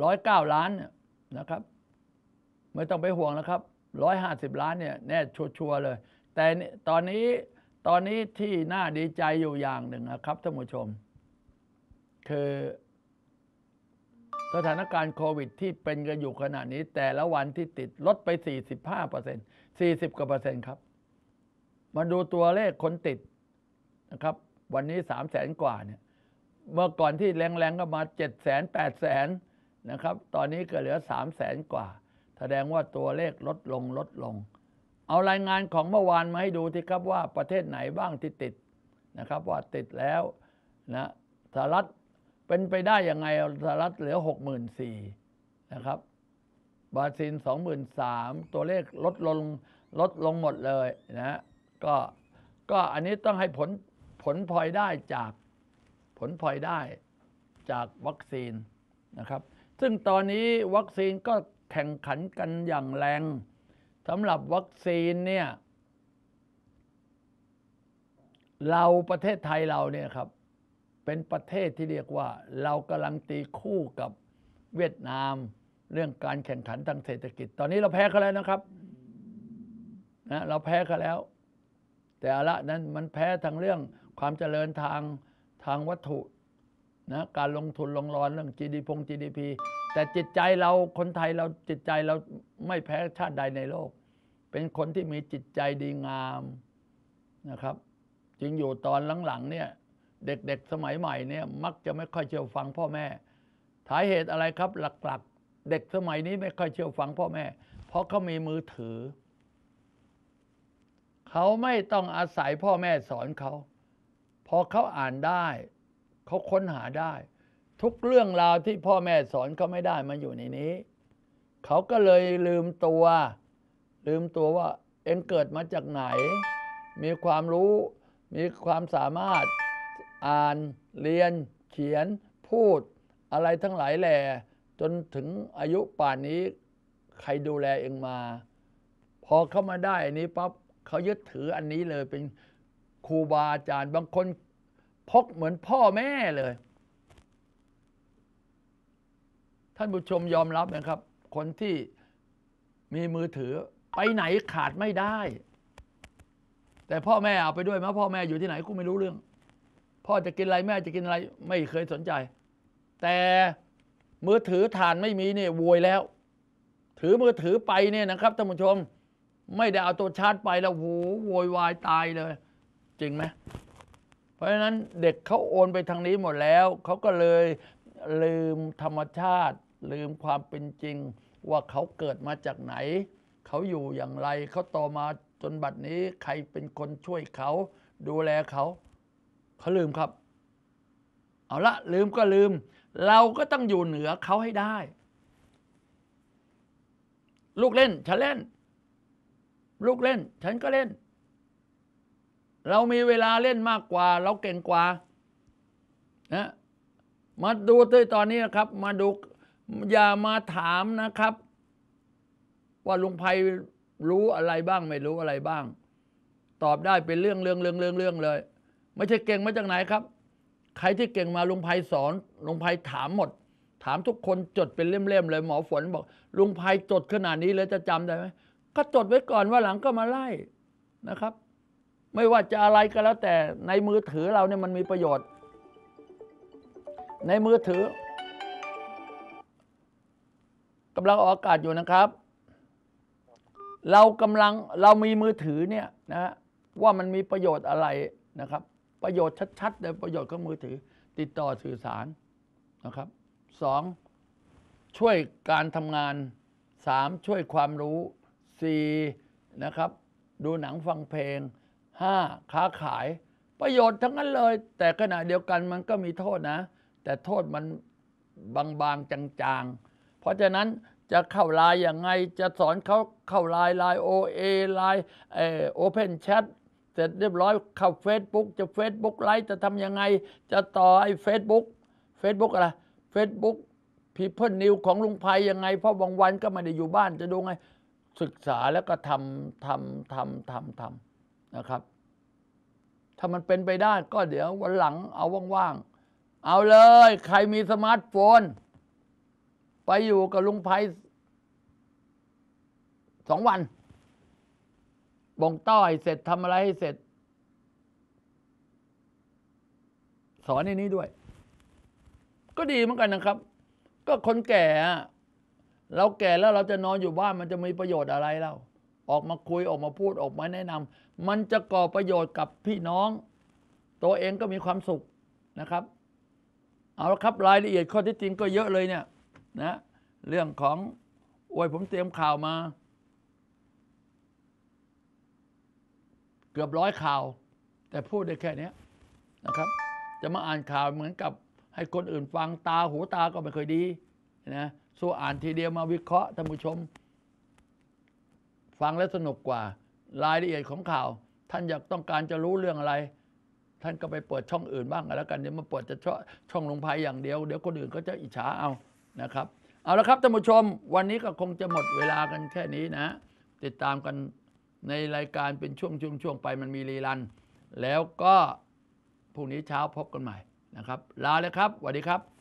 ร้อยเก้าล้านนะครับ ไม่ต้องไปห่วงนะครับร้อยห้าสิบล้านเนี่ยแน่ชัวร์เลย แต่ตอนนี้ตอนนี้ที่น่าดีใจอยู่อย่างหนึ่งนะครับท่านผู้ชม คือสถานการณ์โควิดที่เป็นกันอยู่ขณะนี้แต่ละวันที่ติดลดไป 45% 40 กว่าเปอร์เซ็นต์ครับ มาดูตัวเลขคนติดนะครับ วันนี้ 3 0 0แสนกว่าเนี่ยเมื่อก่อนที่แรงๆก็มา 7 0 0 0 0 8 0 0 0 นะครับ ตอนนี้ก็เหลือ 3 0 0แสนกว่าแสดงว่าตัวเลขลดลงลดลง เอารายงานของเมื่อวานมาให้ดูที่ครับว่าประเทศไหนบ้างที่ติดนะครับว่าติดแล้วนะสหรัฐเป็นไปได้ยังไงสหรัฐเหลือ 6 4มื่นะครับบราซิล2 3สามตัวเลขลดลงลดลงหมดเลยนะ ก็ก็อันนี้ต้องให้ผลผลพลอยได้จากผลพลอยได้จากวัคซีนนะครับ ซึ่งตอนนี้วัคซีนก็แข่งขันกันอย่างแรงสำหรับวัคซีนเนี่ย เราประเทศไทยเราเนี่ยครับเป็นประเทศที่เรียกว่าเรากำลังตีคู่กับเวียดนาม เรื่องการแข่งขันทางเศรษฐกิจ ตอนนี้เราแพ้เขาแล้วนะครับนะเราแพ้เขาแล้ว แต่ละนั้นมันแพ้ทางเรื่องความเจริญทางทางวัตถุนะการลงทุนลงรอนเรื่อง GDP ง GDP แต่จิตใจเราคนไทยเราจิตใจเราไม่แพ้ชาติใดในโลก เป็นคนที่มีจิตใจดีงามนะครับจึงอยู่ตอนหลัง ๆ เนี่ยเด็กๆสมัยใหม่เนี่ยมักจะไม่ค่อยเชื่อฟังพ่อแม่สาเหตุอะไรครับหลักๆเด็กสมัยนี้ไม่ค่อยเชื่อฟังพ่อแม่ เพราะเขามีมือถือเขาไม่ต้องอาศัยพ่อแม่สอนเขาพอเขาอ่านได้ เขาค้นหาได้ ทุกเรื่องราวที่พ่อแม่สอนเขาไม่ได้มาอยู่ในนี้ เขาก็เลยลืมตัว ลืมตัวว่าเองเกิดมาจากไหน มีความรู้มีความสามารถอ่าน เรียน เขียน พูด อะไรทั้งหลายแหล่จนถึงอายุป่านนี้ ใครดูแลเองมา พอเข้ามาได้นนี้ปั๊บเขายึดถืออันนี้เลยเป็นครูบา อาจารย์ บางคน พกเหมือนพ่อแม่เลย ท่านผู้ชมยอมรับนะครับ คนที่มีมือถือ ไปไหนขาดไม่ได้ แต่พ่อแม่เอาไปด้วยไหมพ่อแม่อยู่ที่ไหนกูไม่รู้เรื่องพ่อจะกินอะไรแม่จะกินอะไร ไม่เคยสนใจ แต่มือถือฐานไม่มีเนี่ยโวยแล้ว ถือมือถือไปเนี่ยนะครับท่านผู้ชมไม่ได้เอาตัวชาร์จไปแล้วโหโวยวายตายเลย จริงไหมเพราะฉะนั้นเด็กเขาโอนไปทางนี้หมดแล้วเขาก็เลยลืมธรรมชาติ ลืมความเป็นจริง ว่าเขาเกิดมาจากไหนเขาอยู่อย่างไรเขาต่อมาจนบัดนี้ ใครเป็นคนช่วยเขาดูแลเขาเขาลืมครับ เอาละ ลืมก็ลืม เราก็ต้องอยู่เหนือเขาให้ได้ ลูกเล่นฉันเล่น ลูกเล่น ฉันก็เล่น เรามีเวลาเล่นมากกว่า เราเก่งกว่า นะ มาดูต้วตอนนี้นะครับ มาดู อย่ามาถามนะครับ ว่าลุงไพรู้อะไรบ้างไม่รู้อะไรบ้าง ตอบได้เป็นเรื่องเรื่องเรื่องเรื่องเรื่องเลยไม่ใช่เก่งมาจากไหนครับ ใครที่เก่งมาลุงภัยสอนลุงภัยถามหมด ถามทุกคนจดเป็นเล่มๆเลยหมอฝนบอกลุงภัยจดขนาดนี้เลยจะจำได้ไหมก็จดไว้ก่อนว่าหลังก็มาไล่นะครับ ไม่ว่าจะอะไรก็แล้วแต่ในมือถือเราเนี่ยมันมีประโยชน์ ในมือถือกำลังออกอากาศอยู่นะครับ เรากำลังเรามีมือถือเนี่ยนะ ว่ามันมีประโยชน์อะไรนะครับประโยชน์ชัดๆในประโยชน์ของมือถือติดต่อสื่อสารนะครับสองช่วยการทำงานสามช่วยความรู้สี่นะครับดูหนังฟังเพลงห้าค้าขายประโยชน์ทั้งนั้นเลยแต่ขณะเดียวกันมันก็มีโทษนะ แต่โทษมันบางๆจางๆ เพราะฉะนั้นจะเข้าไลน์ยังไงจะสอนเขาเข้าไลน์ไลน์โอเอไลน์โอเพนแชทเสร็จเรียบร้อยเข้า Facebook จะ Facebook ไลฟ์จะทำยังไงจะต่อไอ้ Facebook Facebook อะไร Facebook People New ของลุงภัยยังไงเพราะบางวันก็ไม่ได้อยู่บ้านจะดูไง ศึกษาแล้วก็ทำทำทำทำทำนะครับ ถ้ามันเป็นไปได้ก็เดี๋ยววันหลังเอาว่างๆ เอาเลย ใครมีสมาร์ทโฟน ไปอยู่กับลุงภัยสองวันบ่งต้อให้เสร็จทำอะไรให้เสร็จ สอนในนี้ด้วย ก็ดีเหมือนกันนะครับ ก็คนแก่เราแก่แล้วเราจะนอนอยู่บ้านมันจะมีประโยชน์อะไรเราออกมาคุยออกมาพูดออกมาแนะนำมันจะก่อประโยชน์กับพี่น้อง ตัวเองก็มีความสุขนะครับ เอาละครับรายละเอียดข้อที่จริงก็เยอะเลยเนี่ย นะ เรื่องของโอ้ยผมเตรียมข่าวมาเกือบร้อยข่าว แต่พูดได้แค่นี้นะครับ จะมาอ่านข่าวเหมือนกับให้คนอื่นฟังตาหูตาก็ไม่เคยดีนะสู้อ่านทีเดียวมาวิเคราะห์ท่านผู้ชม ฟังแล้วสนุกกว่ารายละเอียดของข่าว ท่านอยากต้องการจะรู้เรื่องอะไร ท่านก็ไปเปิดช่องอื่นบ้างแล้วกันเดี๋ยวมาเปิดจะช่องลงพายอย่างเดียวเดี๋ยวคนอื่นก็จะอิจฉาเอานะครับเอาละครับท่านผู้ชมวันนี้ก็คงจะหมดเวลากันแค่นี้นะ ติดตามกันในรายการเป็นช่วง ช่วงช่วงไปมันมีรีรัน แล้วก็พรุ่งนี้เช้าพบกันใหม่นะครับ ลาเลยครับสวัสดีครับ